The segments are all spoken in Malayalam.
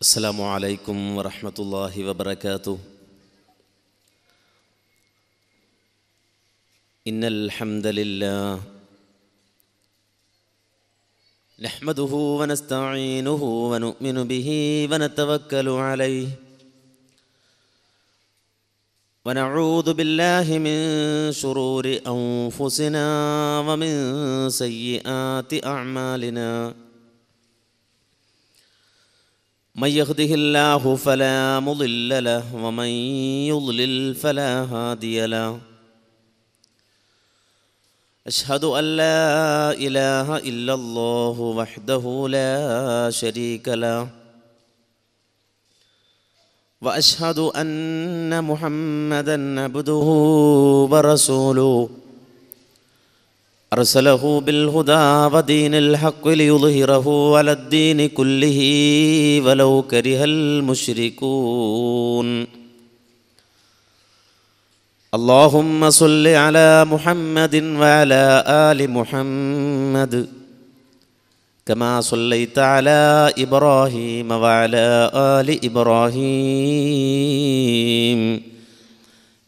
السلام عليكم ورحمة الله وبركاته إن الحمد لله نحمده ونستعينه ونؤمن به ونتوكل عليه ونعوذ بالله من شرور أنفسنا ومن سيئات أعمالنا من يهده الله فلا مضل له ومن يضلل فلا هادي له أشهد أن لا إله إلا الله وحده لا شريك له وأشهد أن محمدا عبده ورسوله أرسله بالهدى ودين الحق ليظهره على الدين كله ولو كره المشركون اللهم صل على محمد وعلى آل محمد كما صليت على إبراهيم وعلى آل إبراهيم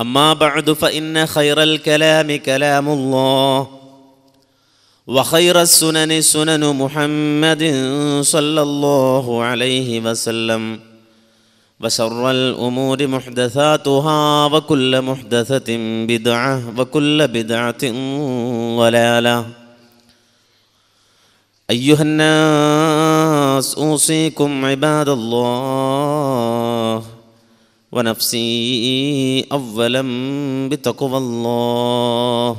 أما بعد فإن خير الكلام كلام الله وخير السنن سنن محمد صلى الله عليه وسلم وشر الأمور محدثاتها وكل محدثة بدعة وكل بدعة ضلالة أيها الناس أوصيكم عباد الله ونفسي أولا بتقوى الله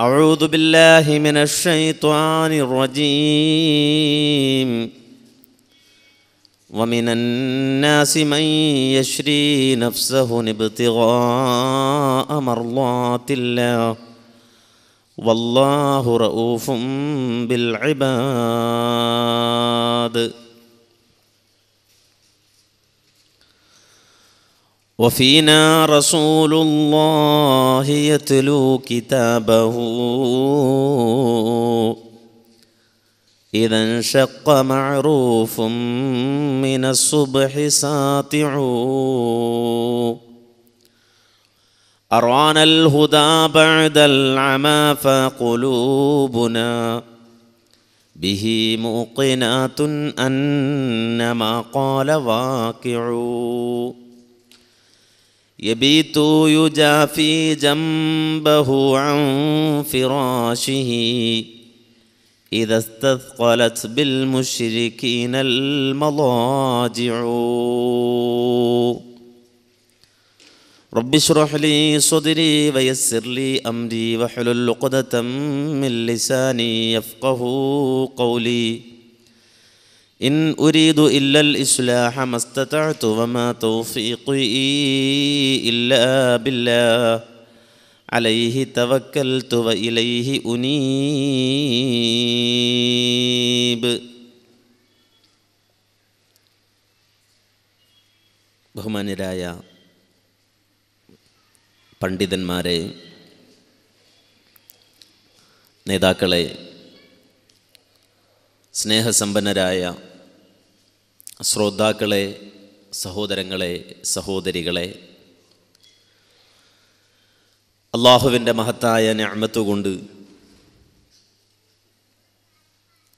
أعوذ بالله من الشيطان الرجيم ومن الناس من يشري نفسه ابتغاء مرضات الله والله رؤوف بالعباد وفينا رسول الله يتلو كتابه إذا انشق معروف من الصبح ساطع أرانا الهدى بعد العمى فقلوبنا به موقنات أن ما قال واقع يبيت يجافي جنبه عن فراشه إذا استثقلت بالمشركين المضاجع رب اشرح لي صدري ويسر لي أمري وحلل عقدة من لساني يفقه قولي إن أريد إلا الإصلاح ما استطعت وما توفيقي إلا بالله عليه توكلت وإليه أنيب ബഹുമാന്യരായ പണ്ഡിതന്മാരെ നേതാക്കളെ സ്നേഹസമ്പന്നരായ ശ്രോതാക്കളെ സഹോദരങ്ങളെ സഹോദരികളെ അള്ളാഹുവിൻ്റെ മഹത്തായ ഞാമത്തുകൊണ്ട്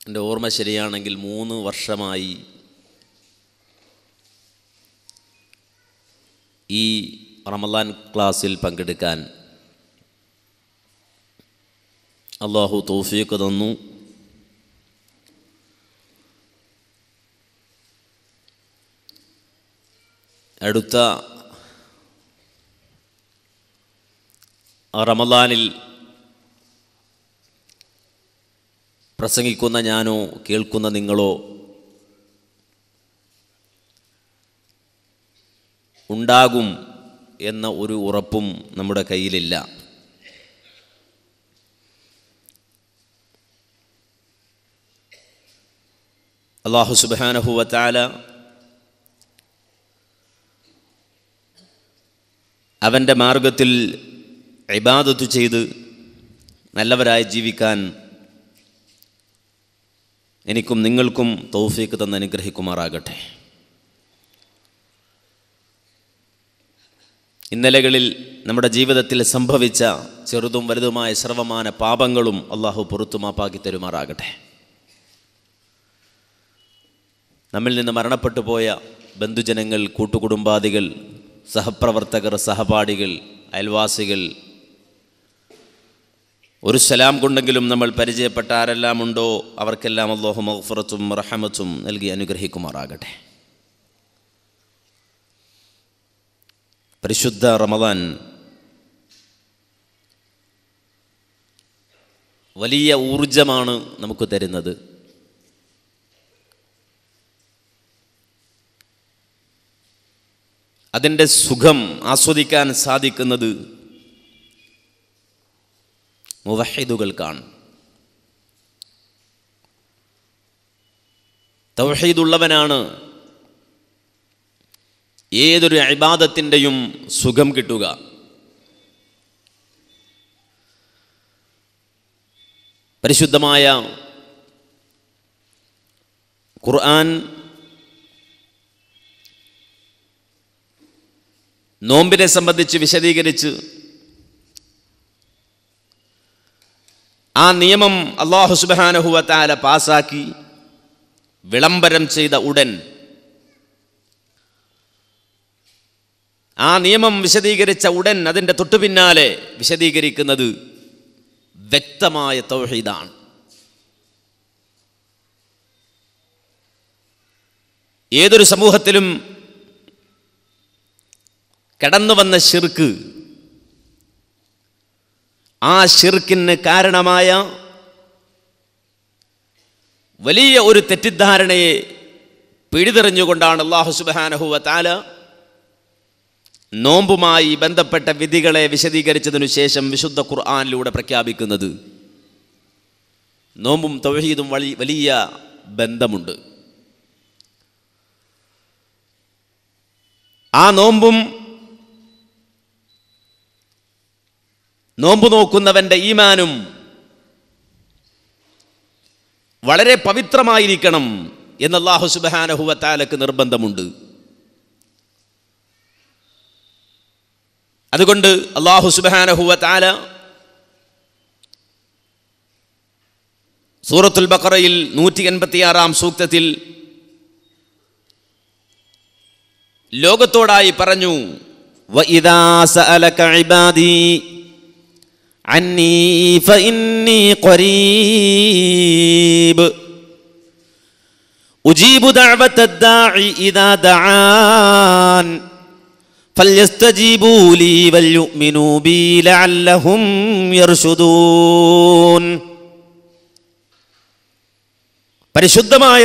എൻ്റെ ഓർമ്മ ശരിയാണെങ്കിൽ മൂന്ന് വർഷമായി ഈ റമലാൻ ക്ലാസ്സിൽ പങ്കെടുക്കാൻ അള്ളാഹു തോഫിയൊക്കെ തന്നു അടുത്ത റമദാനിൽ പ്രസംഗിക്കുന്ന ഞാനോ കേൾക്കുന്ന നിങ്ങളോ ഉണ്ടാകും എന്ന ഒരു ഉറപ്പും നമ്മുടെ കയ്യിലില്ല അള്ളാഹു സുബാനഹുവാല അവൻ്റെ മാർഗത്തിൽ ഇബാദത്ത് ചെയ്ത് നല്ലവരായി ജീവിക്കാൻ എനിക്കും നിങ്ങൾക്കും തൗഫീക്ക് തന്ന് അനുഗ്രഹിക്കുമാറാകട്ടെ ഇന്നലകളിൽ നമ്മുടെ ജീവിതത്തിൽ സംഭവിച്ച ചെറുതും വലുതുമായ സർവമാന പാപങ്ങളും അള്ളാഹു പുറത്തുമാപ്പാക്കി തരുമാറാകട്ടെ നമ്മിൽ നിന്ന് മരണപ്പെട്ടു പോയ ബന്ധുജനങ്ങൾ കൂട്ടുകുടുംബാദികൾ സഹപ്രവർത്തകർ സഹപാഠികൾ അയൽവാസികൾ ഒരു സലാം കൊണ്ടെങ്കിലും നമ്മൾ പരിചയപ്പെട്ട ആരെല്ലാം ഉണ്ടോ അവർക്കെല്ലാം അള്ളാഹു മഹ്ഫറത്തും റഹമത്തും നൽകി അനുഗ്രഹിക്കുമാറാകട്ടെ പരിശുദ്ധ റമദാൻ വലിയ ഊർജമാണ് നമുക്ക് തരുന്നത് അതിൻ്റെ സുഖം ആസ്വദിക്കാൻ സാധിക്കുന്നത് മുവഹീദുകൾക്കാണ് തൗഹീദുള്ളവനാണ് ഏതൊരു അഭിബാദത്തിൻ്റെയും സുഖം കിട്ടുക പരിശുദ്ധമായ ഖുർആൻ നോമ്പിനെ സംബന്ധിച്ച് വിശദീകരിച്ച് ആ നിയമം അള്ളാഹു സുബാനഹുവത്താല പാസാക്കി വിളംബരം ചെയ്ത ഉടൻ ആ നിയമം വിശദീകരിച്ച ഉടൻ അതിൻ്റെ തൊട്ടുപിന്നാലെ വിശദീകരിക്കുന്നത് വ്യക്തമായ തൗഹീദാണ് ഏതൊരു സമൂഹത്തിലും കടന്നു വന്ന ഷിർക്ക് ആ ഷിർക്കിന് കാരണമായ വലിയ ഒരു തെറ്റിദ്ധാരണയെ പിഴുതെറിഞ്ഞുകൊണ്ടാണ് അള്ളാഹു സുബാനഹുവ താല നോമ്പുമായി ബന്ധപ്പെട്ട വിധികളെ വിശദീകരിച്ചതിനു ശേഷം വിശുദ്ധ ഖുർആാനിലൂടെ പ്രഖ്യാപിക്കുന്നത് നോമ്പും തൊഴീതും വഴി വലിയ ബന്ധമുണ്ട് ആ നോമ്പും നോമ്പ് നോക്കുന്നവൻ്റെ ഈമാനും വളരെ പവിത്രമായിരിക്കണം എന്ന് അള്ളാഹു സുബാനഹുവത്താലക്ക് നിർബന്ധമുണ്ട് അതുകൊണ്ട് അള്ളാഹു സുബാനഹുവത്താല സൂറത്തുൽ ബക്കറയിൽ നൂറ്റി എൺപത്തിയാറാം സൂക്തത്തിൽ ലോകത്തോടായി പറഞ്ഞു പരിശുദ്ധമായ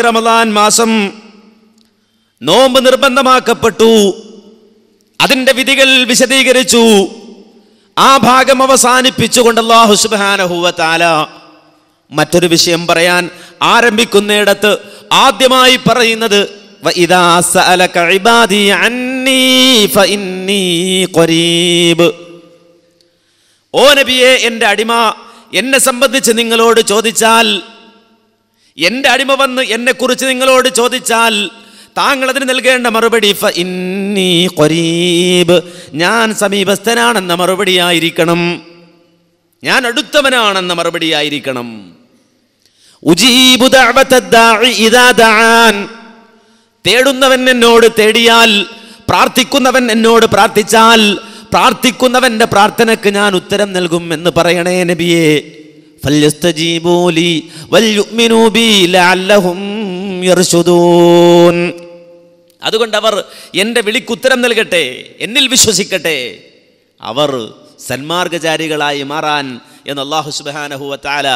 റമദാൻ മാസം നോമ്പ് നിർബന്ധമാക്കപ്പെട്ടു അതിന്റെ വിധികൾ വിശദീകരിച്ചു ആ ഭാഗം അവസാനിപ്പിച്ചുകൊണ്ട് അള്ളാഹു സുബാനഹുവ മറ്റൊരു വിഷയം പറയാൻ ആരംഭിക്കുന്നിടത്ത് ആദ്യമായി പറയുന്നത് ഓ നബിയെ എൻ്റെ അടിമ എന്നെ സംബന്ധിച്ച് നിങ്ങളോട് ചോദിച്ചാൽ എൻ്റെ അടിമ വന്ന് എന്നെക്കുറിച്ച് നിങ്ങളോട് ചോദിച്ചാൽ താങ്കൾ അതിന് നൽകേണ്ട മറുപടി ഞാൻ സമീപസ്ഥനാണെന്ന മറുപടിയായിരിക്കണം ഞാൻ അടുത്തവനാണെന്ന മറുപടിയായിരിക്കണം തേടുന്നവൻ എന്നോട് തേടിയാൽ പ്രാർത്ഥിക്കുന്നവൻ എന്നോട് പ്രാർത്ഥിച്ചാൽ പ്രാർത്ഥിക്കുന്നവന്റെ പ്രാർത്ഥനക്ക് ഞാൻ ഉത്തരം നൽകും എന്ന് പറയണേ നബിയെ ഫല്യസ്തജീബോലി വല്യുമിനൂബി وليؤمنوا بي لعلهم അതുകൊണ്ട് അവർ എൻ്റെ വിളിക്കുത്തരം നൽകട്ടെ എന്നിൽ വിശ്വസിക്കട്ടെ അവർ സന്മാർഗചാരികളായി മാറാൻ എന്ന് അള്ളാഹു സുബാനഹുവാല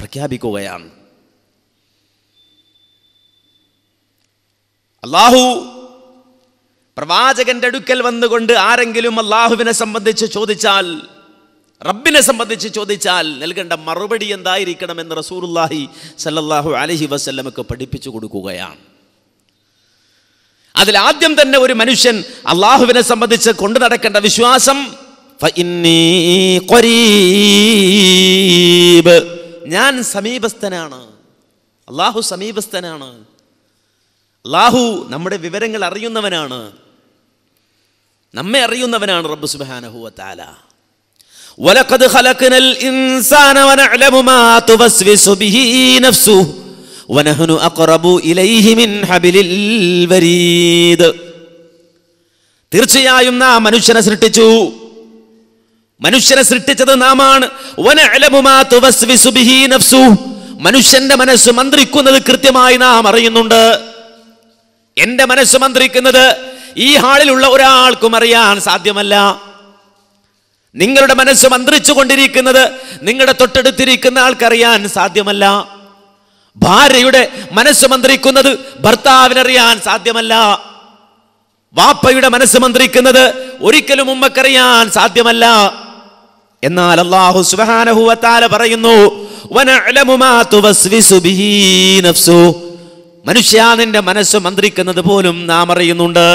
പ്രഖ്യാപിക്കുകയാണ് അള്ളാഹു പ്രവാചകന്റെ അടുക്കൽ വന്നുകൊണ്ട് ആരെങ്കിലും അള്ളാഹുവിനെ സംബന്ധിച്ച് ചോദിച്ചാൽ റബ്ബിനെ സംബന്ധിച്ച് ചോദിച്ചാൽ നൽകേണ്ട മറുപടി എന്തായിരിക്കണം എന്ന് റസൂറുല്ലാഹി സല്ലാഹു അലഹി വസ്ല്ലമക്ക് പഠിപ്പിച്ചു കൊടുക്കുകയാണ് അതിൽ ആദ്യം തന്നെ ഒരു മനുഷ്യൻ അള്ളാഹുവിനെ സംബന്ധിച്ച് കൊണ്ടു നടക്കേണ്ട വിശ്വാസം ഞാൻ സമീപസ്ഥനാണ് അള്ളാഹു സമീപസ്ഥനാണ് അള്ളാഹു നമ്മുടെ വിവരങ്ങൾ അറിയുന്നവനാണ് നമ്മെ അറിയുന്നവനാണ് റബ്ബ് സുബാനഹുവ താല ولقد خلقنا الإنسان ونعلم ما توسوس به نفسه ഹബിലിൽ വരീദ് തീർച്ചയായും നാം മനുഷ്യനെ സൃഷ്ടിച്ചു മനുഷ്യനെ സൃഷ്ടിച്ചത് നാമാണ് മനുഷ്യന്റെ മനസ്സ് മന്ത്രിക്കുന്നത് കൃത്യമായി നാം അറിയുന്നുണ്ട് എന്റെ മനസ്സ് മന്ത്രിക്കുന്നത് ഈ ഹാളിലുള്ള ഒരാൾക്കും അറിയാൻ സാധ്യമല്ല നിങ്ങളുടെ മനസ്സ് മന്ത്രിച്ചു കൊണ്ടിരിക്കുന്നത് നിങ്ങളുടെ തൊട്ടടുത്തിരിക്കുന്ന ആൾക്കറിയാൻ സാധ്യമല്ല ഭാര്യയുടെ മനസ്സ് മന്ത്രിക്കുന്നത് ഭർത്താവിനറിയാൻ സാധ്യമല്ല വാപ്പയുടെ മനസ്സ് മന്ത്രിക്കുന്നത് ഒരിക്കലും ഉമ്മക്കറിയാൻ സാധ്യമല്ല എന്നാൽ അള്ളാഹു സുബാനഹുവത്താല പറയുന്നു മനുഷ്യ നിന്റെ മനസ്സ് മന്ത്രിക്കുന്നത് പോലും നാം അറിയുന്നുണ്ട്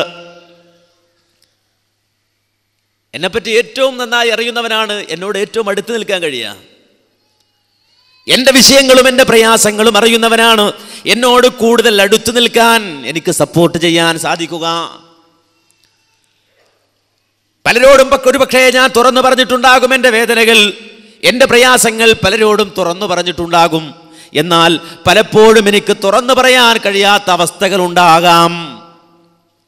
എന്നെപ്പറ്റി ഏറ്റവും നന്നായി അറിയുന്നവനാണ് എന്നോട് ഏറ്റവും അടുത്ത് നിൽക്കാൻ കഴിയുക എൻ്റെ വിഷയങ്ങളും എൻ്റെ പ്രയാസങ്ങളും അറിയുന്നവനാണ് എന്നോട് കൂടുതൽ അടുത്തു നിൽക്കാൻ എനിക്ക് സപ്പോർട്ട് ചെയ്യാൻ സാധിക്കുക പലരോടും ഒരുപക്ഷേ ഞാൻ തുറന്നു പറഞ്ഞിട്ടുണ്ടാകും എൻ്റെ വേദനകൾ എൻ്റെ പ്രയാസങ്ങൾ പലരോടും തുറന്നു പറഞ്ഞിട്ടുണ്ടാകും എന്നാൽ പലപ്പോഴും എനിക്ക് തുറന്നു പറയാൻ കഴിയാത്ത അവസ്ഥകൾ ഉണ്ടാകാം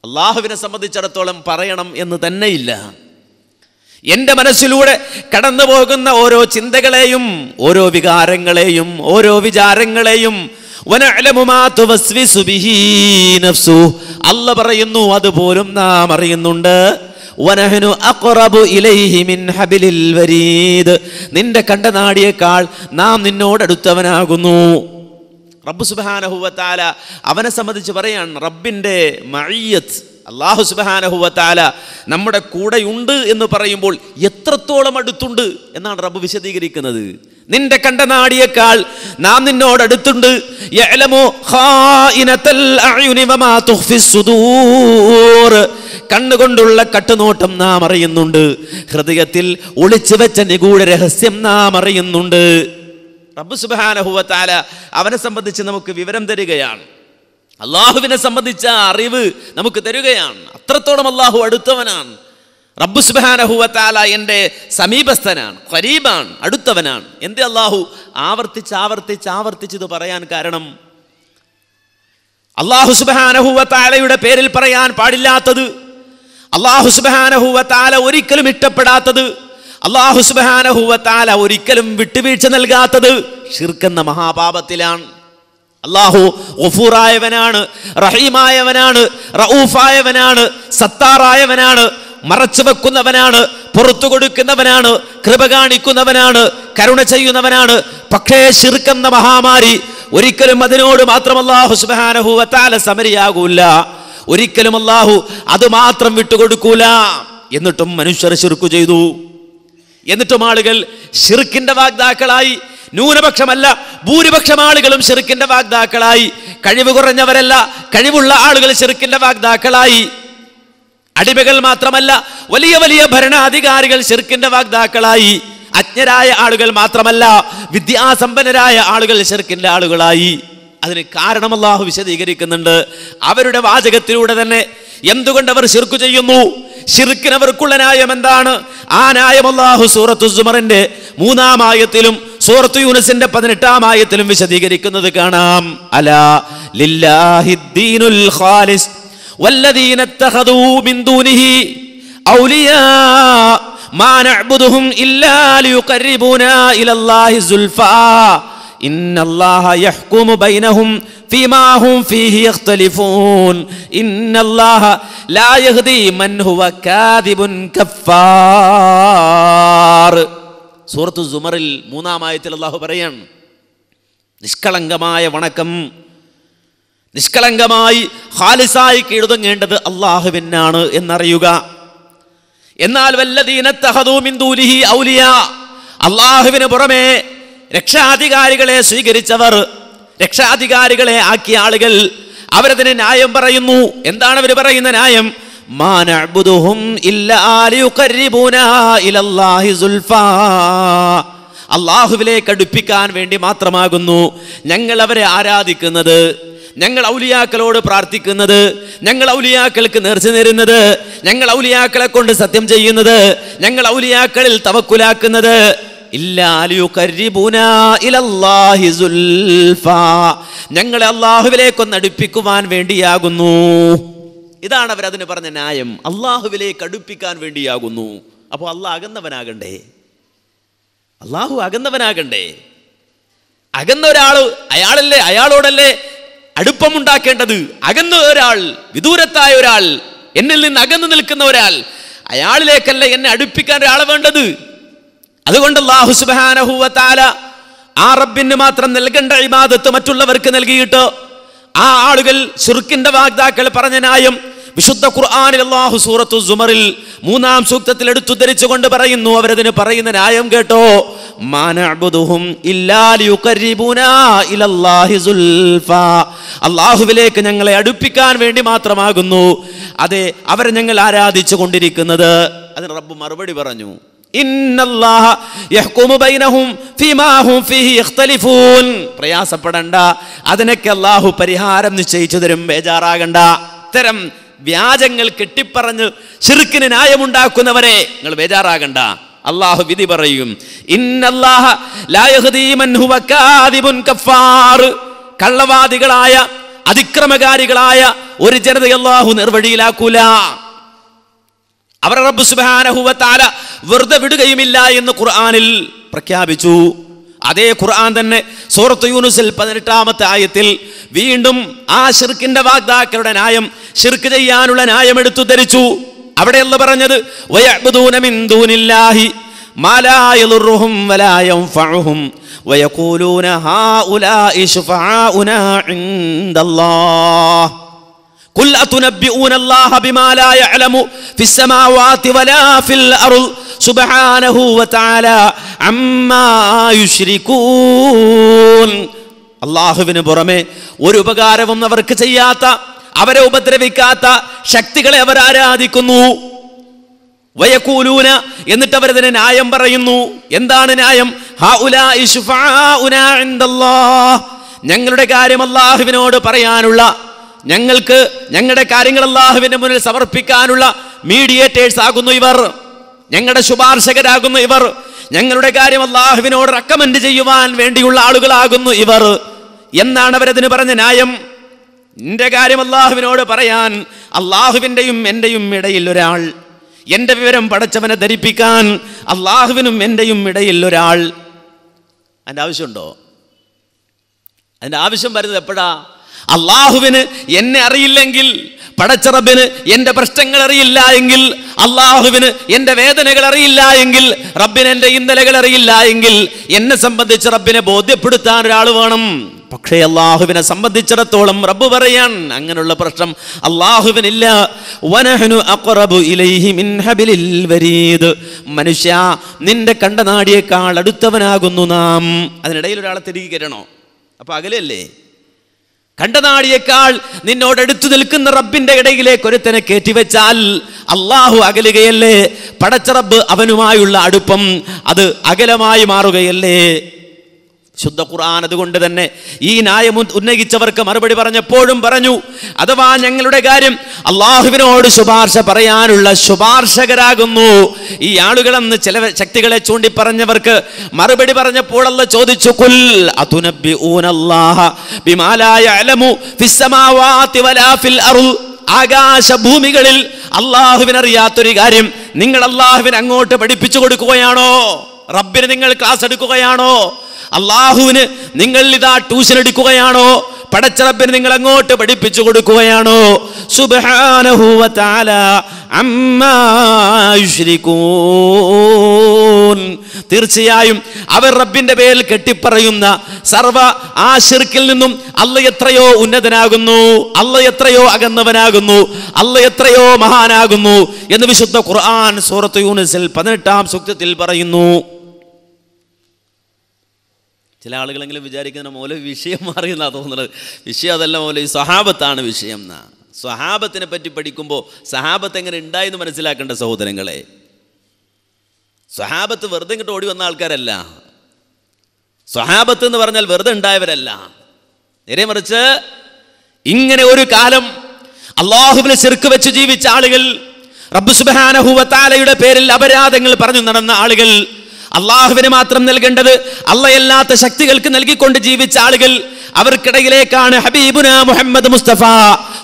അള്ളാഹുവിനെ സംബന്ധിച്ചിടത്തോളം പറയണം എന്ന് തന്നെയില്ല എൻ്റെ മനസ്സിലൂടെ കടന്നു പോകുന്ന ഓരോ ചിന്തകളെയും ഓരോ വികാരങ്ങളെയും ഓരോ വിചാരങ്ങളെയും അല്ല പറയുന്നു അതുപോലും നാം അറിയുന്നുണ്ട് നിന്റെ കണ്ട നാടിയേക്കാൾ നാം നിന്നോടടുത്തവനാകുന്നു റബ്ബു സുബാനഹുവത്താല അവനെ സംബന്ധിച്ച് പറയാൻ റബ്ബിൻ്റെ മഴയത്ത് അള്ളാഹു സുബാനഹുവത്താല നമ്മുടെ കൂടെയുണ്ട് എന്ന് പറയുമ്പോൾ എത്രത്തോളം അടുത്തുണ്ട് എന്നാണ് റബ്ബ് വിശദീകരിക്കുന്നത് നിന്റെ കണ്ട നാടിയേക്കാൾ നാം നിന്നോട് അടുത്തുണ്ട് കണ്ണുകൊണ്ടുള്ള കട്ടുനോട്ടം നാം അറിയുന്നുണ്ട് ഹൃദയത്തിൽ ഒളിച്ചു വെച്ച നിഗൂഢ രഹസ്യം നാം അറിയുന്നുണ്ട് റബ്ബു സുബാനഹുവത്താല അവനെ സംബന്ധിച്ച് നമുക്ക് വിവരം തരികയാണ് അള്ളാഹുവിനെ സംബന്ധിച്ച അറിവ് നമുക്ക് തരുകയാണ് അത്രത്തോളം അള്ളാഹു അടുത്തവനാണ് റബ്ബു സുബാനഹുവത്താല എൻ്റെ സമീപസ്ഥനാണ് ഖരീബാണ് അടുത്തവനാണ് എന്തേ അള്ളാഹു ആവർത്തിച്ച് ആവർത്തിച്ച് ആവർത്തിച്ചത് പറയാൻ കാരണം അള്ളാഹു സുബാനഹുവത്താലയുടെ പേരിൽ പറയാൻ പാടില്ലാത്തത് അള്ളാഹു സുബാനഹുവത്താല ഒരിക്കലും ഇഷ്ടപ്പെടാത്തത് അള്ളാഹു സുബാനഹുവത്താല ഒരിക്കലും വിട്ടുവീഴ്ച നൽകാത്തത് ഷിർക്കെന്ന മഹാപാപത്തിലാണ് അള്ളാഹു ഗഫൂറായവനാണ് റഹീമായവനാണ് റഊഫായവനാണ് സത്താറായവനാണ് മറച്ചു വെക്കുന്നവനാണ് പുറത്തു കൊടുക്കുന്നവനാണ് കൃപ കാണിക്കുന്നവനാണ് കരുണ ചെയ്യുന്നവനാണ് പക്ഷേ ശിർക്കെന്ന മഹാമാരി ഒരിക്കലും അതിനോട് മാത്രം അള്ളാഹു സുബാനഹുവത്താല സമരിയാകൂല ഒരിക്കലും അള്ളാഹു അത് മാത്രം വിട്ടുകൊടുക്കൂല എന്നിട്ടും മനുഷ്യർ ശിർക്കു ചെയ്തു എന്നിട്ടും ആളുകൾ ശിർക്കിന്റെ വാഗ്ദാക്കളായി ന്യൂനപക്ഷമല്ല ഭൂരിപക്ഷം ആളുകളും ചെറുക്കിന്റെ വാഗ്ദാക്കളായി കഴിവ് കുറഞ്ഞവരല്ല കഴിവുള്ള ആളുകൾ ചെറുക്കിന്റെ വാഗ്ദാക്കളായി അടിമകൾ മാത്രമല്ല വലിയ വലിയ ഭരണാധികാരികൾ ചെറുക്കിന്റെ വാഗ്ദാക്കളായി അജ്ഞരായ ആളുകൾ മാത്രമല്ല വിദ്യാസമ്പന്നരായ ആളുകൾ ചെറുക്കിന്റെ ആളുകളായി അതിന് കാരണം വിശദീകരിക്കുന്നുണ്ട് അവരുടെ വാചകത്തിലൂടെ തന്നെ എന്തുകൊണ്ട് അവർ ശിർക്ക് ചെയ്യുന്നു ഷിർക്കിന് അവർക്കുള്ള ന്യായം എന്താണ് ആ ന്യായം അല്ലാഹു സൂറത്തു സുമറിന്റെ മൂന്നാം ആയത്തിലും സൂറത്തു യൂനസിന്റെ പതിനെട്ടാം ആയത്തിലും വിശദീകരിക്കുന്നത് കാണാം അല ലില്ലാഹിദ്ദീനുൽ ഖാലിസ് വല്ലദീന اتخذوا من ഔലിയാ മാ നഅബ്ദുഹും ഇല്ലാ إلا ليقربونا സുൽഫാ ഇന്നല്ലാഹ زلفى ബൈനഹും ഫീമാഹും ഫീഹി യഖ്തലിഫൂൻ ഇന്നല്ലാഹ ലാ യഹ്ദി മൻ ഹുവ കാദിബുൻ കഫാർ സൂറത്തു സുമറിൽ മൂന്നാം ആയത്തിൽ അള്ളാഹു പറയാണ് നിഷ്കളങ്കമായ വണക്കം നിഷ്കളങ്കമായി ഹാലിസായി കീഴുതങ്ങേണ്ടത് അള്ളാഹുവിനാണ് എന്നറിയുക എന്നാൽ വല്ലതീന തഹദൂമിന്ദൂലിഹി ഔലിയ അള്ളാഹുവിന് പുറമേ രക്ഷാധികാരികളെ സ്വീകരിച്ചവർ രക്ഷാധികാരികളെ ആക്കിയ ആളുകൾ അവരതിന് ന്യായം പറയുന്നു എന്താണ് അവർ പറയുന്ന ന്യായം അള്ളാഹുവിലേക്ക് അടുപ്പിക്കാൻ വേണ്ടി മാത്രമാകുന്നു ഞങ്ങൾ അവരെ ആരാധിക്കുന്നത് ഞങ്ങൾ ഔലിയാക്കളോട് പ്രാർത്ഥിക്കുന്നത് ഞങ്ങൾ ഔലിയാക്കൾക്ക് നേർച്ച നേരുന്നത് ഞങ്ങൾ ഔലിയാക്കളെ കൊണ്ട് സത്യം ചെയ്യുന്നത് ഞങ്ങൾ ഔലിയാക്കളിൽ തവക്കുലാക്കുന്നത് ഞങ്ങളെ അള്ളാഹുവിലേക്കൊന്ന് അടുപ്പിക്കുവാൻ വേണ്ടിയാകുന്നു ഇതാണ് അവർ അതിന് പറഞ്ഞ ന്യായം അള്ളാഹുവിലേക്ക് അടുപ്പിക്കാൻ വേണ്ടിയാകുന്നു അപ്പോൾ അള്ളാഹ് അകന്നവനാകണ്ടേ അള്ളാഹു അകന്നവനാകണ്ടേ അകന്ന ഒരാൾ അയാളല്ലേ അയാളോടല്ലേ അടുപ്പമുണ്ടാക്കേണ്ടത് അകന്ന ഒരാൾ വിദൂരത്തായ ഒരാൾ എന്നിൽ നിന്ന് അകന്നു നിൽക്കുന്ന ഒരാൾ അയാളിലേക്കല്ലേ എന്നെ അടുപ്പിക്കാൻ ഒരാളെ വേണ്ടത് അതുകൊണ്ട് അള്ളാഹു ആ റബ്ബിന് മാത്രം നൽകേണ്ട ഇബാദത്ത് മറ്റുള്ളവർക്ക് നൽകിയിട്ട് ആ ആളുകൾ ഷിർക്കിന്റെ വാഗ്ദാക്കൾ പറഞ്ഞ ന്യായം വിശുദ്ധ ഖുർആാനിൽ അള്ളാഹു സൂറത്തു സുമറിൽ മൂന്നാം സൂക്തത്തിൽ എടുത്തുദ്ധരിച്ചുകൊണ്ട് പറയുന്നു അവരതിന് പറയുന്ന ന്യായം കേട്ടോ അള്ളാഹുവിലേക്ക് ഞങ്ങളെ അടുപ്പിക്കാൻ വേണ്ടി മാത്രമാകുന്നു അതെ അവരെ ഞങ്ങൾ ആരാധിച്ചു കൊണ്ടിരിക്കുന്നത് അതിന് റബ്ബ് മറുപടി പറഞ്ഞു പ്രയാസപ്പെടണ്ട അതിനൊക്കെ അള്ളാഹു പരിഹാരം നിശ്ചയിച്ചു തരും ബേജാറാകണ്ട ഇത്തരം വ്യാജങ്ങൾ കെട്ടിപ്പറഞ്ഞ് ശിർക്കിന് ന്യായമുണ്ടാക്കുന്നവരെ നിങ്ങൾ ബേജാറാകണ്ട അള്ളാഹു വിധി പറയും കള്ളവാദികളായ അതിക്രമകാരികളായ ഒരു ജനത നിർവഴിയിലാക്കൂല അവരുടെ റബ്ബ് സുബാനഹുവത്താല വെറുതെ വിടുകയുമില്ല എന്ന് ഖുർആാനിൽ പ്രഖ്യാപിച്ചു അതേ ഖുർആൻ തന്നെ സൂറത്ത് യൂനുസിൽ പതിനെട്ടാമത്തെ ആയത്തിൽ വീണ്ടും ആ ഷിർക്കിന്റെ വാഗ്ദാക്കളുടെ ന്യായം ഷിർക്ക് ചെയ്യാനുള്ള ന്യായം എടുത്തു ധരിച്ചു അവിടെയല്ല പറഞ്ഞത് വയക്കൂലൂന ഹാ قل أتنبئون الله بما لا يعلم في السماوات ولا في الأرض سبحانه وتعالى عما يشركون അള്ളാഹുവിന് പുറമെ ഒരു ഉപകാരവും അവർക്ക് ചെയ്യാത്ത അവരെ ഉപദ്രവിക്കാത്ത ശക്തികളെ അവർ ആരാധിക്കുന്നു വയക്കൂലൂന എന്നിട്ട് അവരതിന് ന്യായം പറയുന്നു എന്താണ് ന്യായം ഞങ്ങളുടെ കാര്യം അള്ളാഹുവിനോട് പറയാനുള്ള ഞങ്ങൾക്ക് ഞങ്ങളുടെ കാര്യങ്ങൾ അള്ളാഹുവിന്റെ മുന്നിൽ സമർപ്പിക്കാനുള്ള മീഡിയേറ്റേഴ്സ് ആകുന്നു ഇവർ ഞങ്ങളുടെ ശുപാർശകരാകുന്നു ഇവർ ഞങ്ങളുടെ കാര്യം അള്ളാഹുവിനോട് റെക്കമെൻഡ് ചെയ്യുവാൻ വേണ്ടിയുള്ള ആളുകളാകുന്നു ഇവർ എന്നാണ് അവരതിന് പറഞ്ഞ ന്യായം എൻ്റെ കാര്യം അള്ളാഹുവിനോട് പറയാൻ അള്ളാഹുവിൻ്റെയും എൻ്റെയും ഇടയിൽ ഒരാൾ എൻ്റെ വിവരം പടച്ചവനെ ധരിപ്പിക്കാൻ അള്ളാഹുവിനും എൻ്റെയും ഇടയിൽ ഒരാൾ അതിൻ്റെ ആവശ്യമുണ്ടോ അതിൻ്റെ ആവശ്യം വരുന്നത് എപ്പോഴാണ് അള്ളാഹുവിന് എന്നെ അറിയില്ലെങ്കിൽ പടച്ചറബിന് എൻ്റെ പ്രശ്നങ്ങൾ അറിയില്ല എങ്കിൽ അള്ളാഹുവിന് എൻ്റെ വേദനകൾ അറിയില്ല എങ്കിൽ റബ്ബിന് എൻ്റെ ഇന്നലകൾ അറിയില്ല എങ്കിൽ എന്നെ സംബന്ധിച്ച് റബ്ബിനെ ബോധ്യപ്പെടുത്താൻ ഒരാൾ വേണം പക്ഷേ അള്ളാഹുവിനെ സംബന്ധിച്ചിടത്തോളം റബ്ബ് പറയാൻ അങ്ങനെയുള്ള പ്രശ്നം അള്ളാഹുവിനില്ല മനുഷ്യ നിന്റെ കണ്ടനാടിയേക്കാൾ അടുത്തവനാകുന്നു നാം അതിനിടയിൽ ഒരാളെ തിരികെ കയറ്റണോ അപ്പൊ അകലല്ലേ കണ്ടനാടിയേക്കാൾ നിന്നോട് എടുത്തു നിൽക്കുന്ന റബ്ബിന്റെ ഇടയിലേക്ക് ഒരുത്തനെ കയറ്റിവെച്ചാൽ അള്ളാഹു അകലുകയല്ലേ പടച്ച റബ്ബ് അവനുമായുള്ള അടുപ്പം അത് അകലമായി മാറുകയല്ലേ ശുദ്ധ ഖുർആൻ അതുകൊണ്ട് തന്നെ ഈ നായം ഉന്നയിച്ചവർക്ക് മറുപടി പറഞ്ഞപ്പോഴും പറഞ്ഞു അഥവാ ഞങ്ങളുടെ കാര്യം അള്ളാഹുവിനോട് ശുപാർശ പറയാനുള്ള ശുപാർശകരാകുന്നു ഈ ആളുകളെന്ന് ചില ശക്തികളെ ചൂണ്ടി പറഞ്ഞവർക്ക് മറുപടി പറഞ്ഞപ്പോൾ അല്ല ചോദിച്ചു കുൽ അതുനബി വലാ ഫിൽ ആകാശഭൂമികളിൽ അള്ളാഹുവിനറിയാത്തൊരു കാര്യം നിങ്ങൾ അള്ളാഹുവിന് അങ്ങോട്ട് പഠിപ്പിച്ചു കൊടുക്കുകയാണോ റബ്ബിന് നിങ്ങൾ ക്ലാസ് എടുക്കുകയാണോ അള്ളാഹുവിന് നിങ്ങൾ ഇതാ ട്യൂഷൻ എടുക്കുകയാണോ പടച്ചറപ്പിന് നിങ്ങൾ അങ്ങോട്ട് പഠിപ്പിച്ചു കൊടുക്കുകയാണോ തീർച്ചയായും അവർ റബ്ബിന്റെ പേരിൽ കെട്ടിപ്പറയുന്ന സർവ ആശിർക്കിൽ നിന്നും അല്ല എത്രയോ ഉന്നതനാകുന്നു അല്ല എത്രയോ അകന്നവനാകുന്നു അല്ല എത്രയോ മഹാനാകുന്നു എന്ന് വിശുദ്ധ ഖുർആൻ സൂറത്ത് യൂണിസിൽ പതിനെട്ടാം സൂക്തത്തിൽ പറയുന്നു ചില ആളുകളെങ്കിലും വിചാരിക്കുന്ന മൂല വിഷയം മാറി എന്നാണ് തോന്നുന്നത് വിഷയം അതല്ല മൂല ഈ സ്വഹാപത്താണ് വിഷയം എന്നാണ് സ്വഹാപത്തിനെ പറ്റി പഠിക്കുമ്പോൾ സഹാബത്ത് എങ്ങനെ ഉണ്ടായെന്ന് മനസ്സിലാക്കേണ്ട സഹോദരങ്ങളെ സ്വഹാപത്ത് വെറുതെ ഇങ്ങോട്ട് ഓടി വന്ന ആൾക്കാരല്ല സ്വഹാപത്ത് എന്ന് പറഞ്ഞാൽ വെറുതെ ഉണ്ടായവരല്ല നേരെ മറിച്ച് ഇങ്ങനെ ഒരു കാലം അള്ളാഹുവിനെ ചെറുക്ക് വെച്ച് ജീവിച്ച ആളുകൾ റബ്ബു സുബാനഹുവത്താലയുടെ പേരിൽ അപരാധങ്ങൾ പറഞ്ഞു നടന്ന ആളുകൾ അള്ളാഹുവിന് മാത്രം നൽകേണ്ടത് അള്ളയല്ലാത്ത ശക്തികൾക്ക് നൽകിക്കൊണ്ട് ജീവിച്ച ആളുകൾ അവർക്കിടയിലേക്കാണ് ഹബീബുന മുഹമ്മദ് മുസ്തഫ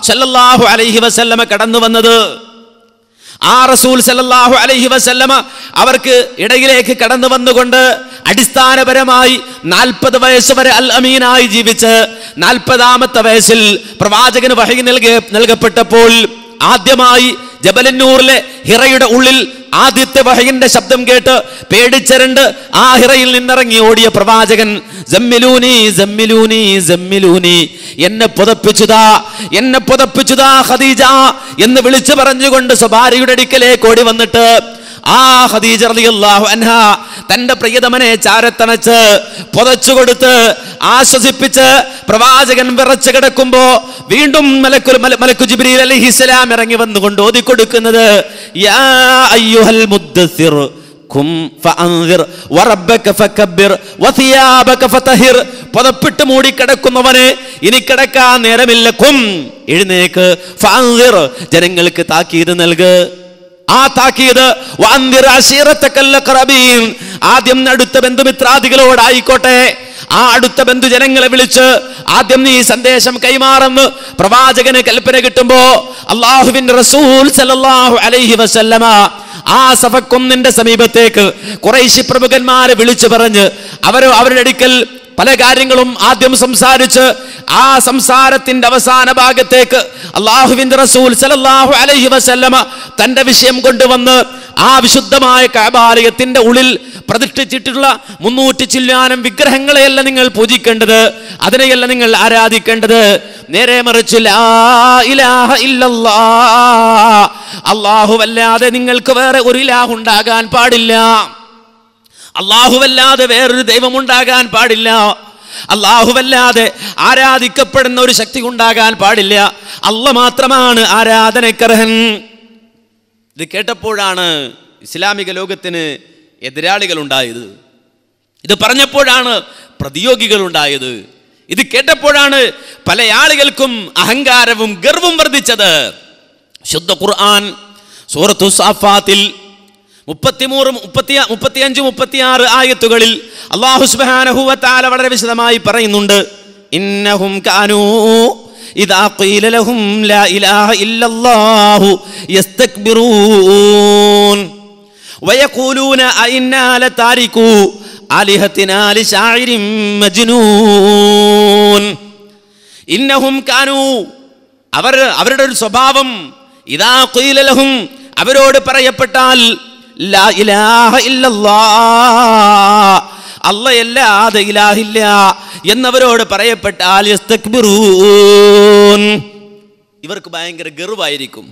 സല്ലല്ലാഹു അലൈഹി വസല്ലമ കടന്നു വന്നത് ആ റസൂൽ സല്ലല്ലാഹു അലൈഹി വസല്ലമ അവർക്ക് ഇടയിലേക്ക് കടന്നു വന്നുകൊണ്ട് അടിസ്ഥാനപരമായി നാൽപ്പത് വയസ്സ് വരെ അൽ അമീനായി ജീവിച്ച് നാൽപ്പതാമത്തെ വയസ്സിൽ പ്രവാചകന് വഹി നൽകിയ നൽകപ്പെട്ടപ്പോൾ ആദ്യമായി ജബലന്നൂറിലെ ഹിറയുടെ ഉള്ളിൽ ആദ്യത്തെ വഹയിന്റെ ശബ്ദം കേട്ട് പേടിച്ചരണ്ട് ആ ഹിറയിൽ നിന്നിറങ്ങി ഓടിയ പ്രവാചകൻ ജമ്മിലൂനി ജമ്മിലൂനി ജമ്മിലൂനി എന്നെ പുതപ്പിച്ചുതാ എന്നെ പുതപ്പിച്ചുതാ ഖദീജ എന്ന് വിളിച്ചു പറഞ്ഞുകൊണ്ട് സ്വഭാരിയുടെ അടുക്കലേക്ക് ഓടി വന്നിട്ട് ആ ഹദീജ റളിയല്ലാഹു അൻഹ തന്റെ പ്രിയതമനെ ചാരത്തണച്ച് പുതച്ചു കൊടുത്ത് ആശ്വസിപ്പിച്ച് പ്രവാചകൻ വിറച്ചു കിടക്കുമ്പോ വീണ്ടും മലക്കുൽ മലക്കു ജിബ്രീൽ അലൈഹിസ്സലാം ഇറങ്ങി വന്നുകൊണ്ട് ഓതിക്കൊടുക്കുന്നത് യാ അയ്യുഹൽ മുദ്ദസിർ കും ഫഅൻദിർ വറബ്ബക ഫകബ്ബിർ വസിയാബക ഫതഹിർ പതപ്പിട്ട് മൂടി കിടക്കുന്നവനെ ഇനി കിടക്കാൻ നേരമില്ല കും എഴുന്നേക്ക് ജനങ്ങൾക്ക് താക്കീത് നൽകുക ആ താക്കീത് ആദ്യം അടുത്ത ബന്ധുമിത്രാദികളോടായിക്കോട്ടെ ആ അടുത്ത ബന്ധുജനങ്ങളെ വിളിച്ച് ആദ്യം നീ സന്ദേശം കൈമാറുന്ന പ്രവാചകന് കൽപ്പന കിട്ടുമ്പോ അള്ളാഹുവിൻ റസൂൽ സലല്ലാഹു അലൈഹി വസല്ലമ ആ സഭക്കൊന്നിന്റെ സമീപത്തേക്ക് കുറേശി പ്രമുഖന്മാരെ വിളിച്ചു പറഞ്ഞ് അവരോ അവരുടെ അടുക്കൽ പല കാര്യങ്ങളും ആദ്യം സംസാരിച്ച് ആ സംസാരത്തിന്റെ അവസാന ഭാഗത്തേക്ക് അള്ളാഹുവിന്റെ റസൂൽ സലല്ലാഹു അലൈഹി വസല്ലമ തന്റെ വിഷയം കൊണ്ടുവന്ന് ആ വിശുദ്ധമായ കാബാലയത്തിന്റെ ഉള്ളിൽ പ്രതിഷ്ഠിച്ചിട്ടുള്ള മുന്നൂറ്റി ചില്ലാനം വിഗ്രഹങ്ങളെയല്ല നിങ്ങൾ പൂജിക്കേണ്ടത് അതിനെയല്ല നിങ്ങൾ ആരാധിക്കേണ്ടത് നേരെ മറിച്ച് അല്ലാഹു അല്ലാതെ നിങ്ങൾക്ക് വേറെ ഒരു ഇലാഹ് ഉണ്ടാകാൻ പാടില്ല അള്ളാഹുവല്ലാതെ വേറൊരു ദൈവമുണ്ടാകാൻ പാടില്ല അള്ളാഹുവല്ലാതെ ആരാധിക്കപ്പെടുന്ന ഒരു ശക്തി ഉണ്ടാകാൻ പാടില്ല അല്ല മാത്രമാണ് ആരാധനക്കർഹൻ ഇത് കേട്ടപ്പോഴാണ് ഇസ്ലാമിക ലോകത്തിന് എതിരാളികൾ ഉണ്ടായത് ഇത് പറഞ്ഞപ്പോഴാണ് പ്രതിയോഗികൾ ഉണ്ടായത് ഇത് കേട്ടപ്പോഴാണ് പല ആളുകൾക്കും അഹങ്കാരവും ഗർവും വർദ്ധിച്ചത് ശുദ്ധ ഖുർആൻ സൂറത്തു സാഫാത്തിൽ മുപ്പത്തിമൂറ് മുപ്പത്തി മുപ്പത്തിയഞ്ച് ആറ് ആയത്തുകളിൽ അള്ളാഹു സുബാനഹുവത്താല വളരെ വിശദമായി പറയുന്നുണ്ട് ഇന്നഹും കാനൂ ഖീല ലഹും ലാ ഇലാഹ ഇല്ലല്ലാഹു യസ്തക്ബിറൂൻ മജ്നൂൻ ഇന്നഹും കാനൂ അവർ അവരുടെ ഒരു സ്വഭാവം ഇതാ ഖീല ലഹും അവരോട് പറയപ്പെട്ടാൽ അല്ലയല്ലാതെ ഇലാഹില്ല എന്നവരോട് പറയപ്പെട്ടാൽ ഇവർക്ക് ഭയങ്കര ഗർവായിരിക്കും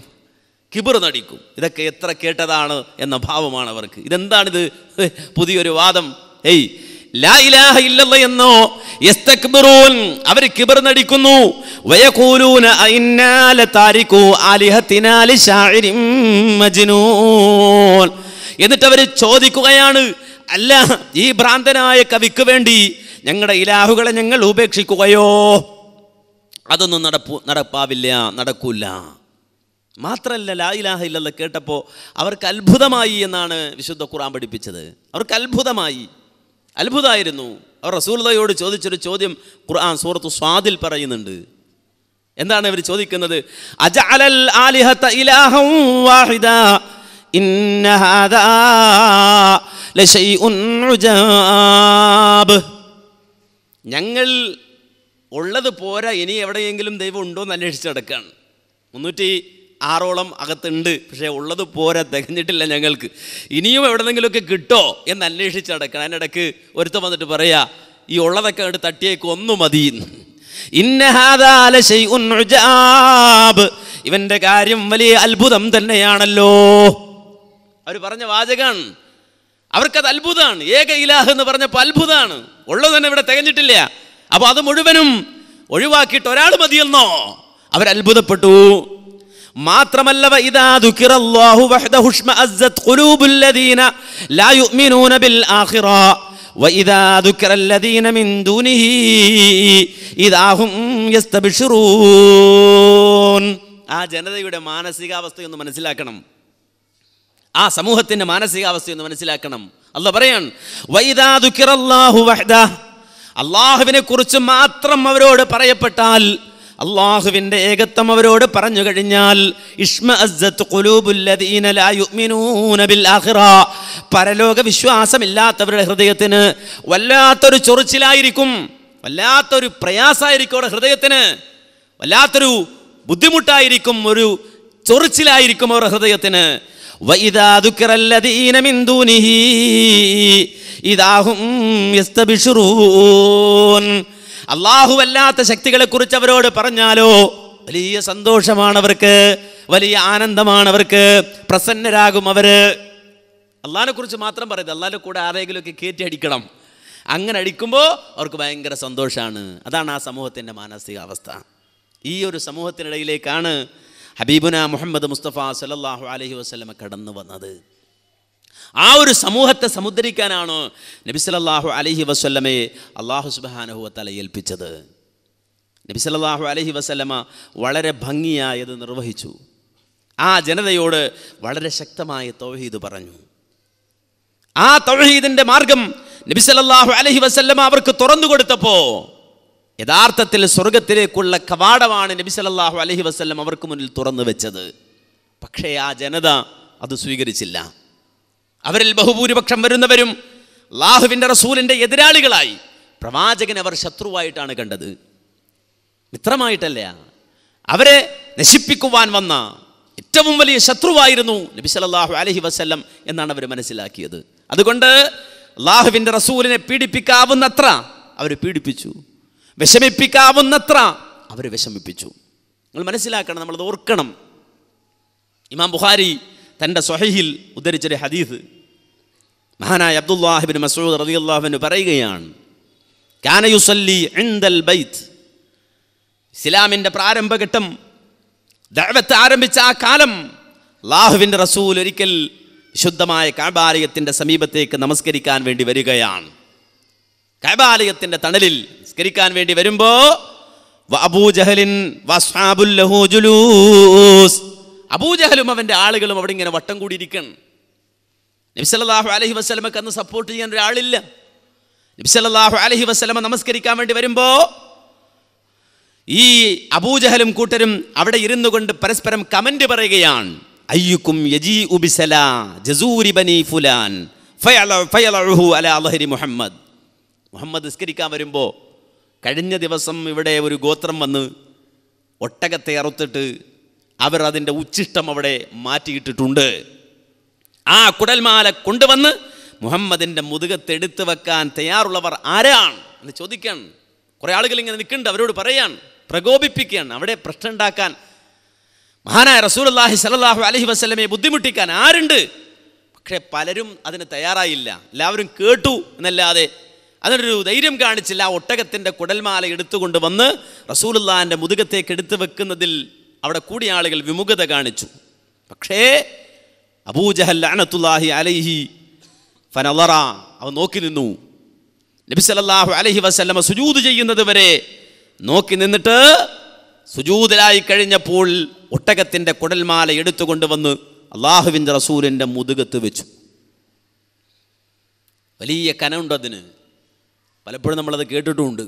കിബിർ നടിക്കും ഇതൊക്കെ എത്ര കേട്ടതാണ് എന്ന ഭാവമാണ് അവർക്ക് ഇതെന്താണിത് പുതിയൊരു വാദം ഏയ് ലാ ഇലാഹ ഇല്ലല്ല എന്നോ യസ്തക്ബിറൂൻ അവർ കിബർ നടിക്കുന്നു വയഖൂലൂന ഇന്നാല താരിഖു ആലിഹത്തിനാലി ശാഇരിൻ മജ്നൂൻ എന്നിട്ട് അവർ ചോദിക്കുകയാണ് അല്ല ഈ ഭ്രാന്തനായ കവിക്ക് വേണ്ടി ഞങ്ങളുടെ ഇലാഹുകളെ ഞങ്ങൾ ഉപേക്ഷിക്കുകയോ അതൊന്നും നടപ്പു നടപ്പാവില്ല നടക്കൂല മാത്രല്ല ലാ ഇലാഹ ഇല്ലല്ല കേട്ടപ്പോൾ അവർക്ക് അത്ഭുതമായി എന്നാണ് വിശുദ്ധ ഖുറാൻ പഠിപ്പിച്ചത് അവർക്ക് അത്ഭുതമായി അത്ഭുതമായിരുന്നു അവർ റസൂലതയോട് ചോദിച്ചൊരു ചോദ്യം ഖുർആൻ സൂറത്ത് സ്വാദിൽ പറയുന്നുണ്ട് എന്താണ് ഇവർ ചോദിക്കുന്നത് അജഅലൽ ആലിഹത ഇലാഹം വാഹിദ ഇന്ന ഹാദാ ലശൈഉൻ ഉജാബ് ഞങ്ങൾ ഉള്ളത് പോരാ ഇനി എവിടെയെങ്കിലും ദൈവം ഉണ്ടോ എന്ന് അന്വേഷിച്ച് നടക്കുകയാണ് മുന്നൂറ്റി ആറോളം അകത്തുണ്ട് പക്ഷേ ഉള്ളത് പോരാ തികഞ്ഞിട്ടില്ല ഞങ്ങൾക്ക് ഇനിയും എവിടെന്നെങ്കിലുമൊക്കെ കിട്ടോ എന്ന് അന്വേഷിച്ച് നടക്കണം അതിനിടക്ക് ഒരുത്തം വന്നിട്ട് പറയാ ഈ ഉള്ളതൊക്കെ അങ്ങോട്ട് തട്ടിയേക്ക് ഒന്നു മതി ഇന്നഹാദാലശൈ ഉൻ ഇവൻ്റെ കാര്യം വലിയ അത്ഭുതം തന്നെയാണല്ലോ അവർ പറഞ്ഞ വാചകമാണ് അവർക്കത് അത്ഭുതമാണ് ഏക ഇലാഹ് എന്ന് പറഞ്ഞപ്പോൾ അത്ഭുതമാണ് ഉള്ളത് തന്നെ ഇവിടെ തികഞ്ഞിട്ടില്ല അപ്പോൾ അത് മുഴുവനും ഒഴിവാക്കിയിട്ട് ഒരാൾ മതിയെന്നോ അവരത്ഭുതപ്പെട്ടു മാത്രമല്ല ആ ജനതയുടെ മാനസികാവസ്ഥയൊന്ന് മനസ്സിലാക്കണം ആ സമൂഹത്തിൻ്റെ മാനസികാവസ്ഥയൊന്ന് മനസ്സിലാക്കണം അല്ല പറയാണ് അള്ളാഹുവിനെ കുറിച്ച് മാത്രം അവരോട് പറയപ്പെട്ടാൽ അള്ളാഹുവിൻ്റെ ഏകത്വം അവരോട് പറഞ്ഞു കഴിഞ്ഞാൽ പരലോക വിശ്വാസമില്ലാത്തവരുടെ ഹൃദയത്തിന് വല്ലാത്തൊരു ചൊറിച്ചിലായിരിക്കും വല്ലാത്തൊരു പ്രയാസമായിരിക്കും അവരുടെ ഹൃദയത്തിന് വല്ലാത്തൊരു ബുദ്ധിമുട്ടായിരിക്കും ഒരു ചൊറിച്ചിലായിരിക്കും അവരുടെ ഹൃദയത്തിന് അള്ളാഹുവല്ലാത്ത ശക്തികളെക്കുറിച്ച് അവരോട് പറഞ്ഞാലോ വലിയ സന്തോഷമാണ് അവർക്ക് വലിയ ആനന്ദമാണ് അവർക്ക് പ്രസന്നരാകും അവര് അള്ളാഹിനെ കുറിച്ച് മാത്രം പറയുന്നത് അള്ളാഹിൻ്റെ കൂടെ ഒക്കെ കയറ്റി അടിക്കണം അങ്ങനെ അടിക്കുമ്പോൾ അവർക്ക് ഭയങ്കര സന്തോഷമാണ് അതാണ് ആ സമൂഹത്തിൻ്റെ മാനസികാവസ്ഥ ഈ ഒരു സമൂഹത്തിനിടയിലേക്കാണ് ഹബീബുന മുഹമ്മദ് മുസ്തഫ സലല്ലാഹു അലഹി വസ്ലമ കടന്നു വന്നത് ആ ഒരു സമൂഹത്തെ സമുദ്ധരിക്കാനാണ് നബിസലല്ലാഹു അലഹി വസ്ലമയെ അള്ളാഹു തല ഏൽപ്പിച്ചത് നബിസലല്ലാഹു അലഹി വസ്ലമ വളരെ ഭംഗിയായത് നിർവഹിച്ചു ആ ജനതയോട് വളരെ ശക്തമായ തൗഹീദ് പറഞ്ഞു ആ തൗഹീദിൻ്റെ മാർഗം നബിസലല്ലാഹു അലഹി വസ്ല്ലമ അവർക്ക് തുറന്നു കൊടുത്തപ്പോൾ യഥാർത്ഥത്തിൽ സ്വർഗത്തിലേക്കുള്ള കവാടമാണ് നബി സല്ലാഹു അലഹി വസ്ല്ലം അവർക്ക് മുന്നിൽ തുറന്നു വെച്ചത് പക്ഷേ ആ ജനത അത് സ്വീകരിച്ചില്ല അവരിൽ ബഹുഭൂരിപക്ഷം വരുന്നവരും ലാഹുവിൻ്റെ റസൂലിൻ്റെ എതിരാളികളായി പ്രവാചകൻ അവർ ശത്രുവായിട്ടാണ് കണ്ടത് മിത്രമായിട്ടല്ല അവരെ നശിപ്പിക്കുവാൻ വന്ന ഏറ്റവും വലിയ ശത്രുവായിരുന്നു നബി സല്ലാഹു അലഹി വസ്ല്ലം എന്നാണ് അവർ മനസ്സിലാക്കിയത് അതുകൊണ്ട് അള്ളാഹുവിൻ്റെ റസൂലിനെ പീഡിപ്പിക്കാവുന്നത്ര അവർ പീഡിപ്പിച്ചു വിഷമിപ്പിക്കാവുന്നത്ര അവർ വിഷമിപ്പിച്ചു നിങ്ങൾ മനസ്സിലാക്കണം നമ്മളത് ഓർക്കണം ഇമാം ബുഹാരി തൻ്റെ സ്വഹയിൽ ഉദ്ധരിച്ചൊരു ഹദീസ് മഹാനായ അബ്ദുല്ലാഹിബിൻ മസൂദ് റതിയുല്ലാഹിബിന് പറയുകയാണ് കാനയുസല്ലി ഇൻദൽ ബൈത്ത് ഇസ്ലാമിൻ്റെ പ്രാരംഭഘട്ടം ദഴവത്ത് ആരംഭിച്ച ആ കാലം അള്ളാഹുവിൻ്റെ റസൂൽ ഒരിക്കൽ ശുദ്ധമായ കാബാലയത്തിൻ്റെ സമീപത്തേക്ക് നമസ്കരിക്കാൻ വേണ്ടി വരികയാണ് കൈബാലയത്തിന്റെ തണലിൽ നിസ്കരിക്കാൻ വേണ്ടി വരുമ്പോൾ അബൂജഹലിൻ അബൂജഹലും അവന്റെ ആളുകളും അവിടെ ഇങ്ങനെ വട്ടം കൂടിയിരിക്കണം അലഹി വസ്ലമക്ക് അന്ന് സപ്പോർട്ട് ചെയ്യാൻ ഒരാളില്ല നബ്സല്ലാഹു അലഹി വസ്ലമ നമസ്കരിക്കാൻ വേണ്ടി വരുമ്പോൾ ഈ അബൂജഹലും കൂട്ടരും അവിടെ ഇരുന്നു കൊണ്ട് പരസ്പരം കമന്റ് പറയുകയാണ് അയ്യുക്കും ജസൂരി ബനി ഫുലാൻ ഫയലഹു അല മുഹമ്മദ് മുഹമ്മദ് നിസ്കരിക്കാൻ വരുമ്പോൾ കഴിഞ്ഞ ദിവസം ഇവിടെ ഒരു ഗോത്രം വന്ന് ഒട്ടകത്തെ അറുത്തിട്ട് അവർ അതിൻ്റെ ഉച്ചിഷ്ടം അവിടെ മാറ്റിയിട്ടിട്ടുണ്ട് ആ കുടൽമാല കൊണ്ടുവന്ന് മുഹമ്മദിൻ്റെ മുതുകത്തെടുത്ത് വെക്കാൻ തയ്യാറുള്ളവർ ആരാണ് എന്ന് ചോദിക്കാൻ കുറേ ആളുകൾ ഇങ്ങനെ നിൽക്കുന്നുണ്ട് അവരോട് പറയാൻ പ്രകോപിപ്പിക്കുകയാണ് അവിടെ പ്രശ്നം ഉണ്ടാക്കാൻ മഹാനായ റസൂലല്ലാഹി സലാഹു അലഹി വസ്ലമയെ ബുദ്ധിമുട്ടിക്കാൻ ആരുണ്ട് പക്ഷേ പലരും അതിന് തയ്യാറായില്ല എല്ലാവരും കേട്ടു എന്നല്ലാതെ അതിനൊരു ധൈര്യം കാണിച്ചില്ല ഒട്ടകത്തിൻ്റെ കുടൽമാല എടുത്തുകൊണ്ട് വന്ന് റസൂലുല്ലാൻ്റെ മുതുകത്തേക്ക് എടുത്തു വെക്കുന്നതിൽ അവിടെ കൂടിയ ആളുകൾ വിമുഖത കാണിച്ചു പക്ഷേ അബൂജഹൽ അനത്തുല്ലാഹി അലൈഹി ഫനലറ അവൻ നോക്കി നിന്നു നബി സല്ലല്ലാഹു അലൈഹി വസല്ലമ സുജൂത് ചെയ്യുന്നത് വരെ നോക്കി നിന്നിട്ട് സുജൂതിലായി കഴിഞ്ഞപ്പോൾ ഒട്ടകത്തിൻ്റെ കുടൽമാല എടുത്തുകൊണ്ട് വന്ന് അള്ളാഹുവിൻ്റെ റസൂലിൻ്റെ മുതുകത്ത് വെച്ചു വലിയ കനമുണ്ടതിന് പലപ്പോഴും നമ്മളത് കേട്ടിട്ടുമുണ്ട്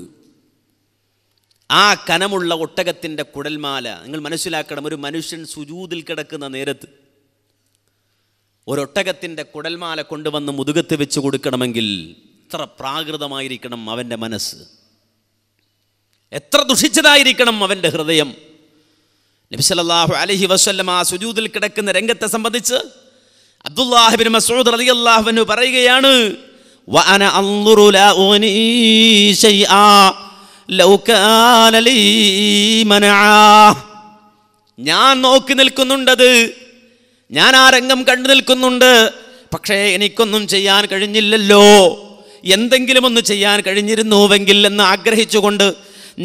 ആ കനമുള്ള ഒട്ടകത്തിൻ്റെ കുടൽമാല നിങ്ങൾ മനസ്സിലാക്കണം ഒരു മനുഷ്യൻ സുജൂതിൽ കിടക്കുന്ന നേരത്ത് ഒരൊട്ടകത്തിൻ്റെ കുടൽമാല കൊണ്ടുവന്ന് മുതുകത്ത് വെച്ച് കൊടുക്കണമെങ്കിൽ എത്ര പ്രാകൃതമായിരിക്കണം അവൻ്റെ മനസ്സ് എത്ര ദുഷിച്ചതായിരിക്കണം അവൻ്റെ ഹൃദയം നബിസലല്ലാഹു അലഹി വസ്ല്ലം ആ സുജൂതിൽ കിടക്കുന്ന രംഗത്തെ സംബന്ധിച്ച് അബ്ദുല്ലാഹിബിൻ മസൂദ് റലിയല്ലാഹുവിന് പറയുകയാണ് وأنا أنظر لا أغني شيئا لو كان لي منعا ഞാൻ നോക്കി നിൽക്കുന്നുണ്ടത് ഞാൻ ആ രംഗം കണ്ടു നിൽക്കുന്നുണ്ട് പക്ഷേ എനിക്കൊന്നും ചെയ്യാൻ കഴിഞ്ഞില്ലല്ലോ എന്തെങ്കിലും ഒന്ന് ചെയ്യാൻ കഴിഞ്ഞിരുന്നുവെങ്കിൽ എന്ന് ആഗ്രഹിച്ചുകൊണ്ട്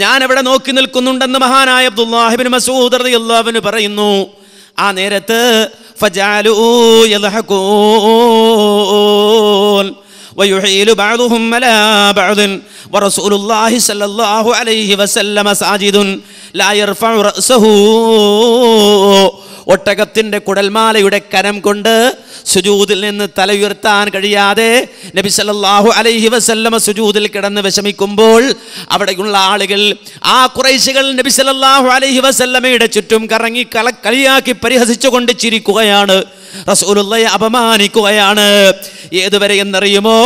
ഞാൻ എവിടെ നോക്കി നിൽക്കുന്നുണ്ടെന്ന് മഹാനായ അബ്ദുല്ലാഹിബിൻ മസൂദ് അള്ളാഹുവിന് പറയുന്നു ആ നേരത്ത് ഫജാലൂ ويحيل بعضهم ملا بعض ورسول الله صلى الله عليه وسلم ساجد لا يرفع رأسه ഒട്ടകത്തിൻ്റെ കുടൽമാലയുടെ കനം കൊണ്ട് സുജൂതിൽ നിന്ന് തല ഉയർത്താൻ കഴിയാതെ നബി സല്ലാഹു അലൈഹി വസല്ലമ സുജൂതിൽ കിടന്ന് വിഷമിക്കുമ്പോൾ അവിടെയുള്ള ആളുകൾ ആ കുറേശികൾ നബി സല്ലാഹു അലൈഹി വസല്ലമയുടെ ചുറ്റും കറങ്ങി കല കളിയാക്കി പരിഹസിച്ചുകൊണ്ട് ചിരിക്കുകയാണ് റസൂലുള്ളയെ അപമാനിക്കുകയാണ് ഏതുവരെ എന്നറിയുമോ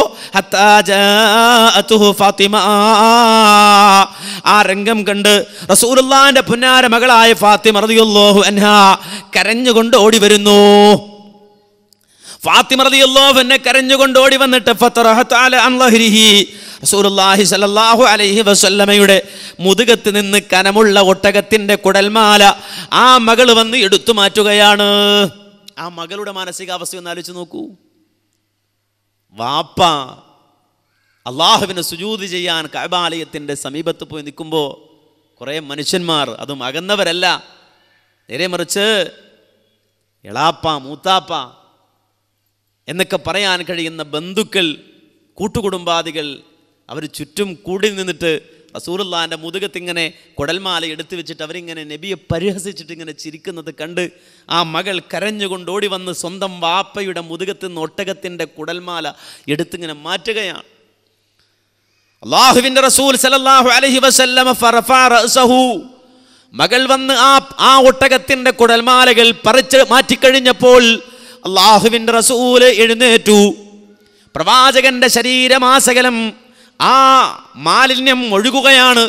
ഫാത്തിമ ആ രംഗം കണ്ട് റസൂലുള്ളാന്റെ പുന്നാര മകളായ ഫാത്തിമ റളിയല്ലാഹു അൻഹാ കരഞ്ഞുകൊണ്ട് ഓടി വരുന്നു ഫാത്തിമ റളിയല്ലാഹു എന്നെ കരഞ്ഞുകൊണ്ട് ഓടി വന്നിട്ട് ഫത്തറഹത്താല അൻലഹരിഹി റസൂലുള്ളാഹി സല്ലല്ലാഹു അലൈഹി വസല്ലമയുടെ മുതുകത്ത് നിന്ന് കനമുള്ള ഒട്ടകത്തിൻ്റെ കുടൽമാല ആ മകൾ വന്ന് എടുത്തു മാറ്റുകയാണ് ആ മകളുടെ മാനസികാവസ്ഥ ഒന്ന് ആലോചിച്ച് നോക്കൂ വാപ്പ അള്ളാഹുവിനെ സുജൂത് ചെയ്യാൻ കഅബാലയത്തിൻ്റെ സമീപത്ത് പോയി നിൽക്കുമ്പോൾ കുറേ മനുഷ്യന്മാർ അതും അകന്നവരല്ല നേരെ മറിച്ച് എളാപ്പ മൂത്താപ്പ എന്നൊക്കെ പറയാൻ കഴിയുന്ന ബന്ധുക്കൾ കൂട്ടുകുടുംബാദികൾ അവർ ചുറ്റും കൂടി നിന്നിട്ട് റസൂറുല്ലാൻ്റെ മുതുകത്തിങ്ങനെ കുടൽമാല എടുത്തു വെച്ചിട്ട് അവരിങ്ങനെ നബിയെ പരിഹസിച്ചിട്ട് ഇങ്ങനെ ചിരിക്കുന്നത് കണ്ട് ആ മകൾ കരഞ്ഞുകൊണ്ട് ഓടി വന്ന് സ്വന്തം വാപ്പയുടെ മുതുകത്ത് നിന്ന് ഒട്ടകത്തിൻ്റെ കുടൽമാല എടുത്തിങ്ങനെ മാറ്റുകയാണ് അള്ളാഹുവിന്റെ റസൂൽ സലല്ലാഹു അലഹി വസല്ലമു മകൾ വന്ന് ആ ആ ഒട്ടകത്തിന്റെ കുടൽമാലകൾ പറിച്ച് മാറ്റിക്കഴിഞ്ഞപ്പോൾ അള്ളാഹുവിന്റെ റസൂല് എഴുന്നേറ്റു പ്രവാചകന്റെ ശരീരമാസകലം ആ മാലിന്യം ഒഴുകുകയാണ്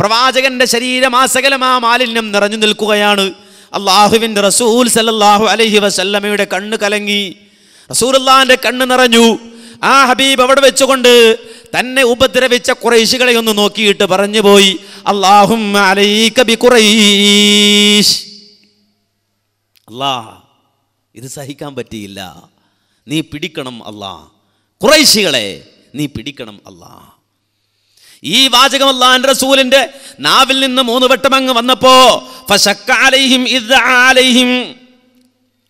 പ്രവാചകന്റെ ശരീരമാസകലം ആ മാലിന്യം നിറഞ്ഞു നിൽക്കുകയാണ് അള്ളാഹുവിന്റെ റസൂൽ സലല്ലാഹു അലഹി വസല്ലമയുടെ കണ്ണ് കലങ്ങി അള്ളാഹിന്റെ കണ്ണ് നിറഞ്ഞു ആ ഹബീബ് അവിടെ വെച്ചുകൊണ്ട് തന്നെ ഉപദ്രവിച്ച കുറേശികളെ ഒന്ന് നോക്കിയിട്ട് പറഞ്ഞു പോയി അള്ളാഹും അല്ലാ ഇത് സഹിക്കാൻ പറ്റിയില്ല നീ പിടിക്കണം അല്ലാ കുറൈശികളെ നീ പിടിക്കണം അല്ലാ ഈ വാചകം അല്ലാൻ റസൂലിന്റെ നാവിൽ നിന്ന് മൂന്ന് വട്ടം അങ്ങ് വന്നപ്പോ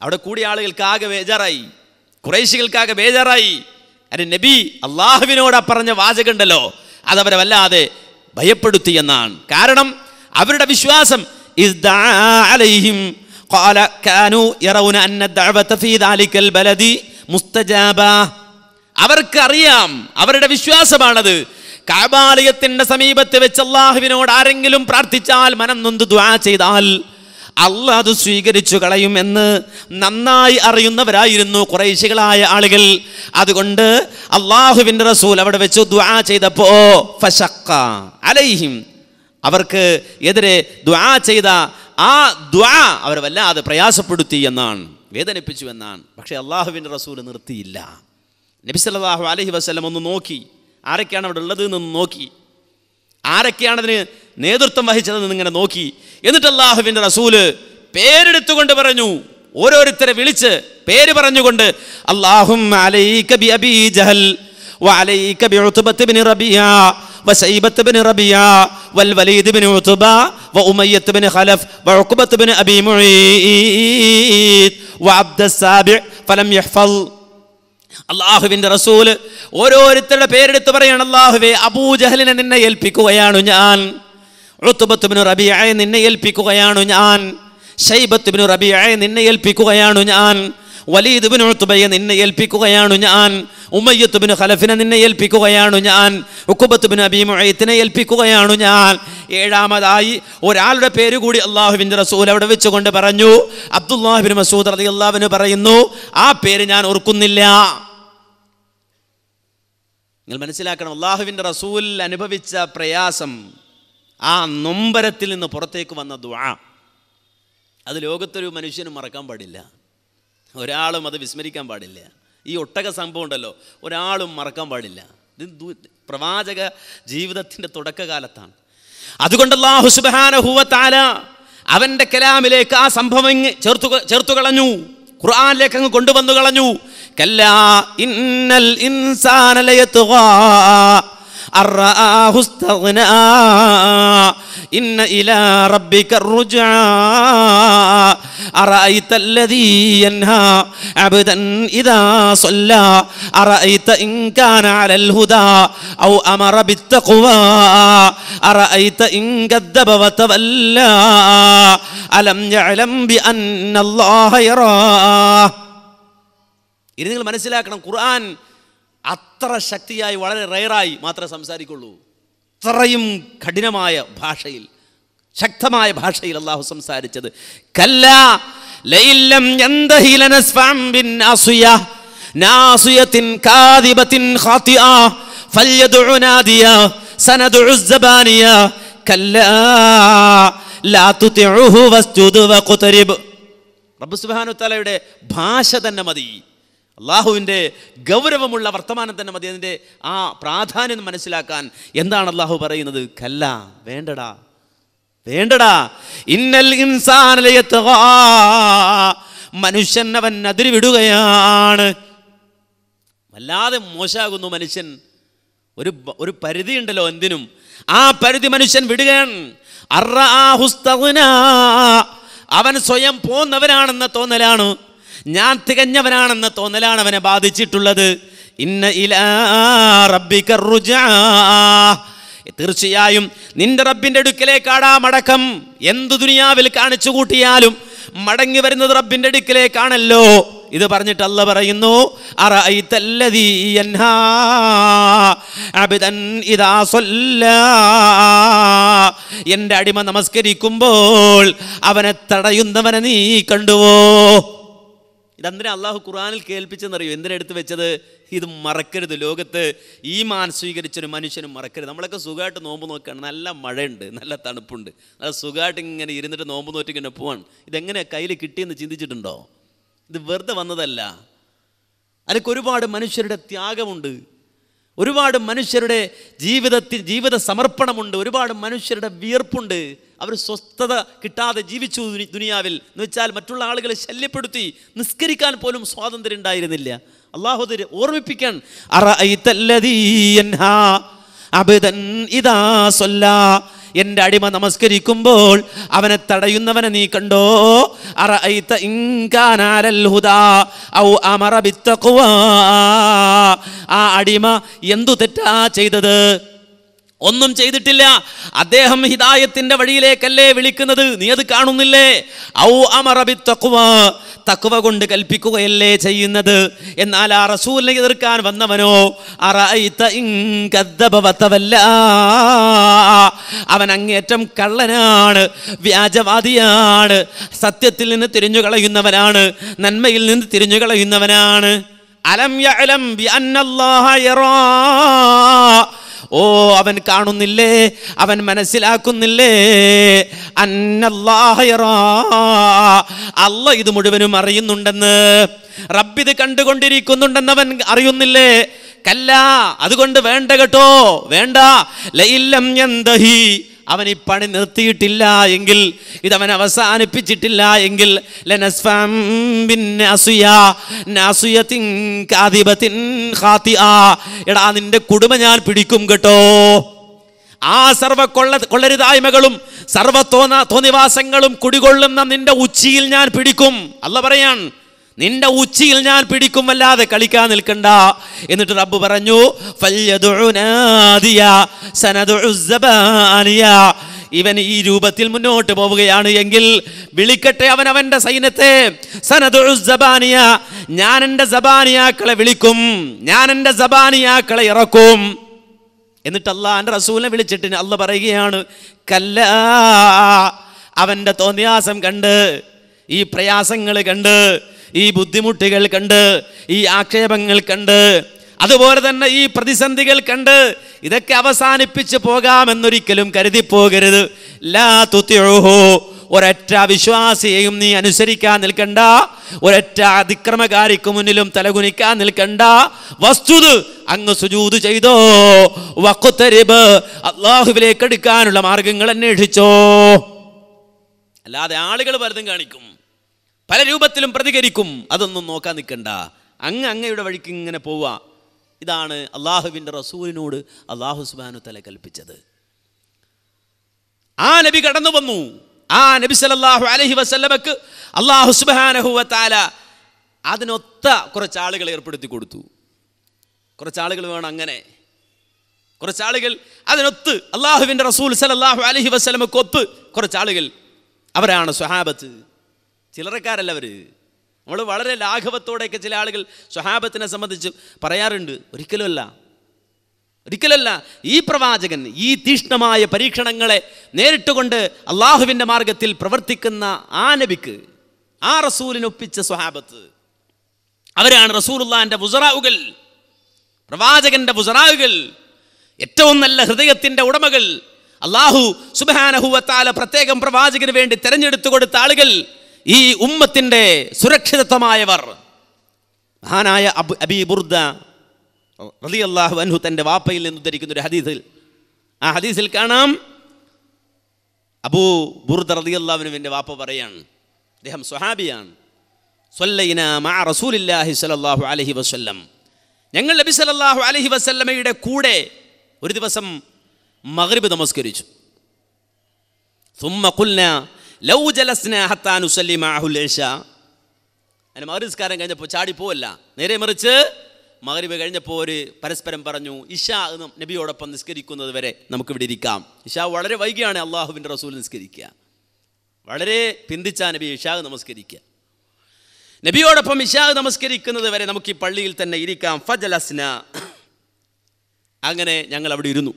അവിടെ കൂടിയ ആളുകൾക്ക് ആകെ ബേജാറായി കുറേശികൾക്കാകെ ബേജാറായി അരെ നബി അള്ളാഹുവിനോട് പറഞ്ഞ വാചകമുണ്ടല്ലോ അതവരെ വല്ലാതെ ഭയപ്പെടുത്തി എന്നാണ് കാരണം അവരുടെ വിശ്വാസം അവർക്ക് അറിയാം അവരുടെ വിശ്വാസമാണത് കാബാലയത്തിന്റെ സമീപത്ത് വെച്ച് അള്ളാഹുവിനോട് ആരെങ്കിലും പ്രാർത്ഥിച്ചാൽ മനം നൊന്ത് ദ്വാ ചെയ്താൽ അല്ല അത് സ്വീകരിച്ചു കളയുമെന്ന് നന്നായി അറിയുന്നവരായിരുന്നു കുറേശികളായ ആളുകൾ അതുകൊണ്ട് അള്ളാഹുവിൻ്റെ റസൂൽ അവിടെ വെച്ച് ദ്വാ ചെയ്തപ്പോ അലൈഹിം അവർക്ക് എതിരെ ദ്വാ ചെയ്ത ആ ദ്വാ അവർ വല്ലാതെ പ്രയാസപ്പെടുത്തി എന്നാണ് വേദനിപ്പിച്ചു എന്നാണ് പക്ഷേ അള്ളാഹുവിൻ്റെ റസൂൽ നിർത്തിയില്ല നബിസല്ലാഹു അലഹി വസ്ലം ഒന്ന് നോക്കി ആരൊക്കെയാണ് അവിടെ ഉള്ളത് എന്നൊന്ന് നോക്കി ആരൊക്കെയാണ് അതിന് നേതൃത്വം വഹിച്ചതെന്ന് ഇങ്ങനെ നോക്കി എന്നിട്ട് അള്ളാഹുവിൻ്റെ റസൂല് പേരെടുത്തുകൊണ്ട് പറഞ്ഞു ഓരോരുത്തരെ വിളിച്ച് പേര് പറഞ്ഞുകൊണ്ട് അള്ളാഹും وسيبة بن ربيعة والوليد بن عتبة وأمية بن خلف وعقبة بن أبي معيط وعبد السابع فلم يحفظ അള്ളാഹുവിന്റെ റസൂല് ഓരോരുത്തരുടെ പേരെടുത്ത് പറയാണ് അള്ളാഹുവേ അബൂജഹലിനെ നിന്നെ ഏൽപ്പിക്കുകയാണ് ഞാൻ റബിയായ നിന്നെ ഏൽപ്പിക്കുകയാണ് ഞാൻ ഷൈബത്തുബിന് റബിയായ നിന്നെ ഏൽപ്പിക്കുകയാണ് ഞാൻ വലീദുബിന് ഉത്തുബയ്യ നിന്നെ ഏൽപ്പിക്കുകയാണ് ഞാൻ ഉമ്മയ്യത്തുബിന് ഖലഫിനെ നിന്നെ ഏൽപ്പിക്കുകയാണ് ഞാൻ ഉക്കുബത്തുബിന് അബീമുഴയത്തിനെ ഏൽപ്പിക്കുകയാണ് ഞാൻ ഏഴാമതായി ഒരാളുടെ പേര് കൂടി അള്ളാഹുവിൻ്റെ റസൂൽ അവിടെ വെച്ചുകൊണ്ട് പറഞ്ഞു അബ്ദുല്ലാഹിബിൻ മസൂദ് അലി അള്ളാഹുവിന് പറയുന്നു ആ പേര് ഞാൻ ഓർക്കുന്നില്ല നിങ്ങൾ മനസ്സിലാക്കണം അള്ളാഹുവിൻ്റെ റസൂൽ അനുഭവിച്ച പ്രയാസം ആ നൊമ്പരത്തിൽ നിന്ന് പുറത്തേക്ക് വന്ന ദ്വാ അത് ലോകത്തൊരു മനുഷ്യനും മറക്കാൻ പാടില്ല ഒരാളും അത് വിസ്മരിക്കാൻ പാടില്ല ഈ ഒട്ടക സംഭവം ഉണ്ടല്ലോ ഒരാളും മറക്കാൻ പാടില്ല ഇത് പ്രവാചക ജീവിതത്തിൻ്റെ തുടക്കകാലത്താണ് അതുകൊണ്ട് അള്ളാഹു സുബാനഹുവ അവൻ്റെ കലാമിലേക്ക് ആ സംഭവം ചേർത്തു ചേർത്തു കളഞ്ഞു ഖുർആാനിലേക്ക് അങ്ങ് കൊണ്ടുവന്നു കളഞ്ഞു കല്ല ഇന്നൽ ഇൻസാനലയത്തുവാ أن رآه استغنى إن إلى ربك الرجعى أرأيت الذي ينهى عبدا إذا صلى أرأيت إن كان على الهدى أو أمر بالتقوى أرأيت إن كذب وتولى ألم يعلم بأن الله يراه ഇത് നിങ്ങൾ മനസ്സിലാക്കണം القرآن അത്ര ശക്തിയായി വളരെ റയറായി മാത്രമേ സംസാരിക്കുള്ളൂ അത്രയും കഠിനമായ ഭാഷയിൽ ശക്തമായ ഭാഷയിൽ അള്ളാഹു സംസാരിച്ചത് കല്ല കല്ല ലാ വഖതരിബ് സുബ്ഹാനഹു തആലയുടെ ഭാഷ തന്നെ മതി അള്ളാഹുവിൻ്റെ ഗൗരവമുള്ള വർത്തമാനം തന്നെ മതി അതിൻ്റെ ആ പ്രാധാന്യം മനസ്സിലാക്കാൻ എന്താണ് അള്ളാഹു പറയുന്നത് കല്ല വേണ്ടടാ വേണ്ടടാ ഇന്നൽ മനുഷ്യൻ അവൻ അതിരി വിടുകയാണ് വല്ലാതെ മോശമാകുന്നു മനുഷ്യൻ ഒരു ഒരു പരിധി ഉണ്ടല്ലോ എന്തിനും ആ പരിധി മനുഷ്യൻ വിടുകയാണ് അവൻ സ്വയം പോന്നവനാണെന്ന തോന്നലാണ് ഞാൻ തികഞ്ഞവനാണെന്ന തോന്നലാണ് അവനെ ബാധിച്ചിട്ടുള്ളത് ഇന്ന ഇലാ റബ്ബിക തീർച്ചയായും നിന്റെ റബ്ബിന്റെ അടുക്കിലേക്കാടാ മടക്കം എന്ത് ദുനിയാവിൽ കാണിച്ചു കൂട്ടിയാലും മടങ്ങി വരുന്നത് റബ്ബിന്റെ അടുക്കിലേക്കാണല്ലോ ഇത് പറഞ്ഞിട്ട് അല്ല പറയുന്നു എൻ്റെ അടിമ നമസ്കരിക്കുമ്പോൾ അവനെ തടയുന്നവനെ നീ കണ്ടുവോ ഇതെന്തിനാ അള്ളാഹു ഖുറാനിൽ കേൾപ്പിച്ചെന്നറിയോ എന്തിനെടുത്ത് വെച്ചത് ഇത് മറക്കരുത് ലോകത്ത് ഈ മാൻ സ്വീകരിച്ചൊരു മനുഷ്യനും മറക്കരുത് നമ്മളൊക്കെ സുഖമായിട്ട് നോമ്പ് നോക്കുകയാണ് നല്ല മഴയുണ്ട് നല്ല തണുപ്പുണ്ട് നല്ല സുഖമായിട്ട് ഇങ്ങനെ ഇരുന്നിട്ട് നോമ്പ് നോറ്റിങ്ങനെ പോവാണ് ഇതെങ്ങനെ കയ്യിൽ കിട്ടിയെന്ന് ചിന്തിച്ചിട്ടുണ്ടോ ഇത് വെറുതെ വന്നതല്ല അതിനൊക്കെ ഒരുപാട് മനുഷ്യരുടെ ത്യാഗമുണ്ട് ഒരുപാട് മനുഷ്യരുടെ ജീവിതത്തിൽ ജീവിത സമർപ്പണമുണ്ട് ഒരുപാട് മനുഷ്യരുടെ വിയർപ്പുണ്ട് അവർ സ്വസ്ഥത കിട്ടാതെ ജീവിച്ചു ദുനിയാവിൽ എന്ന് വെച്ചാൽ മറ്റുള്ള ആളുകളെ ശല്യപ്പെടുത്തി നിസ്കരിക്കാൻ പോലും സ്വാതന്ത്ര്യം ഉണ്ടായിരുന്നില്ല അള്ളാഹുദർ ഓർമ്മിപ്പിക്കാൻ അറ എൻ്റെ അടിമ നമസ്കരിക്കുമ്പോൾ അവനെ തടയുന്നവനെ നീ കണ്ടോ ആ അടിമ എന്തു തെറ്റാ ചെയ്തത് ഒന്നും ചെയ്തിട്ടില്ല അദ്ദേഹം ഹിതായത്തിന്റെ വഴിയിലേക്കല്ലേ വിളിക്കുന്നത് നീ അത് കാണുന്നില്ലേ ഔ അമറബി തക്കുവ തക്കുവ കൊണ്ട് കൽപ്പിക്കുകയല്ലേ ചെയ്യുന്നത് എന്നാൽ ആ റസൂലിനെ എതിർക്കാൻ വന്നവനോ അവൻ അങ്ങേറ്റം കള്ളനാണ് വ്യാജവാദിയാണ് സത്യത്തിൽ നിന്ന് തിരിഞ്ഞു കളയുന്നവനാണ് നന്മയിൽ നിന്ന് തിരിഞ്ഞു കളയുന്നവനാണ് അലം യഅലം യറാ ഓ അവൻ കാണുന്നില്ലേ അവൻ മനസ്സിലാക്കുന്നില്ലേ അല്ല ഇത് മുഴുവനും അറിയുന്നുണ്ടെന്ന് റബ്ബിത് കണ്ടുകൊണ്ടിരിക്കുന്നുണ്ടെന്ന് അവൻ അറിയുന്നില്ലേ കല്ല അതുകൊണ്ട് വേണ്ട കേട്ടോ വേണ്ട ലൈല്ലം എന്തഹി അവൻ ഈ പണി നിർത്തിയിട്ടില്ല എങ്കിൽ ഇതവൻ അവസാനിപ്പിച്ചിട്ടില്ല എങ്കിൽ എടാ നിന്റെ കുടുംബ ഞാൻ പിടിക്കും കേട്ടോ ആ സർവ കൊള്ള കൊള്ളരുതായ്മകളും സർവ തോന്ന തോന്നിവാസങ്ങളും കുടികൊള്ളുന്ന നിന്റെ ഉച്ചിയിൽ ഞാൻ പിടിക്കും അല്ല പറയാൻ നിന്റെ ഉച്ചിയിൽ ഞാൻ പിടിക്കും വല്ലാതെ കളിക്കാൻ നിൽക്കണ്ട എന്നിട്ട് റബ്ബ് പറഞ്ഞു ഇവൻ ഈ രൂപത്തിൽ മുന്നോട്ട് പോവുകയാണ് എങ്കിൽ വിളിക്കട്ടെ അവൻ അവൻ്റെ സൈന്യത്തെ സനദുസബാനിയ ഞാൻ എൻ്റെ സബാനിയാക്കളെ വിളിക്കും ഞാൻ എൻ്റെ സബാനിയാക്കളെ ഇറക്കും എന്നിട്ട് എൻ്റെ റസൂലിനെ വിളിച്ചിട്ട് അല്ല പറയുകയാണ് കല്ല അവൻ്റെ തോന്നിയാസം കണ്ട് ഈ പ്രയാസങ്ങൾ കണ്ട് ഈ ബുദ്ധിമുട്ടുകൾ കണ്ട് ഈ ആക്ഷേപങ്ങൾ കണ്ട് അതുപോലെ തന്നെ ഈ പ്രതിസന്ധികൾ കണ്ട് ഇതൊക്കെ അവസാനിപ്പിച്ച് പോകാമെന്നൊരിക്കലും കരുതിപ്പോകരുത് ലാ തുത്തിയോഹോ ഒരൊറ്റ വിശ്വാസിയെയും നീ അനുസരിക്കാൻ നിൽക്കണ്ട ഒരൊറ്റ അതിക്രമകാരിക്ക് മുന്നിലും തലകുനിക്കാൻ നിൽക്കണ്ട വസ്തുത അങ്ങ് സുജൂത് ചെയ്തോ വക്കുത്തരിബ് അള്ളാഹുവിലേക്ക് എടുക്കാനുള്ള മാർഗങ്ങൾ അന്വേഷിച്ചോ അല്ലാതെ ആളുകൾ പലതും കാണിക്കും പല രൂപത്തിലും പ്രതികരിക്കും അതൊന്നും നോക്കാൻ നിൽക്കണ്ട അങ്ങ് അങ്ങയുടെ വഴിക്ക് ഇങ്ങനെ പോവുക ഇതാണ് അള്ളാഹുവിൻ്റെ റസൂലിനോട് അള്ളാഹു സുബാനു തല കൽപ്പിച്ചത് ആ നബി കടന്നു വന്നു ആ നബി സലല്ലാഹു അലഹി വസല്ലമക്ക് അള്ളാഹു സുബാനഹുവ താല അതിനൊത്ത കുറച്ച് ആളുകൾ ഏർപ്പെടുത്തി കൊടുത്തു കുറച്ച് ആളുകൾ വേണം അങ്ങനെ കുറച്ച് ആളുകൾ അതിനൊത്ത് അള്ളാഹുവിൻ്റെ റസൂൽ സലല്ലാഹു അലഹി വസ്ലമക്കൊത്ത് കുറച്ച് ആളുകൾ അവരാണ് സ്വഹാബത്ത് ചിലറക്കാരല്ല അവർ നമ്മൾ വളരെ ലാഘവത്തോടെയൊക്കെ ചില ആളുകൾ സ്വഹാബത്തിനെ സംബന്ധിച്ച് പറയാറുണ്ട് ഒരിക്കലുമല്ല ഒരിക്കലല്ല ഈ പ്രവാചകൻ ഈ തീഷ്ണമായ പരീക്ഷണങ്ങളെ നേരിട്ടുകൊണ്ട് അള്ളാഹുവിൻ്റെ മാർഗത്തിൽ പ്രവർത്തിക്കുന്ന ആ നബിക്ക് ആ റസൂലിനൊപ്പിച്ച സ്വഹാബത്ത് അവരാണ് റസൂലുള്ളാൻ്റെ ബുസറാവുകൾ പ്രവാചകന്റെ ബുസറാവുകൾ ഏറ്റവും നല്ല ഹൃദയത്തിൻ്റെ ഉടമകൾ അള്ളാഹു സുബാനഹുവത്താല പ്രത്യേകം പ്രവാചകന് വേണ്ടി തെരഞ്ഞെടുത്തു കൊടുത്ത ആളുകൾ ഈ ഉമ്മത്തിൻ്റെ സുരക്ഷിതത്വമായവർ മഹാനായ അബ് അബി ബുർദ റലി അള്ളാഹു അൻഹു തൻ്റെ വാപ്പയിൽ നിന്ന് ഉദ്ധരിക്കുന്ന ഒരു ഹദീസിൽ ആ ഹദീസിൽ കാണാം അബൂ ബുർദ റലി അള്ളാഹുനുവിൻ്റെ വാപ്പ പറയാണ് അദ്ദേഹം സുഹാബിയാണ് സൊല്ലൈന മാ റസൂലില്ലാഹി സലല്ലാഹു അലഹി വസ്ല്ലം ഞങ്ങൾ നബി സലല്ലാഹു അലഹി വസ്ല്ലമയുടെ കൂടെ ഒരു ദിവസം മഗ്രിബ് നമസ്കരിച്ചു സുമ്മ കുൽന ലൗ ജലസ്നേഹത്താൻ ഉസല്ലി മാഹുലേഷ അതിന് മകരസ്കാരം കഴിഞ്ഞപ്പോൾ ചാടിപ്പോവല്ല നേരെ മറിച്ച് മകരീബ് കഴിഞ്ഞപ്പോൾ ഒരു പരസ്പരം പറഞ്ഞു ഇഷ എന്ന് നബിയോടൊപ്പം നിസ്കരിക്കുന്നത് വരെ നമുക്കിവിടെ ഇരിക്കാം ഇഷ വളരെ വൈകിയാണ് അള്ളാഹുവിൻ്റെ റസൂൽ നിസ്കരിക്കുക വളരെ പിന്തിച്ച നബി ഇഷാഖ് നമസ്കരിക്കുക നബിയോടൊപ്പം ഇഷാഖ് നമസ്കരിക്കുന്നത് വരെ നമുക്ക് ഈ പള്ളിയിൽ തന്നെ ഇരിക്കാം ഫജലസ്ന അങ്ങനെ ഞങ്ങൾ അവിടെ ഇരുന്നു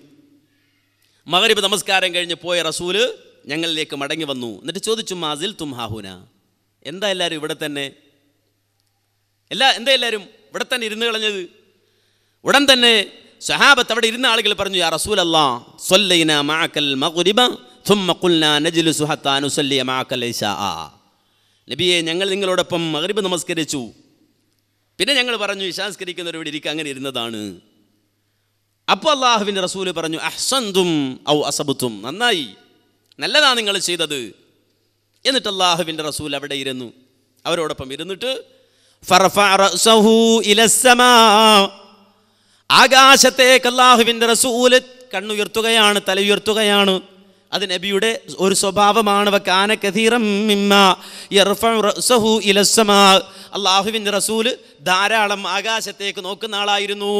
മകരീബ് നമസ്കാരം കഴിഞ്ഞ് പോയ റസൂല് ഞങ്ങളിലേക്ക് മടങ്ങി വന്നു എന്നിട്ട് ചോദിച്ചു മാസിൽ തും ഹാഹുന എന്താ എല്ലാവരും ഇവിടെ തന്നെ എല്ലാ എന്താ എല്ലാവരും ഇവിടെ തന്നെ ഇരുന്ന് കളഞ്ഞത് ഉടൻ തന്നെ സഹാബത്ത് അവിടെ ഇരുന്ന ആളുകൾ പറഞ്ഞു യാ റസൂൽ അല്ലാ സൊല്ലൈന മാക്കൽ മകുരിബ നബിയെ ഞങ്ങൾ നിങ്ങളോടൊപ്പം മകരിബ് നമസ്കരിച്ചു പിന്നെ ഞങ്ങൾ പറഞ്ഞു ഇശാസ്കരിക്കുന്നവരോട് ഇരിക്കുക അങ്ങനെ ഇരുന്നതാണ് അപ്പോൾ അള്ളാഹുവിൻ്റെ റസൂല് പറഞ്ഞു അഹ്സന്തും ഔ അസബുത്തും നന്നായി നല്ലതാണ് നിങ്ങൾ ചെയ്തത് എന്നിട്ട് അള്ളാഹുവിൻ്റെ റസൂൽ അവിടെ ഇരുന്നു അവരോടൊപ്പം ഇരുന്നിട്ട് ആകാശത്തേക്ക് അള്ളാഹുവിൻ്റെ റസൂൽ കണ്ണുയർത്തുകയാണ് തല ഉയർത്തുകയാണ് അത് നബിയുടെ ഒരു സ്വഭാവമാണ് അള്ളാഹുവിൻ്റെ റസൂല് ധാരാളം ആകാശത്തേക്ക് നോക്കുന്ന ആളായിരുന്നു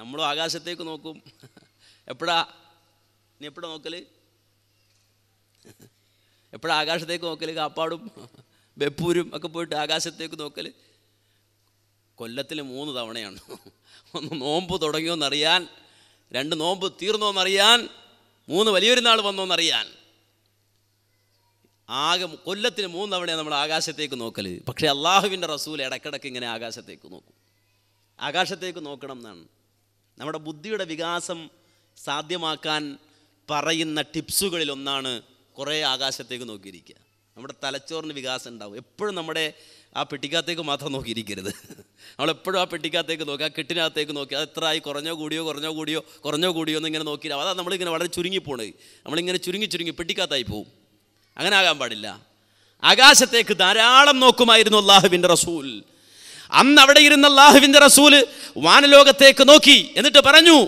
നമ്മളും ആകാശത്തേക്ക് നോക്കും എപ്പോഴാ നീ എപ്പോഴാ നോക്കൽ എപ്പോഴാ ആകാശത്തേക്ക് നോക്കൽ കാപ്പാടും ബെപ്പൂരും ഒക്കെ പോയിട്ട് ആകാശത്തേക്ക് നോക്കൽ കൊല്ലത്തിൽ മൂന്ന് തവണയാണ് ഒന്ന് നോമ്പ് തുടങ്ങിയോന്നറിയാൻ രണ്ട് നോമ്പ് തീർന്നോന്നറിയാൻ മൂന്ന് വലിയൊരു നാൾ വന്നോന്നറിയാൻ ആകെ കൊല്ലത്തിന് മൂന്ന് തവണയാണ് നമ്മൾ ആകാശത്തേക്ക് നോക്കൽ പക്ഷേ അള്ളാഹുവിൻ്റെ റസൂൽ ഇടക്കിടക്ക് ഇങ്ങനെ ആകാശത്തേക്ക് നോക്കും ആകാശത്തേക്ക് നോക്കണം എന്നാണ് നമ്മുടെ ബുദ്ധിയുടെ വികാസം സാധ്യമാക്കാൻ പറയുന്ന ടിപ്സുകളിലൊന്നാണ് കുറേ ആകാശത്തേക്ക് നോക്കിയിരിക്കുക നമ്മുടെ തലച്ചോറിന് വികാസം ഉണ്ടാവും എപ്പോഴും നമ്മുടെ ആ പെട്ടിക്കകത്തേക്ക് മാത്രം നോക്കിയിരിക്കരുത് നമ്മളെപ്പോഴും ആ പെട്ടിക്കകത്തേക്ക് നോക്കി ആ കെട്ടിനകത്തേക്ക് നോക്കി അത് എത്ര ആയി കുറഞ്ഞോ കൂടിയോ കുറഞ്ഞോ കൂടിയോ കുറഞ്ഞോ കൂടിയോ എന്ന് ഇങ്ങനെ നോക്കിയില്ല അതാ നമ്മളിങ്ങനെ വളരെ ചുരുങ്ങിപ്പോണത് നമ്മളിങ്ങനെ ചുരുങ്ങി ചുരുങ്ങി പെട്ടിക്കകത്തായി പോവും അങ്ങനെ ആകാൻ പാടില്ല ആകാശത്തേക്ക് ധാരാളം നോക്കുമായിരുന്നു അള്ളാഹുവിൻ്റെ റസൂൽ അന്ന് അവിടെ ഇരുന്ന അള്ളാഹുവിൻ്റെ റസൂൽ വാനലോകത്തേക്ക് നോക്കി എന്നിട്ട് പറഞ്ഞു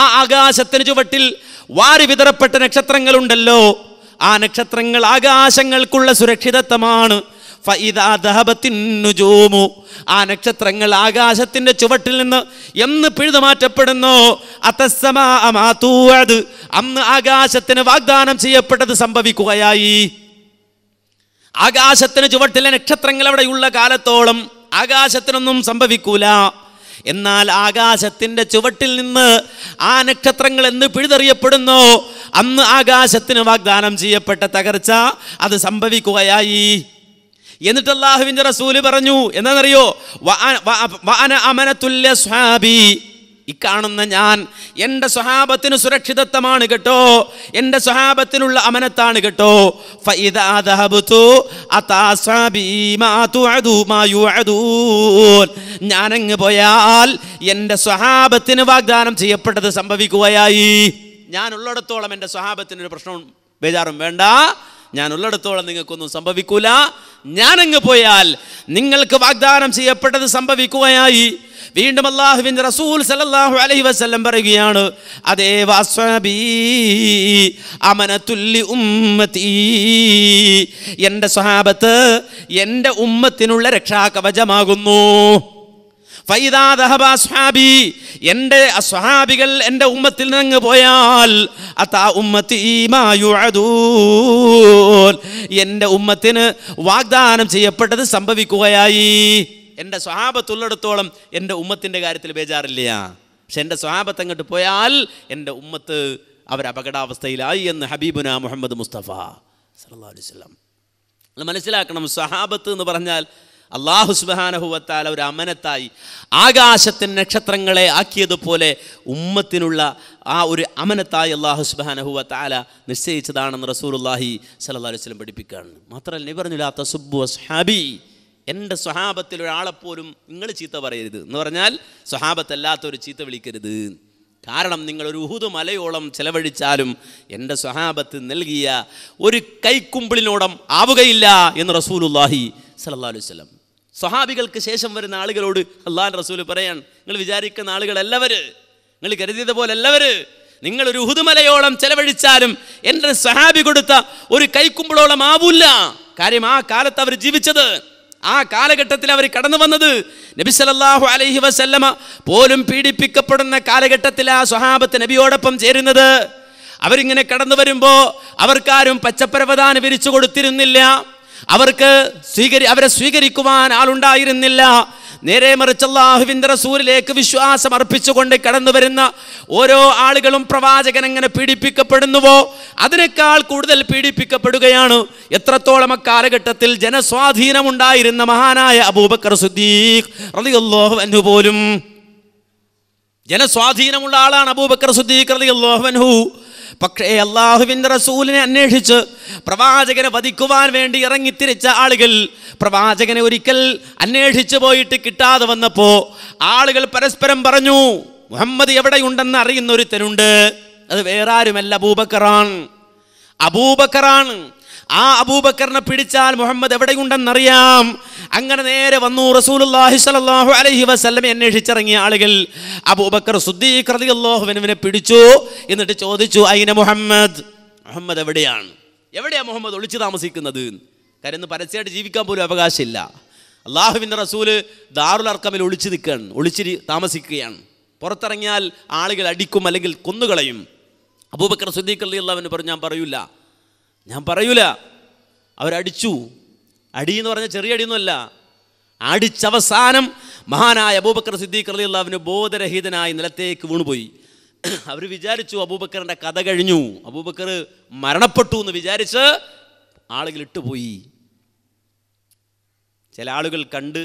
ആ ആകാശത്തിന് ചുവട്ടിൽ വാരി വിതറപ്പെട്ട നക്ഷത്രങ്ങളുണ്ടല്ലോ ആ നക്ഷത്രങ്ങൾ ആകാശങ്ങൾക്കുള്ള സുരക്ഷിതത്വമാണ് ആ നക്ഷത്രങ്ങൾ ആകാശത്തിന്റെ ചുവട്ടിൽ നിന്ന് എന്ന് പിഴുതുമാറ്റപ്പെടുന്നു അന്ന് ആകാശത്തിന് വാഗ്ദാനം ചെയ്യപ്പെട്ടത് സംഭവിക്കുകയായി ആകാശത്തിന് ചുവട്ടിലെ നക്ഷത്രങ്ങൾ അവിടെയുള്ള കാലത്തോളം ആകാശത്തിനൊന്നും സംഭവിക്കൂല എന്നാൽ ആകാശത്തിൻ്റെ ചുവട്ടിൽ നിന്ന് ആ നക്ഷത്രങ്ങൾ എന്ന് പിഴുതെറിയപ്പെടുന്നു അന്ന് ആകാശത്തിന് വാഗ്ദാനം ചെയ്യപ്പെട്ട തകർച്ച അത് സംഭവിക്കുകയായി എന്നിട്ട് അള്ളാഹുവിൻ്റെ റസൂല് പറഞ്ഞു എന്താണെന്നറിയോ ഈ കാണുന്ന ഞാൻ എൻ്റെ സ്വഹാപത്തിന് സുരക്ഷിതത്വമാണ് കേട്ടോ എൻ്റെ സ്വഹാപത്തിനുള്ള അമനത്താണ് കേട്ടോ ഞാനങ്ങ് പോയാൽ എൻ്റെ സ്വഹാപത്തിന് വാഗ്ദാനം ചെയ്യപ്പെട്ടത് സംഭവിക്കുകയായി ഞാൻ ഉള്ളിടത്തോളം എൻ്റെ ഒരു പ്രശ്നവും ബേജാറും വേണ്ട ഞാൻ ഉള്ളിടത്തോളം നിങ്ങൾക്കൊന്നും സംഭവിക്കൂല ഞാനങ്ങ് പോയാൽ നിങ്ങൾക്ക് വാഗ്ദാനം ചെയ്യപ്പെട്ടത് സംഭവിക്കുകയായി വീണ്ടും അള്ളാഹുവിൻ്റെ റസൂൽ സലല്ലാഹു അലൈഹി വസ്ലം പറയുകയാണ് അതേ വാസ്വാബി അമനത്തുല്ലി ഉമ്മത്തി എൻ്റെ സ്വഹാബത്ത് എൻ്റെ ഉമ്മത്തിനുള്ള രക്ഷാകവചമാകുന്നു ഫൈദാദഹബാസ്ഹാബി എൻ്റെ സ്വഹാബികൾ എൻ്റെ ഉമ്മത്തിൽ നിന്ന് പോയാൽ അതാ ഉമ്മത്തി എൻ്റെ ഉമ്മത്തിന് വാഗ്ദാനം ചെയ്യപ്പെട്ടത് സംഭവിക്കുകയായി എൻ്റെ സ്വഭാവത്തുള്ളിടത്തോളം എൻ്റെ ഉമ്മത്തിൻ്റെ കാര്യത്തിൽ ബേജാറില്ല പക്ഷെ എൻ്റെ സ്വഹാബത്ത് അങ്ങോട്ട് പോയാൽ എൻ്റെ ഉമ്മത്ത് അവർ അപകടാവസ്ഥയിലായി എന്ന് ഹബീബുന മുഹമ്മദ് മുസ്തഫ സലഹുലി സ്വലം അത് മനസ്സിലാക്കണം സ്വഹാബത്ത് എന്ന് പറഞ്ഞാൽ അള്ളാഹു സുബാനഹുവത്താൽ ഒരു അമനത്തായി ആകാശത്തിൻ നക്ഷത്രങ്ങളെ ആക്കിയതുപോലെ ഉമ്മത്തിനുള്ള ആ ഒരു അമനത്തായി അള്ളാഹു സുബാനഹുവത്താല നിശ്ചയിച്ചതാണെന്ന് റസൂലുല്ലാഹി സല്ലാ അലുസ്ലം പഠിപ്പിക്കുകയാണ് മാത്രമല്ല നീ പറഞ്ഞില്ലാത്ത തസുബു അസ്ഹാബി എൻ്റെ സ്വഹാബത്തിൽ ഒരാളെപ്പോലും നിങ്ങൾ ചീത്ത പറയരുത് എന്ന് പറഞ്ഞാൽ ഒരു ചീത്ത വിളിക്കരുത് കാരണം നിങ്ങളൊരു ഉഹുദ് മലയോളം ചെലവഴിച്ചാലും എൻ്റെ സ്വഹാബത്ത് നൽകിയ ഒരു കൈക്കുമ്പിളിനോടം ആവുകയില്ല എന്ന് റസൂലുല്ലാഹി സല്ലാ അലുവല്ലം സ്വഹാബികൾക്ക് ശേഷം വരുന്ന ആളുകളോട് അള്ളാൻ റസൂൽ പറയാൻ നിങ്ങൾ വിചാരിക്കുന്ന ആളുകളല്ലവർ നിങ്ങൾ കരുതിയത് പോലല്ലവർ നിങ്ങളൊരു ഉഹുദുമലയോളം ചെലവഴിച്ചാലും എൻ്റെ സഹാബി കൊടുത്ത ഒരു കൈക്കുമ്പിളോളം ആവൂല്ല കാര്യം ആ കാലത്ത് അവർ ജീവിച്ചത് ആ കാലഘട്ടത്തിൽ അവർ കടന്നു വന്നത് നബിസലല്ലാഹു അലൈഹി വസല്ലമ പോലും പീഡിപ്പിക്കപ്പെടുന്ന കാലഘട്ടത്തിൽ ആ സ്വഹാബത്ത് നബിയോടൊപ്പം ചേരുന്നത് അവരിങ്ങനെ കടന്നു വരുമ്പോൾ അവർക്കാരും പച്ചപ്പരവധാനം വിരിച്ചു കൊടുത്തിരുന്നില്ല അവർക്ക് സ്വീകരി അവരെ സ്വീകരിക്കുവാൻ ആളുണ്ടായിരുന്നില്ല നേരെ മറിച്ച് അള്ളാഹുവിൻ്റെ റസൂലിലേക്ക് വിശ്വാസം അർപ്പിച്ചുകൊണ്ട് കടന്നു വരുന്ന ഓരോ ആളുകളും പ്രവാചകൻ എങ്ങനെ പീഡിപ്പിക്കപ്പെടുന്നുവോ അതിനേക്കാൾ കൂടുതൽ പീഡിപ്പിക്കപ്പെടുകയാണ് എത്രത്തോളം അക്കാലഘട്ടത്തിൽ ജനസ്വാധീനമുണ്ടായിരുന്ന മഹാനായ അബൂബക്കർ സുദ്ദീഖ് റളിയല്ലാഹു അൻഹു പോലും ജനസ്വാധീനമുള്ള ആളാണ് അബൂബക്കർ സുദ്ദീഖ് റളിയല്ലാഹു അൻഹു പക്ഷേ അള്ളാഹുവിൻ്റെ റസൂലിനെ അന്വേഷിച്ച് പ്രവാചകനെ വധിക്കുവാൻ വേണ്ടി ഇറങ്ങിത്തിരിച്ച ആളുകൾ പ്രവാചകനെ ഒരിക്കൽ അന്വേഷിച്ചു പോയിട്ട് കിട്ടാതെ വന്നപ്പോൾ ആളുകൾ പരസ്പരം പറഞ്ഞു മുഹമ്മദ് എവിടെയുണ്ടെന്ന് അറിയുന്ന ഒരുത്തനുണ്ട് അത് വേറാരുമല്ല അബൂബക്കറാണ് അബൂബക്കറാണ് ആ അബൂബക്കറിനെ പിടിച്ചാൽ മുഹമ്മദ് എവിടെയുണ്ടെന്നറിയാം അങ്ങനെ നേരെ വന്നു റസൂലുല്ലാഹി സലാഹു അലഹി വസ്ലമെ അന്വേഷിച്ചിറങ്ങിയ ആളുകൾ അബൂബക്കർ സുദ്ദീഖ് അള്ളാഹുവിനെ പിടിച്ചു എന്നിട്ട് ചോദിച്ചു അയിന മുഹമ്മദ് മുഹമ്മദ് എവിടെയാണ് എവിടെയാണ് മുഹമ്മദ് ഒളിച്ചു താമസിക്കുന്നത് കാര്യം ഇന്ന് പരസ്യമായിട്ട് ജീവിക്കാൻ പോലും അവകാശമില്ല അള്ളാഹുവിൻ്റെ റസൂല് ദാറുൽ അർക്കമിൽ ഒളിച്ചു നിൽക്കുകയാണ് ഒളിച്ചിരി താമസിക്കുകയാണ് പുറത്തിറങ്ങിയാൽ ആളുകൾ അടിക്കും അല്ലെങ്കിൽ കൊന്നുകളയും അബൂബക്കർ സുദ്ദീഖ് അള്ളി അള്ളാഹുവിന് പറഞ്ഞു ഞാൻ പറയൂല ഞാൻ പറയൂല അവരടിച്ചു അടി എന്ന് പറഞ്ഞാൽ ചെറിയ അടിയൊന്നുമല്ല അടിച്ചവസാനം മഹാനായ അബൂബക്കർ സിദ്ദീഖ് അലി അള്ളാവിന് ബോധരഹിതനായി നിലത്തേക്ക് വീണുപോയി അവർ വിചാരിച്ചു അബൂബക്കറിൻ്റെ കഥ കഴിഞ്ഞു അബൂബക്കർ മരണപ്പെട്ടു എന്ന് വിചാരിച്ച് ആളുകൾ ഇട്ടുപോയി ചില ആളുകൾ കണ്ട്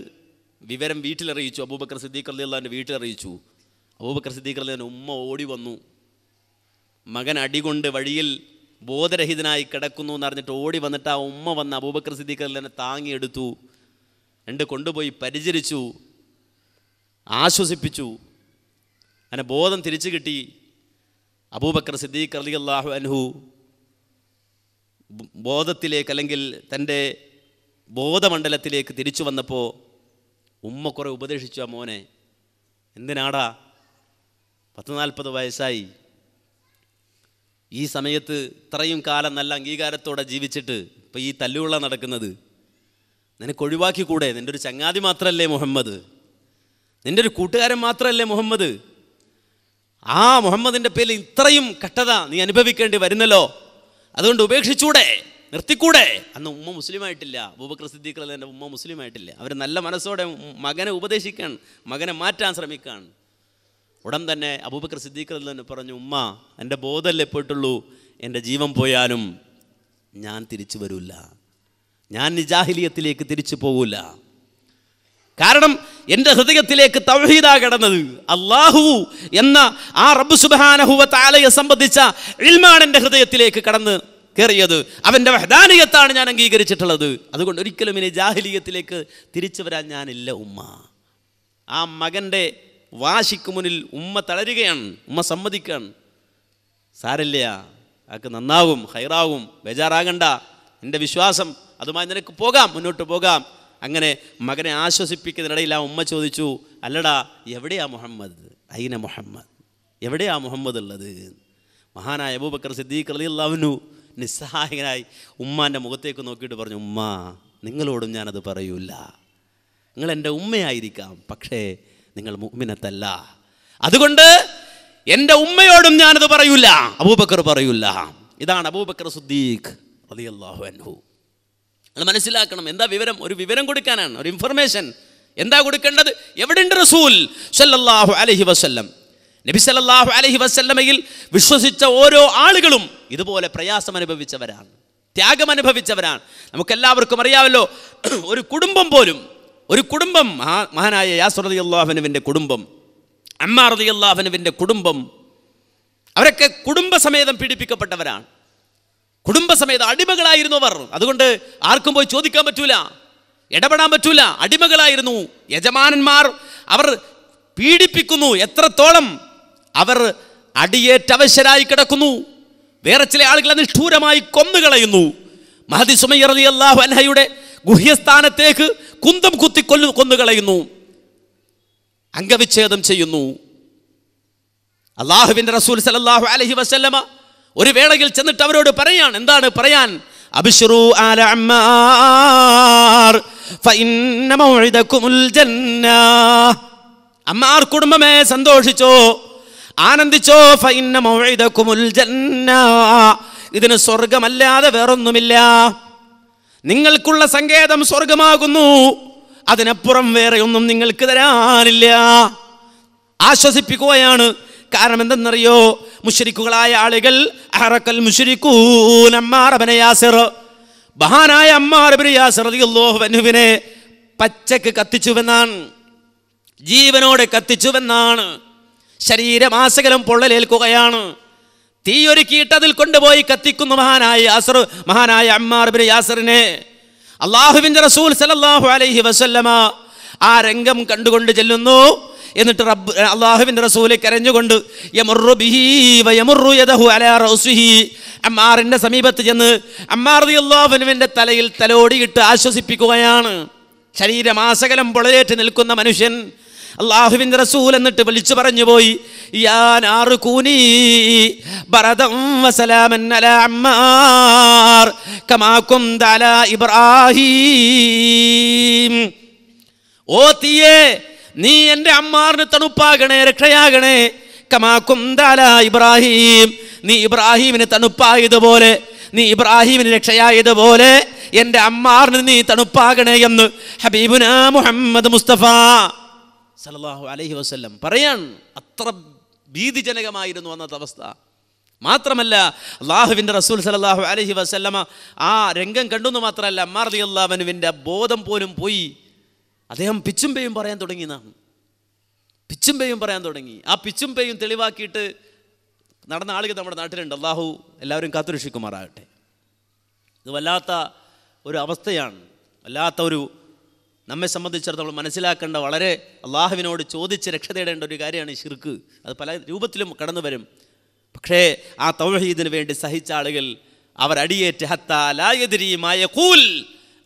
വിവരം വീട്ടിലറിയിച്ചു അബൂബക്കർ സിദ്ദീഖ് അലി അള്ളാവിൻ്റെ വീട്ടിലറിയിച്ചു അബൂബക്കർ സിദ്ദീഖ് അലി ഉമ്മ ഓടി വന്നു മകൻ അടികൊണ്ട് വഴിയിൽ ബോധരഹിതനായി കിടക്കുന്നു എന്ന് അറിഞ്ഞിട്ട് ഓടി വന്നിട്ട് ആ ഉമ്മ വന്ന് അബൂബക്കർ സിദ്ദീഖലിനെ താങ്ങിയെടുത്തു രണ്ട് കൊണ്ടുപോയി പരിചരിച്ചു ആശ്വസിപ്പിച്ചു അങ്ങനെ ബോധം തിരിച്ചു കിട്ടി അബൂബക്കർ സിദ്ദീഖ് അലി അള്ളാഹു അൻഹു ബോധത്തിലേക്ക് അല്ലെങ്കിൽ തൻ്റെ ബോധമണ്ഡലത്തിലേക്ക് തിരിച്ചു വന്നപ്പോൾ ഉമ്മ കുറേ ഉപദേശിച്ചു ആ മോനെ എന്തിനാടാ പത്ത് നാൽപ്പത് വയസ്സായി ഈ സമയത്ത് ഇത്രയും കാലം നല്ല അംഗീകാരത്തോടെ ജീവിച്ചിട്ട് ഇപ്പം ഈ തല്ലുകൊള്ള നടക്കുന്നത് നിനക്ക് കൂടെ നിൻ്റെ ഒരു ചങ്ങാതി മാത്രമല്ലേ മുഹമ്മദ് നിൻ്റെ ഒരു കൂട്ടുകാരൻ മാത്രമല്ലേ മുഹമ്മദ് ആ മുഹമ്മദിൻ്റെ പേരിൽ ഇത്രയും കട്ടത നീ അനുഭവിക്കേണ്ടി വരുന്നല്ലോ അതുകൊണ്ട് ഉപേക്ഷിച്ചൂടെ നിർത്തിക്കൂടെ അന്ന് ഉമ്മ മുസ്ലിമായിട്ടില്ല അബൂബക്കർ സിദ്ദീഖ് എൻ്റെ ഉമ്മ മുസ്ലിമായിട്ടില്ല അവർ നല്ല മനസ്സോടെ മകനെ ഉപദേശിക്കാൻ മകനെ മാറ്റാൻ ശ്രമിക്കുകയാണ് ഉടൻ തന്നെ അബൂബക്കർ സിദ്ദീഖർ തന്നെ പറഞ്ഞു ഉമ്മ എൻ്റെ ബോധമല്ലേ പോയിട്ടുള്ളൂ എൻ്റെ ജീവൻ പോയാലും ഞാൻ തിരിച്ചു വരില്ല ഞാൻ നിജാഹിലിയത്തിലേക്ക് തിരിച്ചു പോകില്ല കാരണം എൻ്റെ ഹൃദയത്തിലേക്ക് തൗഹീദാ കിടന്നത് അള്ളാഹു എന്ന ആ റബ്ബ് സുബാനഹുവ താലയെ സംബന്ധിച്ച ഇൽമാണ് എൻ്റെ ഹൃദയത്തിലേക്ക് കടന്ന് കയറിയത് അവൻ്റെ വഹദാനിയത്താണ് ഞാൻ അംഗീകരിച്ചിട്ടുള്ളത് അതുകൊണ്ട് ഒരിക്കലും ഇനി ജാഹിലിയത്തിലേക്ക് തിരിച്ചു വരാൻ ഞാനില്ല ഉമ്മ ആ മകൻ്റെ വാശിക്ക് മുന്നിൽ ഉമ്മ തളരുകയാണ് ഉമ്മ സമ്മതിക്കുകയാണ് സാരല്ല അയാൾക്ക് നന്നാവും ഹൈറാവും ബേജാറാകണ്ട എൻ്റെ വിശ്വാസം അതുമായി നിനക്ക് പോകാം മുന്നോട്ട് പോകാം അങ്ങനെ മകനെ ആശ്വസിപ്പിക്കുന്നതിനിടയിൽ ആ ഉമ്മ ചോദിച്ചു അല്ലടാ എവിടെയാ മുഹമ്മദ് അയിന മുഹമ്മദ് എവിടെയാ മുഹമ്മദ് ഉള്ളത് മഹാനായ അബൂബക്കർ സിദ്ദീഖ് അലി അള്ളാവിനു നിസ്സഹായകനായി ഉമ്മാൻ്റെ മുഖത്തേക്ക് നോക്കിയിട്ട് പറഞ്ഞു ഉമ്മ നിങ്ങളോടും ഞാനത് പറയൂല നിങ്ങൾ എൻ്റെ ഉമ്മയായിരിക്കാം പക്ഷേ നിങ്ങൾ മുഹ്മിനത്തല്ല അതുകൊണ്ട് എൻ്റെ ഉമ്മയോടും ഞാനത് പറയൂല അബൂബക്കർ പറയൂല ഇതാണ് അബൂബക്കർ സുദ്ദീഖ് റതിയല്ലാഹു അൻഹു നമ്മൾ മനസ്സിലാക്കണം എന്താ വിവരം ഒരു വിവരം കൊടുക്കാനാണ് ഒരു ഇൻഫർമേഷൻ എന്താ കൊടുക്കേണ്ടത് എവിടെയുണ്ട് റസൂൽ സല്ലല്ലാഹു അലഹി വസ്ല്ലം നബി സല്ലല്ലാഹു അലഹി വസ്ല്ലമയിൽ വിശ്വസിച്ച ഓരോ ആളുകളും ഇതുപോലെ പ്രയാസം അനുഭവിച്ചവരാണ് ത്യാഗം അനുഭവിച്ചവരാണ് നമുക്കെല്ലാവർക്കും അറിയാമല്ലോ ഒരു കുടുംബം പോലും ഒരു കുടുംബം മഹാനായ യാസുർ അള്ളാഹനുവിൻ്റെ കുടുംബം അമ്മാർ അള്ളാഹനുവിൻ്റെ കുടുംബം അവരൊക്കെ കുടുംബസമേതം പീഡിപ്പിക്കപ്പെട്ടവരാണ് കുടുംബസമേതം അടിമകളായിരുന്നു അവർ അതുകൊണ്ട് ആർക്കും പോയി ചോദിക്കാൻ പറ്റൂല ഇടപെടാൻ പറ്റൂല അടിമകളായിരുന്നു യജമാനന്മാർ അവർ പീഡിപ്പിക്കുന്നു എത്രത്തോളം അവർ അടിയേറ്റവശരായി കിടക്കുന്നു വേറെ ചില ആളുകളെ നിഷ്ഠൂരമായി കൊന്നുകളയുന്നു മഹദി സുമയ്യ അള്ളാഹു അൻഹയുടെ ഗുഹ്യസ്ഥാനത്തേക്ക് കുന്തം കുത്തിക്കൊല്ലു കൊന്നുകളയുന്നു അംഗവിച്ഛേദം ചെയ്യുന്നു അള്ളാഹുവിൻ്റെ റസൂൽ സലല്ലാഹു അലഹി വസല്ലമ ഒരു വേളയിൽ ചെന്നിട്ട് അവരോട് പറയാണ് എന്താണ് പറയാൻ അബിഷറു അമ്മാർ അമ്മാർ കുടുംബമേ സന്തോഷിച്ചോ ആനന്ദിച്ചോ ഫൈന്ന മൗഴിദക്കുമുൽ ജന്ന ഇതിന് സ്വർഗമല്ലാതെ വേറൊന്നുമില്ല നിങ്ങൾക്കുള്ള സങ്കേതം സ്വർഗമാകുന്നു അതിനപ്പുറം വേറെ ഒന്നും നിങ്ങൾക്ക് തരാനില്ല ആശ്വസിപ്പിക്കുകയാണ് കാരണം എന്തെന്നറിയോ മുഷരിക്കുകളായ ആളുകൾ അറക്കൽ മുഷരിക്കൂൻ അമ്മാറബന യാസിർ മഹാനായ അമ്മാറബിന് യാസിർ പച്ചക്ക് കത്തിച്ചുവെന്നാണ് ജീവനോടെ കത്തിച്ചുവെന്നാണ് ശരീരമാസകലം പൊള്ളലേൽക്കുകയാണ് ഒരു അതിൽ കൊണ്ടുപോയി കത്തിക്കുന്നു മഹാനായ യാസർ മഹാനായ അമ്മാർ ബിൻ യാസറിനെ അള്ളാഹുവിൻ്റെ റസൂൽ സലല്ലാഹു അലൈഹി വസല്ലമ ആ രംഗം കണ്ടുകൊണ്ട് ചെല്ലുന്നു എന്നിട്ട് റബ്ബ് അള്ളാഹുവിൻ്റെ റസൂലെ കരഞ്ഞുകൊണ്ട് അമ്മാറിൻ്റെ സമീപത്ത് ചെന്ന് അമ്മാർ തലയിൽ തലോടിയിട്ട് ആശ്വസിപ്പിക്കുകയാണ് ശരീരമാസകലം പൊളയേറ്റ് നിൽക്കുന്ന മനുഷ്യൻ അള്ളാഹുവിൻ്റെ റസൂൽ എന്നിട്ട് വിളിച്ചു പറഞ്ഞു പോയി ഞാൻ ആറ് കൂനി ഭരതം വസലാമൻ അല അമ്മാർ കമാക്കും തല ഇബ്രാഹിം ഓ തീയേ നീ എൻ്റെ അമ്മാറിന് തണുപ്പാകണേ രക്ഷയാകണേ കമാക്കും തല ഇബ്രാഹീം നീ ഇബ്രാഹീമിന് തണുപ്പായതുപോലെ നീ ഇബ്രാഹീമിന് രക്ഷയായതുപോലെ എൻ്റെ അമ്മാറിന് നീ തണുപ്പാകണേ എന്ന് ഹബീബുന മുഹമ്മദ് മുസ്തഫ സലല്ലാഹു അലഹി വസ്ല്ലം പറയാൻ അത്ര ഭീതിജനകമായിരുന്നു അന്നത്തെ അവസ്ഥ മാത്രമല്ല അള്ളാഹുവിൻ്റെ റസൂൽ സലല്ലാഹു അലഹി വസ്ല്ലമ ആ രംഗം കണ്ടെന്ന് മാത്രമല്ല അമ്മാർദി അള്ളാഹനുവിൻ്റെ ബോധം പോലും പോയി അദ്ദേഹം പിച്ചും പറയാൻ തുടങ്ങി നാം പിച്ചും പറയാൻ തുടങ്ങി ആ പിച്ചും തെളിവാക്കിയിട്ട് നടന്ന ആളുകൾ നമ്മുടെ നാട്ടിലുണ്ട് അള്ളാഹു എല്ലാവരും കാത്തുരക്ഷിക്കുമാറാകട്ടെ ഇത് വല്ലാത്ത ഒരു അവസ്ഥയാണ് വല്ലാത്ത ഒരു നമ്മെ സംബന്ധിച്ചിടത്തോളം മനസ്സിലാക്കേണ്ട വളരെ അള്ളാഹുവിനോട് ചോദിച്ച് രക്ഷ തേടേണ്ട ഒരു കാര്യമാണ് ഷിർക്ക് അത് പല രൂപത്തിലും കടന്നു വരും പക്ഷേ ആ തൗഹീദിന് വേണ്ടി സഹിച്ച ആളുകൾ അവർ അടിയേറ്റ് ഹത്താലായതിരിയുമായ കൂൽ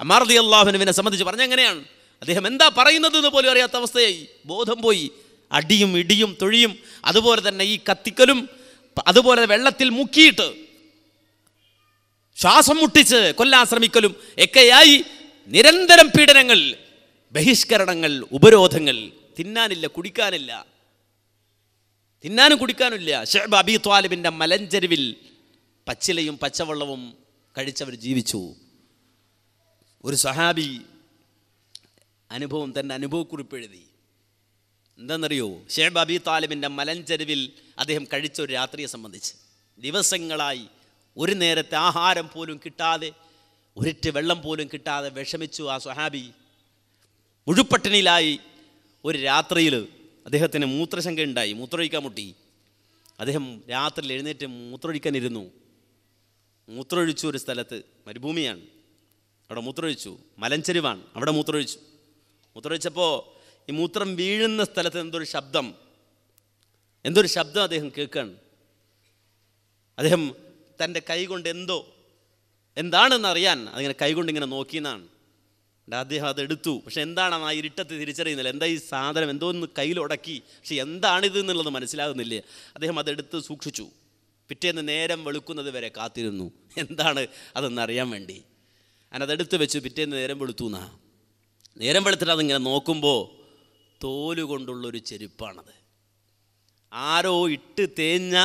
അമാർദി അള്ളാഹുനുവിനെ സംബന്ധിച്ച് പറഞ്ഞെങ്ങനെയാണ് അദ്ദേഹം എന്താ പറയുന്നത് എന്ന് പോലും അറിയാത്ത അവസ്ഥയായി ബോധം പോയി അടിയും ഇടിയും തൊഴിയും അതുപോലെ തന്നെ ഈ കത്തിക്കലും അതുപോലെ വെള്ളത്തിൽ മുക്കിയിട്ട് ശ്വാസം മുട്ടിച്ച് കൊല്ലാൻ ശ്രമിക്കലും ഒക്കെയായി നിരന്തരം പീഡനങ്ങൾ ബഹിഷ്കരണങ്ങൾ ഉപരോധങ്ങൾ തിന്നാനില്ല കുടിക്കാനില്ല തിന്നാനും കുടിക്കാനില്ല ഷെഹബ് അബി ത്വാലിബിൻ്റെ മലഞ്ചെരുവിൽ പച്ചിലയും പച്ചവെള്ളവും കഴിച്ചവർ ജീവിച്ചു ഒരു സഹാബി അനുഭവം തൻ്റെ അനുഭവക്കുറിപ്പ് എഴുതി എന്താണെന്നറിയോ ഷേബ് അബി താലിബിൻ്റെ മലഞ്ചെരുവിൽ അദ്ദേഹം കഴിച്ച ഒരു രാത്രിയെ സംബന്ധിച്ച് ദിവസങ്ങളായി ഒരു നേരത്തെ ആഹാരം പോലും കിട്ടാതെ ഒരിറ്റ് വെള്ളം പോലും കിട്ടാതെ വിഷമിച്ചു ആ സ്വഹാബി മുഴുപ്പട്ടിണിയിലായി ഒരു രാത്രിയിൽ അദ്ദേഹത്തിന് മൂത്രശങ്ക ഉണ്ടായി മൂത്രമൊഴിക്കാൻ മുട്ടി അദ്ദേഹം രാത്രിയിൽ എഴുന്നേറ്റ് മൂത്ര മൂത്രമൊഴിച്ചു ഒരു സ്ഥലത്ത് മരുഭൂമിയാണ് അവിടെ മൂത്രമൊഴിച്ചു മലഞ്ചെരുവാണ് അവിടെ മൂത്രമൊഴിച്ചു മൂത്രമൊഴിച്ചപ്പോൾ ഈ മൂത്രം വീഴുന്ന സ്ഥലത്ത് എന്തൊരു ശബ്ദം എന്തൊരു ശബ്ദം അദ്ദേഹം കേൾക്കുകയാണ് അദ്ദേഹം തൻ്റെ കൈ കൊണ്ട് എന്തോ എന്താണെന്ന് അറിയാൻ അതിങ്ങനെ കൈകൊണ്ട് ഇങ്ങനെ നോക്കിയെന്നാണ് അദ്ദേഹം അതെടുത്തു പക്ഷെ എന്താണ് ആ ഇരുട്ടത്തെ തിരിച്ചറിയുന്നില്ല എന്താ ഈ സാധനം എന്തോ ഒന്ന് കയ്യിലുടക്കി പക്ഷെ എന്താണിത് എന്നുള്ളത് മനസ്സിലാകുന്നില്ല അദ്ദേഹം അതെടുത്ത് സൂക്ഷിച്ചു പിറ്റേന്ന് നേരം വെളുക്കുന്നത് വരെ കാത്തിരുന്നു എന്താണ് അതെന്നറിയാൻ വേണ്ടി അതെടുത്ത് വെച്ച് പിറ്റേന്ന് നേരം വെളുത്തു എന്നാ നേരം വെളുത്തിട്ട് അതിങ്ങനെ നോക്കുമ്പോൾ തോലുകൊണ്ടുള്ളൊരു ചെരുപ്പാണത് ആരോ ഇട്ട് തേഞ്ഞ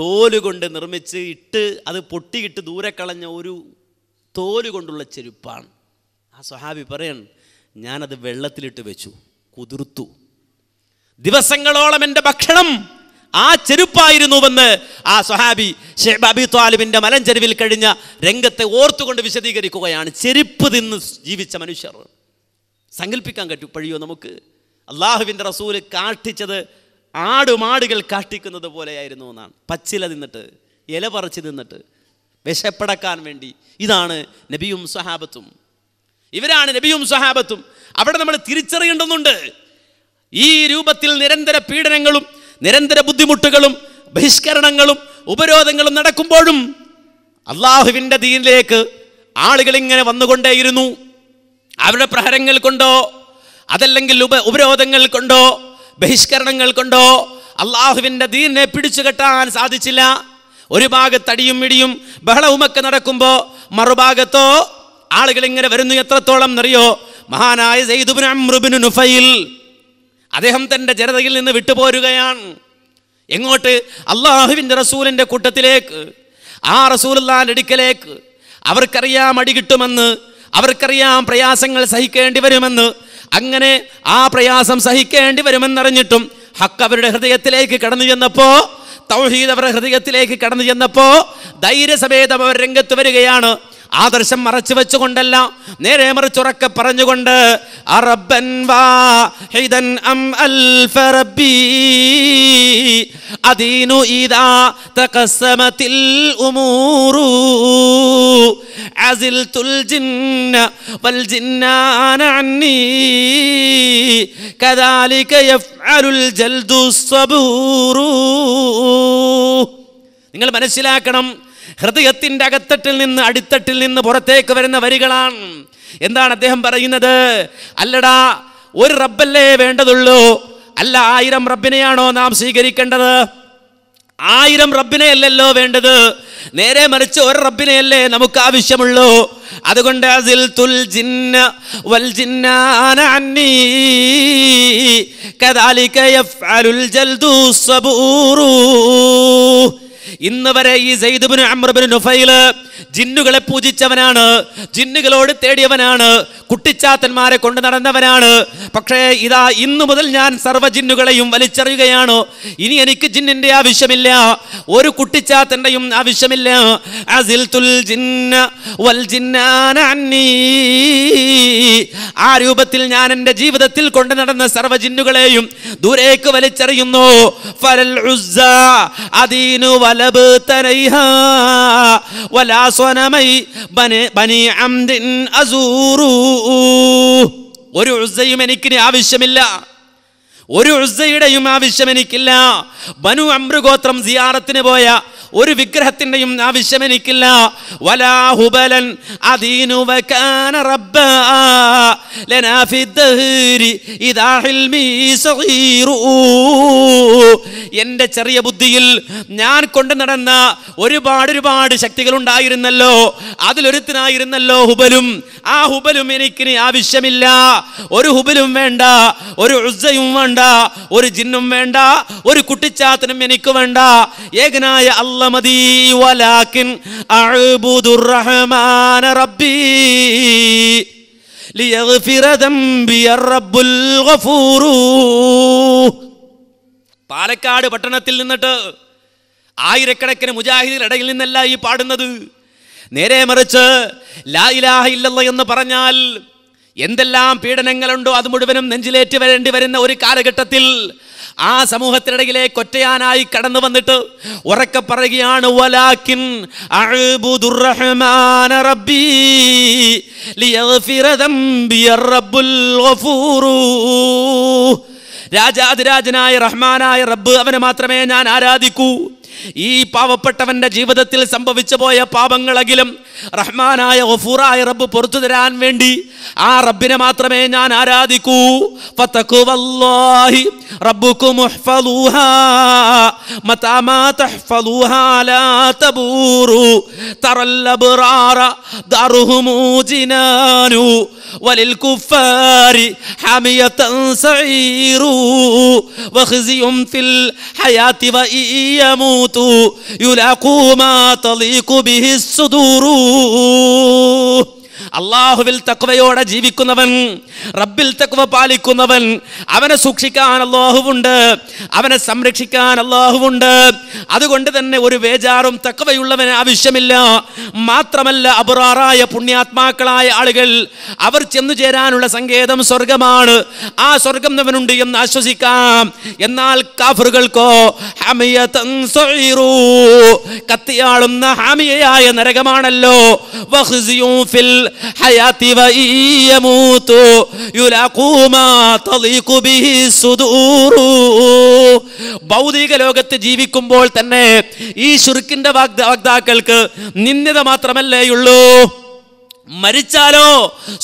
തോലുകൊണ്ട് നിർമ്മിച്ച് ഇട്ട് അത് പൊട്ടിയിട്ട് ദൂരെ കളഞ്ഞ ഒരു തോലുകൊണ്ടുള്ള ചെരുപ്പാണ് സ്വഹാബി പറയാണ് ഞാനത് വെള്ളത്തിലിട്ട് വെച്ചു കുതിർത്തു ദിവസങ്ങളോളം എൻ്റെ ഭക്ഷണം ആ ചെരുപ്പായിരുന്നുവെന്ന് ആ സ്വഹാബി ഷെബാബി ത്വാലിബിൻ്റെ മലഞ്ചെരുവിൽ കഴിഞ്ഞ രംഗത്തെ ഓർത്തുകൊണ്ട് വിശദീകരിക്കുകയാണ് ചെരുപ്പ് തിന്ന് ജീവിച്ച മനുഷ്യർ സങ്കല്പിക്കാൻ പറ്റും പഴിയോ നമുക്ക് അള്ളാഹുവിൻ്റെ റസൂല് കാട്ടിച്ചത് ആടുമാടുകൾ കാട്ടിക്കുന്നത് പോലെയായിരുന്നു എന്നാണ് പച്ചില തിന്നിട്ട് ഇല പറിച്ച് തിന്നിട്ട് വിശപ്പടക്കാൻ വേണ്ടി ഇതാണ് നബിയും സഹാബത്തും ഇവരാണ് നബിയും സഹാബത്തും അവിടെ നമ്മൾ തിരിച്ചറിയേണ്ടതുണ്ട് ഈ രൂപത്തിൽ നിരന്തര പീഡനങ്ങളും നിരന്തര ബുദ്ധിമുട്ടുകളും ബഹിഷ്കരണങ്ങളും ഉപരോധങ്ങളും നടക്കുമ്പോഴും അള്ളാഹുവിൻ്റെ ദീനിലേക്ക് ആളുകൾ ഇങ്ങനെ വന്നുകൊണ്ടേയിരുന്നു അവരുടെ പ്രഹരങ്ങൾ കൊണ്ടോ അതല്ലെങ്കിൽ ഉപ ഉപരോധങ്ങൾ കൊണ്ടോ ബഹിഷ്കരണങ്ങൾ കൊണ്ടോ അള്ളാഹുവിൻ്റെ ദീനിനെ പിടിച്ചു കെട്ടാൻ സാധിച്ചില്ല ഒരു ഭാഗത്തടിയും ഇടിയും ബഹളവുമൊക്കെ നടക്കുമ്പോൾ മറുഭാഗത്തോ ആളുകൾ ഇങ്ങനെ വരുന്നു എത്രത്തോളം എന്നറിയോ മഹാനായ സെയ്തുബിൻ അമ്രുബിൻ നുഫയിൽ അദ്ദേഹം തൻ്റെ ജനതയിൽ നിന്ന് വിട്ടുപോരുകയാണ് എങ്ങോട്ട് അള്ളാഹുവിൻ്റെ റസൂലിൻ്റെ കൂട്ടത്തിലേക്ക് ആ റസൂലുള്ളാൻ്റെ അടുക്കലേക്ക് അവർക്കറിയാം അടി കിട്ടുമെന്ന് അവർക്കറിയാം പ്രയാസങ്ങൾ സഹിക്കേണ്ടി വരുമെന്ന് അങ്ങനെ ആ പ്രയാസം സഹിക്കേണ്ടി വരുമെന്നറിഞ്ഞിട്ടും ഹക്ക് അവരുടെ ഹൃദയത്തിലേക്ക് കടന്നു ചെന്നപ്പോൾ തൗഹീദ് അവരുടെ ഹൃദയത്തിലേക്ക് കടന്നു ചെന്നപ്പോൾ ധൈര്യസമേതം അവർ രംഗത്ത് വരികയാണ് ആദർശം മറച്ചു വെച്ചുകൊണ്ടല്ല നേരെ മറിച്ചുറക്കെ പറഞ്ഞുകൊണ്ട് അറബൻ വാഹിദൻ അം അൽ അദീനു ഉമൂറു ജിന്ന വൽ അന്നി കദാലിക യഫ്അലുൽ ജൽദു സബൂറു നിങ്ങൾ മനസ്സിലാക്കണം ഹൃദയത്തിൻ്റെ അകത്തട്ടിൽ നിന്ന് അടിത്തട്ടിൽ നിന്ന് പുറത്തേക്ക് വരുന്ന വരികളാണ് എന്താണ് അദ്ദേഹം പറയുന്നത് അല്ലടാ ഒരു റബ്ബല്ലേ വേണ്ടതുള്ളൂ അല്ല ആയിരം റബ്ബിനെയാണോ നാം സ്വീകരിക്കേണ്ടത് ആയിരം റബ്ബിനെ അല്ലല്ലോ വേണ്ടത് നേരെ മറിച്ച് ഒരു റബ്ബിനെയല്ലേ നമുക്ക് ആവശ്യമുള്ളൂ അതുകൊണ്ട് അസിൽ തുൽ ജിന്ന വൽ ജിന്നാന അന്നി കദാലിക യഫ്അലുൽ ജൽദു ഇന്ന് വരെ ഈ സെയ്ദുബിന് അമ്രബിന് നുഫൈല് ജിന്നുകളെ പൂജിച്ചവനാണ് ജിന്നുകളോട് തേടിയവനാണ് കുട്ടിച്ചാത്തന്മാരെ കൊണ്ട് നടന്നവനാണ് പക്ഷേ ഇതാ ഇന്നു മുതൽ ഞാൻ സർവ്വ ജിന്നുകളെയും വലിച്ചെറിയുകയാണ് ഇനി എനിക്ക് ജിന്നിന്റെ ആവശ്യമില്ല ഒരു കുട്ടിച്ചാത്തൻ്റെയും ആവശ്യമില്ല ജിന്ന വൽ ആ രൂപത്തിൽ ഞാൻ എൻ്റെ ജീവിതത്തിൽ കൊണ്ടു നടന്ന സർവ്വ ജിന്നുകളെയും ദൂരേക്ക് വലിച്ചെറിയുന്നു ഫലൽ ഉസ്സ അദീനു طلب تريها ولا صنمي بني عمد أزوره ورع الزيمن إكني عبش من الله ഒരു ഉസയുടെയും ആവശ്യം എനിക്കില്ല ബനു അമൃഗോത്രം സിയാറത്തിന് പോയ ഒരു വിഗ്രഹത്തിൻ്റെയും ആവശ്യം എനിക്കില്ല വലാഹുബലൻ എൻ്റെ ചെറിയ ബുദ്ധിയിൽ ഞാൻ കൊണ്ടു നടന്ന ഒരുപാട് ഒരുപാട് ശക്തികൾ ഉണ്ടായിരുന്നല്ലോ അതിലൊരുത്തിനായിരുന്നല്ലോ ഹുബലും ആ ഹുബലും എനിക്കിനി ആവശ്യമില്ല ഒരു ഹുബലും വേണ്ട ഒരു ഉസയും വേണ്ട വേണ്ട ഒരു ജിന്നും വേണ്ട ഒരു കുട്ടിച്ചാത്തനും എനിക്ക് വേണ്ട ഏകനായ അല്ല മതി വലാക്കിൻ റഹ്മാന റബ്ബുൽ പാലക്കാട് പട്ടണത്തിൽ നിന്നിട്ട് ആയിരക്കണക്കിന് മുജാഹിദിൽ ഇടയിൽ നിന്നല്ല ഈ പാടുന്നത് നേരെ മറിച്ച് ലാ ഇലാഹ ഇല്ലല്ല എന്ന് പറഞ്ഞാൽ എന്തെല്ലാം പീഡനങ്ങളുണ്ടോ അത് മുഴുവനും നെഞ്ചിലേറ്റ് വരേണ്ടി വരുന്ന ഒരു കാലഘട്ടത്തിൽ ആ സമൂഹത്തിനിടയിലെ കൊറ്റയാനായി കടന്നു വന്നിട്ട് ഉറക്കെ പറയുകയാണ് രാജാതിരാജനായ റഹ്മാനായ റബ്ബ് അവനെ മാത്രമേ ഞാൻ ആരാധിക്കൂ ഈ പാവപ്പെട്ടവൻ്റെ ജീവിതത്തിൽ സംഭവിച്ചു പോയ പാപങ്ങളെങ്കിലും റഹ്മാനായ ഒഫൂറായ റബ്ബ് പുറത്തു തരാൻ വേണ്ടി ആ റബ്ബിനെ മാത്രമേ ഞാൻ ആരാധിക്കൂ ും الموت يلاقوا ما تليق به الصدور അള്ളാഹുവിൽ തക്വയോടെ ജീവിക്കുന്നവൻ റബ്ബിൽ തക്വ പാലിക്കുന്നവൻ അവനെ സൂക്ഷിക്കാൻ അള്ളാഹുവുണ്ട് അവനെ സംരക്ഷിക്കാൻ അള്ളാഹുവുണ്ട് അതുകൊണ്ട് തന്നെ ഒരു വേജാറും തക്കവയുള്ളവന് ആവശ്യമില്ല മാത്രമല്ല അപുറാറായ പുണ്യാത്മാക്കളായ ആളുകൾ അവർ ചെന്നു ചേരാനുള്ള സങ്കേതം സ്വർഗമാണ് ആ സ്വർഗം അവനുണ്ട് എന്ന് ആശ്വസിക്കാം എന്നാൽ കാഫറുകൾക്കോ കത്തിയാളുന്ന ഹാമിയയായ നരകമാണല്ലോ ഫിൽ حياتي ويموت يلاقوا ما تضيق به الصدور ഭൗതിക ലോകത്ത് ജീവിക്കുമ്പോൾ തന്നെ ഈ ശുരുക്കിന്റെ വാഗ്ദാക്കൾക്ക് നിന്ദിത മാത്രമല്ലേയുള്ളൂ മരിച്ചാലോ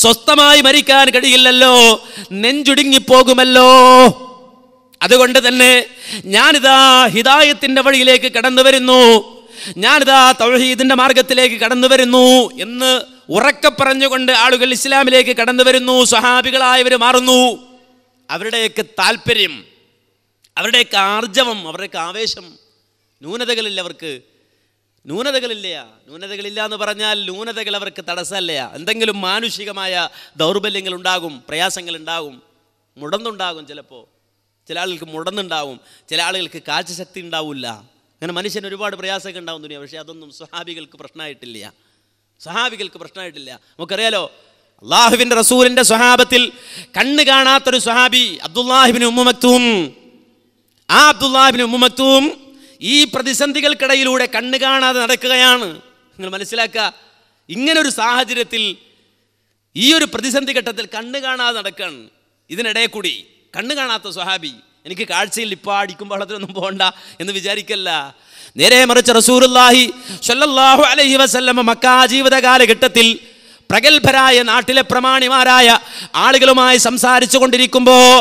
സ്വസ്ഥമായി മരിക്കാൻ കഴിയില്ലല്ലോ നെഞ്ചുടുങ്ങിപ്പോകുമല്ലോ അതുകൊണ്ട് തന്നെ ഞാനിതാ ഹിതായത്തിന്റെ വഴിയിലേക്ക് കടന്നു വരുന്നു ഞാനിതാ തൗഹീദിൻ്റെ മാർഗത്തിലേക്ക് കടന്നു വരുന്നു എന്ന് ഉറക്കെ പറഞ്ഞുകൊണ്ട് ആളുകൾ ഇസ്ലാമിലേക്ക് കടന്നു വരുന്നു സഹാബികളായവർ മാറുന്നു അവരുടെയൊക്കെ താല്പര്യം അവരുടെയൊക്കെ ആർജവം അവരുടെയൊക്കെ ആവേശം ന്യൂനതകളില്ല അവർക്ക് ന്യൂനതകളില്ല ന്യൂനതകളില്ല എന്ന് പറഞ്ഞാൽ ന്യൂനതകൾ അവർക്ക് തടസ്സമല്ല എന്തെങ്കിലും മാനുഷികമായ ദൗർബല്യങ്ങൾ ഉണ്ടാകും പ്രയാസങ്ങൾ ഉണ്ടാകും മുടന്നുണ്ടാകും ചിലപ്പോൾ ചില ആളുകൾക്ക് മുടന്നുണ്ടാവും ചില ആളുകൾക്ക് കാഴ്ചശക്തി ഉണ്ടാവില്ല അങ്ങനെ മനുഷ്യന് ഒരുപാട് പ്രയാസമൊക്കെ ഉണ്ടാവും തുണിയാണ് പക്ഷേ അതൊന്നും സ്വഹാബികൾക്ക് പ്രശ്നമായിട്ടില്ല സഹാബികൾക്ക് പ്രശ്നമായിട്ടില്ല നമുക്കറിയാലോ അള്ളാഹുവിൻ്റെ റസൂലിൻ്റെ സ്വഹാബത്തിൽ കണ്ണ് കാണാത്തൊരു സ്വഹാബി അബ്ദുല്ലാഹിബിന് ഉമ്മുമക്തൂം ആ അബ്ദുല്ലാഹിബിന് ഉമ്മുമക്തൂം ഈ പ്രതിസന്ധികൾക്കിടയിലൂടെ കണ്ണ് കാണാതെ നടക്കുകയാണ് നിങ്ങൾ മനസ്സിലാക്കുക ഇങ്ങനൊരു സാഹചര്യത്തിൽ ഈ ഒരു പ്രതിസന്ധി ഘട്ടത്തിൽ കണ്ണ് കാണാതെ നടക്കാണ് ഇതിനിടയിൽ കൂടി കണ്ണ് കാണാത്ത സ്വഹാബി എനിക്ക് കാഴ്ചയിൽ ഇപ്പോൾ അടിക്കും പോകണ്ട എന്ന് വിചാരിക്കല്ല നേരെ മറിച്ച് റസൂറുല്ലാഹി സല്ലല്ലാഹു അലൈഹി വസല്ലമ മക്കാ ജീവിത കാലഘട്ടത്തിൽ പ്രഗത്ഭരായ നാട്ടിലെ പ്രമാണിമാരായ ആളുകളുമായി സംസാരിച്ചു കൊണ്ടിരിക്കുമ്പോൾ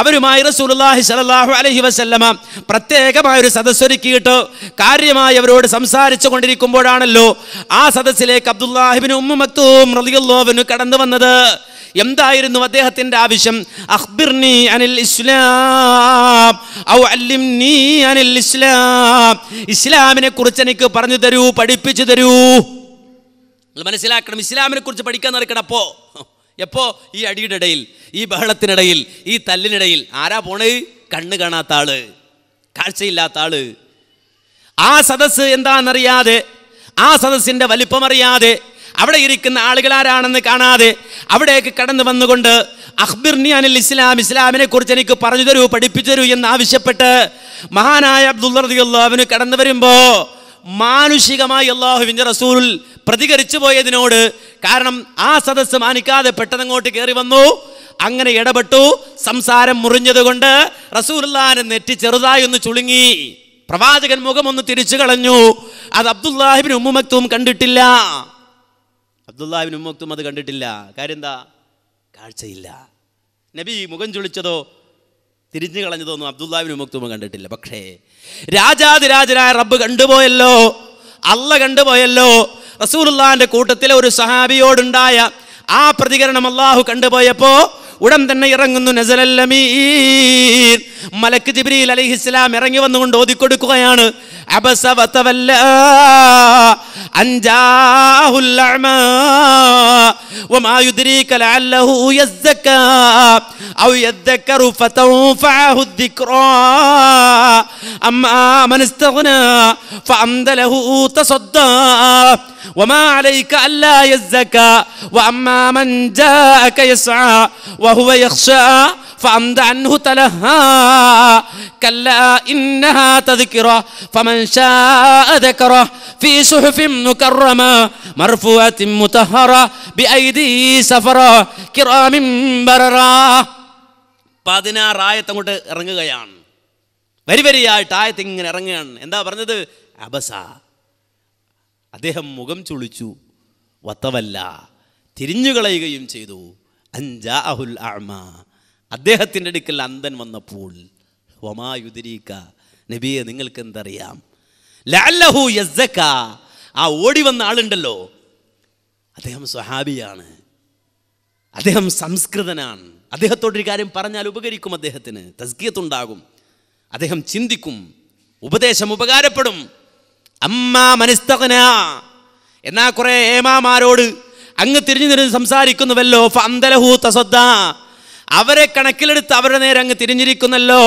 അവരുമായി റസൂലുല്ലാഹി സലാഹു അലഹി വസല്ലമ പ്രത്യേകമായ ഒരു സദസ്സൊരുക്കിയിട്ട് കാര്യമായി അവരോട് സംസാരിച്ചു കൊണ്ടിരിക്കുമ്പോഴാണല്ലോ ആ സദസ്സിലേക്ക് അബ്ദുല്ലാഹിബിന് ഉമ്മ മക്തൂം കടന്നു വന്നത് എന്തായിരുന്നു അദ്ദേഹത്തിൻ്റെ ആവശ്യം അഖ്ബിർനി അനിൽ ഇസ്ലാം ഔ അല്ലിംനി അനിൽ ഇസ്ലാം ഇസ്ലാമിനെ കുറിച്ച് എനിക്ക് പറഞ്ഞു തരൂ പഠിപ്പിച്ചു തരൂ നിങ്ങൾ മനസ്സിലാക്കണം ഇസ്ലാമിനെ കുറിച്ച് പഠിക്കാൻ നടക്കണം അപ്പോ എപ്പോ ഈ അടിയുടെ ഇടയിൽ ഈ ബഹളത്തിനിടയിൽ ഈ തല്ലിനിടയിൽ ആരാ പോണേ കണ്ണ് കാണാത്ത ആള് കാഴ്ചയില്ലാത്ത ആള് ആ സദസ്സ് എന്താണെന്നറിയാതെ ആ സദസ്സിന്റെ വലിപ്പമറിയാതെ അവിടെ ഇരിക്കുന്ന ആളുകൾ ആരാണെന്ന് കാണാതെ അവിടേക്ക് കടന്നു വന്നുകൊണ്ട് അഹ്ബിർ നിയാനിൽ ഇസ്ലാം ഇസ്ലാമിനെ കുറിച്ച് എനിക്ക് പറഞ്ഞു തരൂ പഠിപ്പിച്ചു തരൂ എന്ന് ആവശ്യപ്പെട്ട് മഹാനായ അവന് കടന്നു വരുമ്പോൾ മാനുഷികമായി അള്ളാഹുവിൻ്റെ റസൂൽ പ്രതികരിച്ചു പോയതിനോട് കാരണം ആ സദസ്സ് മാനിക്കാതെ പെട്ടെന്ന് അങ്ങോട്ട് കയറി വന്നു അങ്ങനെ ഇടപെട്ടു സംസാരം മുറിഞ്ഞതുകൊണ്ട് റസൂലുല്ലാനെ നെറ്റി ചെറുതായി ഒന്ന് ചുളുങ്ങി പ്രവാചകൻ മുഖം ഒന്ന് തിരിച്ചു കളഞ്ഞു അത് അബ്ദുല്ലാഹിബിന് ഉമ്മുമക്തവും കണ്ടിട്ടില്ല അബ്ദുല്ലാബിൻ ഉമ്മക്തും അത് കണ്ടിട്ടില്ല കാര്യം എന്താ കാഴ്ചയില്ല നബി മുഖം ചുളിച്ചതോ തിരിഞ്ഞു കളഞ്ഞതൊന്നും അബ്ദുല്ലാബിൻ ഉമ്മക്തും കണ്ടിട്ടില്ല പക്ഷേ രാജാതിരാജനായ റബ്ബ് കണ്ടുപോയല്ലോ അല്ല കണ്ടുപോയല്ലോ റസൂലുള്ളാന്റെ കൂട്ടത്തിലെ ഒരു സഹാബിയോടുണ്ടായ ആ പ്രതികരണം അള്ളാഹു കണ്ടുപോയപ്പോൾ ودم دنيا رانغندو نزل اللامير ملك جبريل عليه السلام رانغي وندون دودي كود كوايان أبسا وتفلا أنجاه اللعما وما يدريك لعله يزكى أو يذكر فتوفعه الذكرى أما من استغنى فأمد له تصدى وما عليك ألا يزكى وأما من جاءك يسعى പതിനാറായത്തങ്ങോട്ട് ആയത്ത് അങ്ങോട്ട് ഇറങ്ങുകയാണ് വരി വരിയായിട്ട് ആയത്ത് ഇങ്ങനെ ഇറങ്ങുകയാണ് എന്താ പറഞ്ഞത് അബസ അദ്ദേഹം മുഖം ചുളിച്ചു വത്തവല്ല തിരിഞ്ഞുകളയുകയും ചെയ്തു അഞ്ചാഹുൽ അഹുൽ അദ്ദേഹത്തിൻ്റെ അടുക്കൽ അന്തൻ വന്നപ്പോൾ ഒമായുദരീക്ക നബിയെ നിങ്ങൾക്ക് എന്തറിയാം ലഅല്ലഹു യസ്സക്ക ആ ഓടി വന്ന ആളുണ്ടല്ലോ അദ്ദേഹം സ്വഹാബിയാണ് അദ്ദേഹം സംസ്കൃതനാണ് അദ്ദേഹത്തോടൊരു കാര്യം പറഞ്ഞാൽ ഉപകരിക്കും അദ്ദേഹത്തിന് തസ്കീയത്തുണ്ടാകും അദ്ദേഹം ചിന്തിക്കും ഉപദേശം ഉപകാരപ്പെടും അമ്മ മനസ്തകന എന്നാ കുറേ ഏമാമാരോട് അങ്ങ് തിരിഞ്ഞു തിരിഞ്ഞ് സംസാരിക്കുന്നുവല്ലോ ഫന്തലഹൂ തസദ്ദ അവരെ കണക്കിലെടുത്ത് അവരുടെ നേരെ അങ്ങ് തിരിഞ്ഞിരിക്കുന്നല്ലോ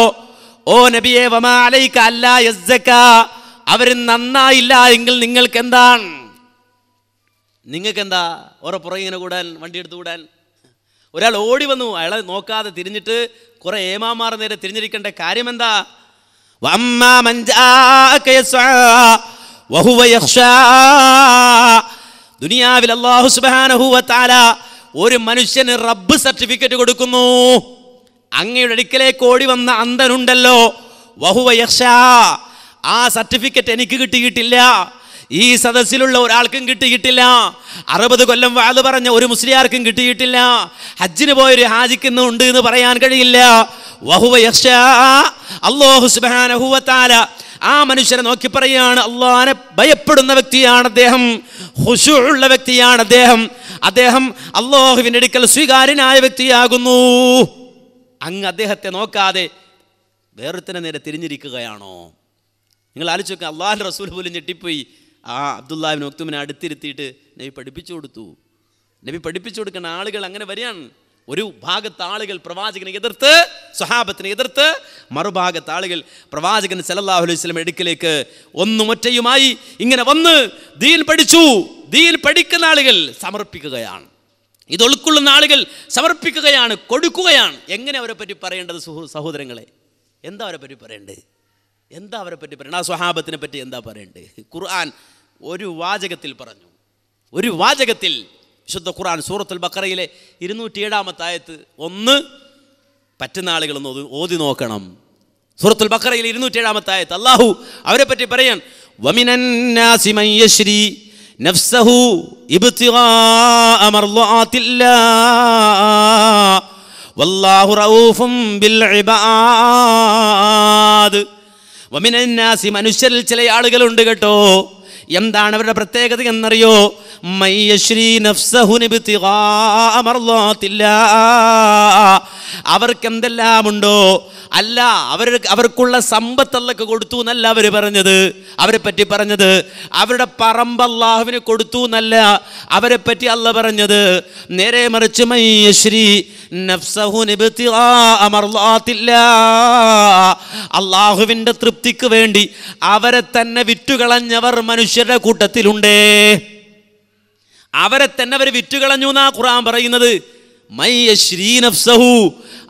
ഓ നബിയെ വമാ അലൈക്ക അല്ലാ യസ്സക്ക അവർ നന്നായില്ല എങ്കിൽ നിങ്ങൾക്ക് എന്താണ് നിങ്ങൾക്ക് എന്താ ഓരോ പുറകെ ഇങ്ങനെ കൂടാൻ വണ്ടി എടുത്ത് കൂടാൻ ഒരാൾ ഓടി വന്നു അയാളെ നോക്കാതെ തിരിഞ്ഞിട്ട് കുറേ ഏമാമാർ നേരെ തിരിഞ്ഞിരിക്കേണ്ട കാര്യം എന്താ വമ്മ മഞ്ചാ ദുനിയാവിൽ അള്ളാഹു സുബാനഹുവത്താല ഒരു മനുഷ്യന് റബ്ബ് സർട്ടിഫിക്കറ്റ് കൊടുക്കുന്നു അങ്ങയുടെ അടുക്കലേക്ക് ഓടി വന്ന അന്തനുണ്ടല്ലോ വഹുവ യക്ഷാ ആ സർട്ടിഫിക്കറ്റ് എനിക്ക് കിട്ടിയിട്ടില്ല ഈ സദസ്സിലുള്ള ഒരാൾക്കും കിട്ടിയിട്ടില്ല അറുപത് കൊല്ലം വാത് പറഞ്ഞ ഒരു മുസ്ലിയാർക്കും കിട്ടിയിട്ടില്ല ഹജ്ജിന് പോയൊരു ഹാജിക്കുന്ന ഉണ്ട് എന്ന് പറയാൻ കഴിയില്ല വഹുവ യക്ഷാ അള്ളാഹു സുബാനഹുവത്താല ആ മനുഷ്യനെ നോക്കി പറയുകയാണ് അള്ളഹാനെ ഭയപ്പെടുന്ന വ്യക്തിയാണ് അദ്ദേഹം ഹുഷുള്ള വ്യക്തിയാണ് അദ്ദേഹം അദ്ദേഹം അള്ളാഹുവിൻ്റെ അടുക്കൽ സ്വീകാര്യനായ വ്യക്തിയാകുന്നു അങ്ങ് അദ്ദേഹത്തെ നോക്കാതെ വേറൊരുത്തിനെ നേരെ തിരിഞ്ഞിരിക്കുകയാണോ നിങ്ങൾ ആലോചിച്ച് നോക്കുക അള്ളാഹു റസൂൽ പോലും ഞെട്ടിപ്പോയി ആ അബ്ദുല്ലാഹിബിൻ ഒക്തുമിനെ അടുത്തിരുത്തിയിട്ട് നബി പഠിപ്പിച്ചു കൊടുത്തു നബി പഠിപ്പിച്ചു കൊടുക്കുന്ന ആളുകൾ അങ്ങനെ വരികയാണ് ഒരു ഭാഗത്ത് ആളുകൾ പ്രവാചകനെ എതിർത്ത് സ്വഹാബത്തിനെ എതിർത്ത് മറുഭാഗത്ത് ആളുകൾ പ്രവാചകൻ സലല്ലാഹു അലൈഹി സ്വലം എടുക്കലേക്ക് ഒന്നും ഒറ്റയുമായി ഇങ്ങനെ വന്ന് ദീൻ പഠിച്ചു ദീൻ പഠിക്കുന്ന ആളുകൾ സമർപ്പിക്കുകയാണ് ഇത് ഉൾക്കൊള്ളുന്ന ആളുകൾ സമർപ്പിക്കുകയാണ് കൊടുക്കുകയാണ് എങ്ങനെ അവരെ പറ്റി പറയേണ്ടത് സഹോദരങ്ങളെ എന്താ അവരെ പറ്റി പറയേണ്ടത് എന്താ അവരെ പറ്റി പറയേണ്ടത് ആ സ്വഹാബത്തിനെ പറ്റി എന്താ പറയേണ്ടത് ഖുർആൻ ഒരു വാചകത്തിൽ പറഞ്ഞു ഒരു വാചകത്തിൽ വിശുദ്ധ ഖുറാൻ സൂറത്തുൽ ബക്കറയിലെ ഇരുന്നൂറ്റി ഏഴാമത്തെ ഒന്ന് പറ്റുന്ന ആളുകളൊന്ന് ഓതി നോക്കണം സൂറത്തുൽ ബക്കറയിൽ ഇരുന്നൂറ്റി ഏഴാമത്തെ അള്ളാഹു അവരെ പറ്റി പറയാൻ നഫ്സഹു മനുഷ്യരിൽ ചില ആളുകളുണ്ട് കേട്ടോ എന്താണ് അവരുടെ പ്രത്യേകത എന്നറിയോ മയ്യശ്രീ നഫ്സഹുനിബിത്തില്ല അവർക്ക് എന്തെല്ലാമുണ്ടോ അല്ല അവർ അവർക്കുള്ള സമ്പത്തല്ലൊക്കെ കൊടുത്തു എന്നല്ല അവർ പറഞ്ഞത് അവരെ പറ്റി പറഞ്ഞത് അവരുടെ പറമ്പ് അള്ളാഹുവിന് കൊടുത്തു എന്നല്ല അവരെ പറ്റി അല്ല പറഞ്ഞത് നേരെ മറിച്ച് മയ്യശ്രീ അള്ളാഹുവിൻ്റെ തൃപ്തിക്ക് വേണ്ടി അവരെ തന്നെ വിറ്റുകളഞ്ഞവർ മനുഷ്യരുടെ കൂട്ടത്തിലുണ്ടേ അവരെ തന്നെ അവർ വിറ്റുകളഞ്ഞു എന്നാ ഖുറാൻ പറയുന്നത്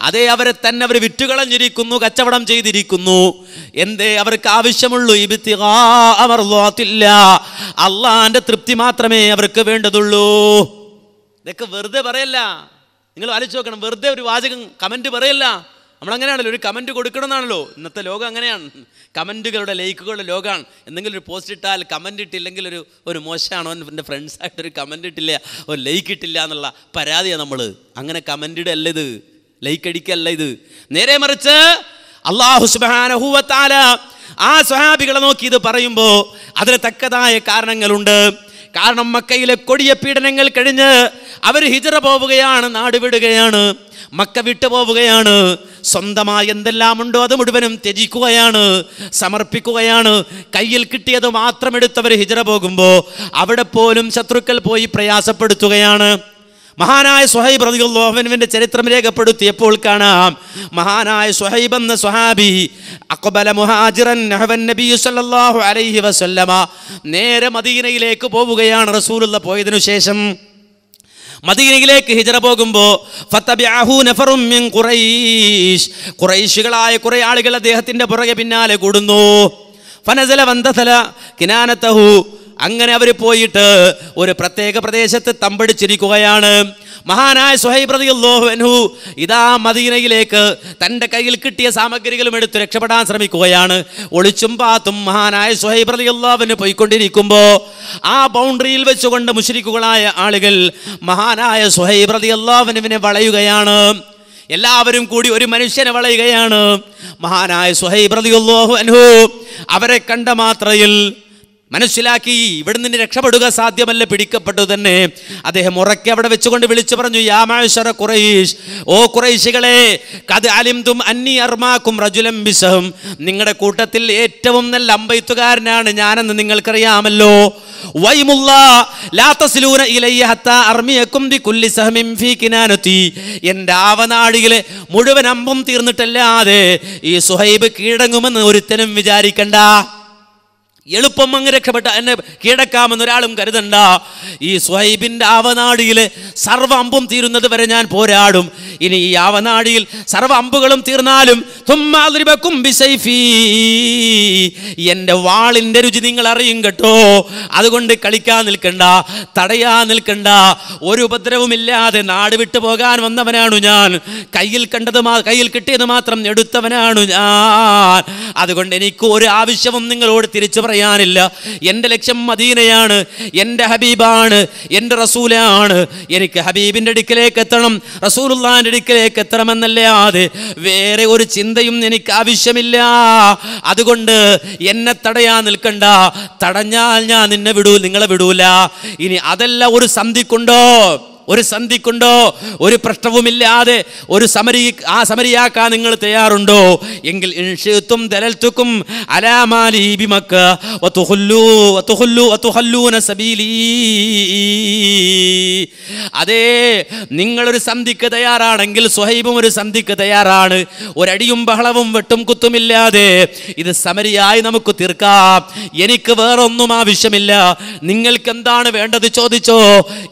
അതേ അവരെ തന്നെ അവർ വിറ്റുകളഞ്ഞിരിക്കുന്നു കച്ചവടം ചെയ്തിരിക്കുന്നു എന്തേ അവർക്ക് ആവശ്യമുള്ളൂ അവർ ലോത്തില്ല അള്ളാന്റെ തൃപ്തി മാത്രമേ അവർക്ക് വേണ്ടതുള്ളൂ ഇതൊക്കെ വെറുതെ പറയല്ല നിങ്ങൾ ആലോചിച്ച് നോക്കണം വെറുതെ ഒരു വാചകം കമന്റ് പറയല്ല നമ്മളങ്ങനെയാണല്ലോ ഒരു കമൻറ്റ് കൊടുക്കണമെന്നാണല്ലോ ഇന്നത്തെ ലോകം അങ്ങനെയാണ് കമൻറ്റുകളുടെ ലൈക്കുകളുടെ ലോകമാണ് എന്തെങ്കിലും ഒരു പോസ്റ്റ് ഇട്ടാൽ കമൻറ്റ് ഇട്ടില്ലെങ്കിൽ ഒരു ഒരു മോശമാണോ എൻ്റെ ഫ്രണ്ട്സായിട്ടൊരു കമൻറ്റ് ഇട്ടില്ല ഒരു ലൈക്ക് ഇട്ടില്ല എന്നുള്ള പരാതിയാണ് നമ്മൾ അങ്ങനെ കമൻറ്റിടെ അല്ല ഇത് ലൈക്ക് അടിക്കല്ല ഇത് നേരെ മറിച്ച് അള്ളാഹു സുബാനഹുവത്താല ആ സ്വഹാബികളെ നോക്കി ഇത് പറയുമ്പോൾ അതിന് തക്കതായ കാരണങ്ങളുണ്ട് കാരണം മക്കയിലെ കൊടിയ പീഡനങ്ങൾ കഴിഞ്ഞ് അവർ ഹിജറ പോവുകയാണ് നാട് വിടുകയാണ് മക്ക വിട്ടു പോവുകയാണ് സ്വന്തമായി എന്തെല്ലാം ഉണ്ടോ അത് മുഴുവനും ത്യജിക്കുകയാണ് സമർപ്പിക്കുകയാണ് കയ്യിൽ കിട്ടിയത് മാത്രം എടുത്തവർ ഹിജറ പോകുമ്പോൾ അവിടെ പോലും ശത്രുക്കൾ പോയി പ്രയാസപ്പെടുത്തുകയാണ് മഹാനായ സുഹൈബ് റതിയുള്ളോഹനുവിൻ്റെ ചരിത്രം രേഖപ്പെടുത്തിയപ്പോൾ കാണാം മഹാനായ സുഹൈബ് എന്ന സുഹാബി അക്ബല മുഹാജിറൻ നബിയു സല്ലല്ലാഹു അലൈഹി വസല്ലമ നേരെ മദീനയിലേക്ക് പോവുകയാണ് റസൂലുള്ള പോയതിനു ശേഷം മദീനയിലേക്ക് ഹിജറ പോകുമ്പോൾ കുറേശികളായ ഖുറൈശികളായ കുറേ ആളുകൾ അദ്ദേഹത്തിൻ്റെ പുറകെ പിന്നാലെ കൂടുന്നു ഫനസല വന്തസല കിനാനത്തഹു അങ്ങനെ അവർ പോയിട്ട് ഒരു പ്രത്യേക പ്രദേശത്ത് തമ്പടിച്ചിരിക്കുകയാണ് മഹാനായ സുഹൈബ് റതിയുള്ളോഹു ഇതാ മദീനയിലേക്ക് തൻ്റെ കയ്യിൽ കിട്ടിയ സാമഗ്രികളും എടുത്ത് രക്ഷപ്പെടാൻ ശ്രമിക്കുകയാണ് ഒളിച്ചും പാത്തും മഹാനായ സുഹൈബ് റതിയുള്ളാവിന് പോയിക്കൊണ്ടിരിക്കുമ്പോൾ ആ ബൗണ്ടറിയിൽ വെച്ചുകൊണ്ട് മുഷരിക്കുകളായ ആളുകൾ മഹാനായ സുഹൈബ് റതിയുള്ളാവിനുവിനെ വളയുകയാണ് എല്ലാവരും കൂടി ഒരു മനുഷ്യനെ വളയുകയാണ് മഹാനായ സുഹൈബ് റതിയുള്ളോഹു അൻഹു അവരെ കണ്ട മാത്രയിൽ മനസ്സിലാക്കി ഇവിടെ നിന്ന് രക്ഷപ്പെടുക സാധ്യമല്ല പിടിക്കപ്പെട്ടു തന്നെ അദ്ദേഹം ഉറക്കെ അവിടെ വെച്ചുകൊണ്ട് വിളിച്ചു പറഞ്ഞു യാമാശര കുറൈഷ് ഓ കുറൈശികളെ കത് അലിംതും അന്നി അർമാക്കും റജുലം ബിസഹും നിങ്ങളുടെ കൂട്ടത്തിൽ ഏറ്റവും നല്ല അമ്പയത്തുകാരനാണ് ഞാനെന്ന് നിങ്ങൾക്കറിയാമല്ലോ എന്റെ ലാത്തസിലൂന എൻ്റെ ആവനാടിയിലെ മുഴുവൻ അമ്പും തീർന്നിട്ടല്ലാതെ ഈ സുഹൈബ് കീഴടങ്ങുമെന്ന് ഒരുത്തനും വിചാരിക്കണ്ട എളുപ്പം അങ്ങ് രക്ഷപ്പെട്ട എന്നെ കീഴടക്കാമെന്ന് ഒരാളും കരുതണ്ട ഈ സ്വൈബിൻ്റെ ആവനാടിയിലെ സർവ്വ അമ്പും തീരുന്നത് വരെ ഞാൻ പോരാടും ഇനി ഈ ആവനാടിയിൽ സർവ്വ അമ്പുകളും തീർന്നാലും എൻ്റെ വാളിൻ്റെ രുചി നിങ്ങൾ അറിയും കേട്ടോ അതുകൊണ്ട് കളിക്കാൻ നിൽക്കണ്ട തടയാൻ നിൽക്കണ്ട ഒരു ഉപദ്രവമില്ലാതെ നാട് വിട്ടു പോകാൻ വന്നവനാണു ഞാൻ കയ്യിൽ കണ്ടത് കയ്യിൽ കിട്ടിയത് മാത്രം എടുത്തവനാണു ഞാൻ അതുകൊണ്ട് എനിക്ക് ഒരു ആവശ്യവും നിങ്ങളോട് തിരിച്ചു പറയാം പറയാനില്ല എൻ്റെ ലക്ഷ്യം മദീനയാണ് എൻ്റെ ഹബീബാണ് എൻ്റെ റസൂലാണ് എനിക്ക് ഹബീബിൻ്റെ അടുക്കിലേക്ക് എത്തണം റസൂലുള്ളാൻ്റെ അടുക്കിലേക്ക് എത്തണമെന്നല്ലാതെ വേറെ ഒരു ചിന്തയും എനിക്ക് ആവശ്യമില്ല അതുകൊണ്ട് എന്നെ തടയാൻ നിൽക്കണ്ട തടഞ്ഞാൽ ഞാൻ നിന്നെ വിടൂ നിങ്ങളെ വിടൂല ഇനി അതല്ല ഒരു സന്ധിക്കുണ്ടോ ഒരു സന്ധിക്കുണ്ടോ ഒരു പ്രശ്നവുമില്ലാതെ ഒരു സമരി ആ സമരിയാക്കാൻ നിങ്ങൾ തയ്യാറുണ്ടോ എങ്കിൽ ഇൻഷത്തും ദലൽത്തുക്കും അലാമാലീബിമക്ക് അതേ നിങ്ങളൊരു സന്ധിക്ക് തയ്യാറാണെങ്കിൽ സ്വഹൈബും ഒരു സന്ധിക്ക് തയ്യാറാണ് ഒരടിയും ബഹളവും വെട്ടും കുത്തുമില്ലാതെ ഇത് സമരിയായി നമുക്ക് തീർക്കാം എനിക്ക് വേറൊന്നും ആവശ്യമില്ല നിങ്ങൾക്ക് എന്താണ് വേണ്ടത് ചോദിച്ചോ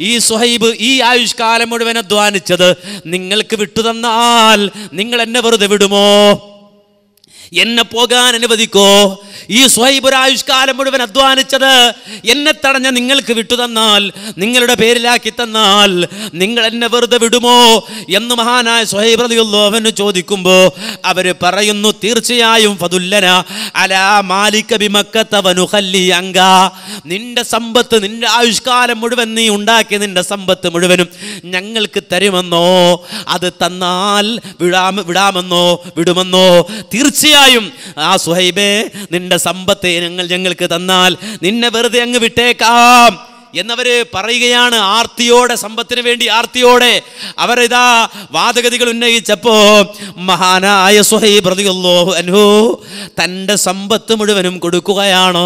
ഈ സ്വഹൈബ് ഈ ആയുഷ്കാലം മുഴുവൻ അധ്വാനിച്ചത് നിങ്ങൾക്ക് വിട്ടുതന്നാൽ നിങ്ങൾ എന്നെ വെറുതെ വിടുമോ എന്നെ പോകാൻ അനുവദിക്കോ ഈ സ്വൈബ് മുഴുവൻ അധ്വാനിച്ചത് എന്നെ തടഞ്ഞ നിങ്ങൾക്ക് വിട്ടു തന്നാൽ നിങ്ങളുടെ പേരിലാക്കി തന്നാൽ നിങ്ങൾ എന്നെ വെറുതെ വിടുമോ എന്ന് മഹാനായ സ്വൈബ് അവന് ചോദിക്കുമ്പോൾ അവർ പറയുന്നു തീർച്ചയായും ഫതുല്ലന അലാ മാലിക ബിമക്കത്തവനുഹല്ലി അങ്ക നിന്റെ സമ്പത്ത് നിന്റെ ആയുഷ്കാലം മുഴുവൻ നീ ഉണ്ടാക്കിയ നിന്റെ സമ്പത്ത് മുഴുവനും ഞങ്ങൾക്ക് തരുമെന്നോ അത് തന്നാൽ വിടാമെന്നോ വിടുമെന്നോ തീർച്ചയായും തീർച്ചയായും ആ സുഹൈബേ നിന്റെ സമ്പത്ത് ഞങ്ങൾ ഞങ്ങൾക്ക് തന്നാൽ നിന്നെ വെറുതെ അങ്ങ് വിട്ടേക്കാം എന്നവര് പറയുകയാണ് ആർത്തിയോടെ സമ്പത്തിന് വേണ്ടി ആർത്തിയോടെ ഇതാ വാദഗതികൾ ഉന്നയിച്ചപ്പോ മഹാനായ സുഹൈ പ്രതിയുള്ളോ അനു തൻ്റെ സമ്പത്ത് മുഴുവനും കൊടുക്കുകയാണ്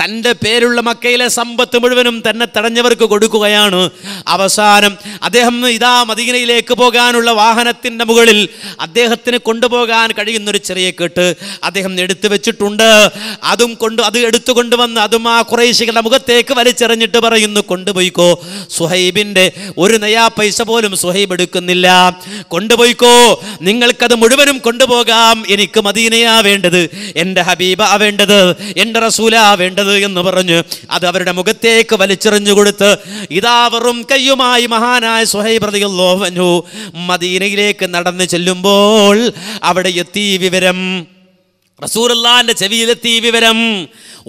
തൻ്റെ പേരുള്ള മക്കയിലെ സമ്പത്ത് മുഴുവനും തന്നെ തടഞ്ഞവർക്ക് കൊടുക്കുകയാണ് അവസാനം അദ്ദേഹം ഇതാ മദീനയിലേക്ക് പോകാനുള്ള വാഹനത്തിൻ്റെ മുകളിൽ അദ്ദേഹത്തിന് കൊണ്ടുപോകാൻ കഴിയുന്നൊരു ചെറിയ കെട്ട് അദ്ദേഹം എടുത്തു വെച്ചിട്ടുണ്ട് അതും കൊണ്ട് അത് എടുത്തുകൊണ്ടുവന്ന് അതും ആ കുറേശികളുടെ മുഖത്തേക്ക് വലിച്ചെറിഞ്ഞിട്ട് പറയും നിന്ന് കൊണ്ടുപോയിക്കോ സുഹൈബിന്റെ ഒരു നയാ പൈസ പോലും സുഹൈബ് എടുക്കുന്നില്ല കൊണ്ടുപോയിക്കോ നിങ്ങൾക്കത് മുഴുവനും കൊണ്ടുപോകാം എനിക്ക് മദീനയാ വേണ്ടത് എൻ്റെ ആ വേണ്ടത് എൻ്റെ റസൂലാ വേണ്ടത് എന്ന് പറഞ്ഞ് അത് അവരുടെ മുഖത്തേക്ക് വലിച്ചെറിഞ്ഞു കൊടുത്ത് ഇതാ വെറും കയ്യുമായി മഹാനായ സുഹൈബ് റതിയുള്ളോവനു മദീനയിലേക്ക് നടന്നു ചെല്ലുമ്പോൾ അവിടെ എത്തി വിവരം റസൂറുല്ലാന്റെ ചെവിയിലെത്തി വിവരം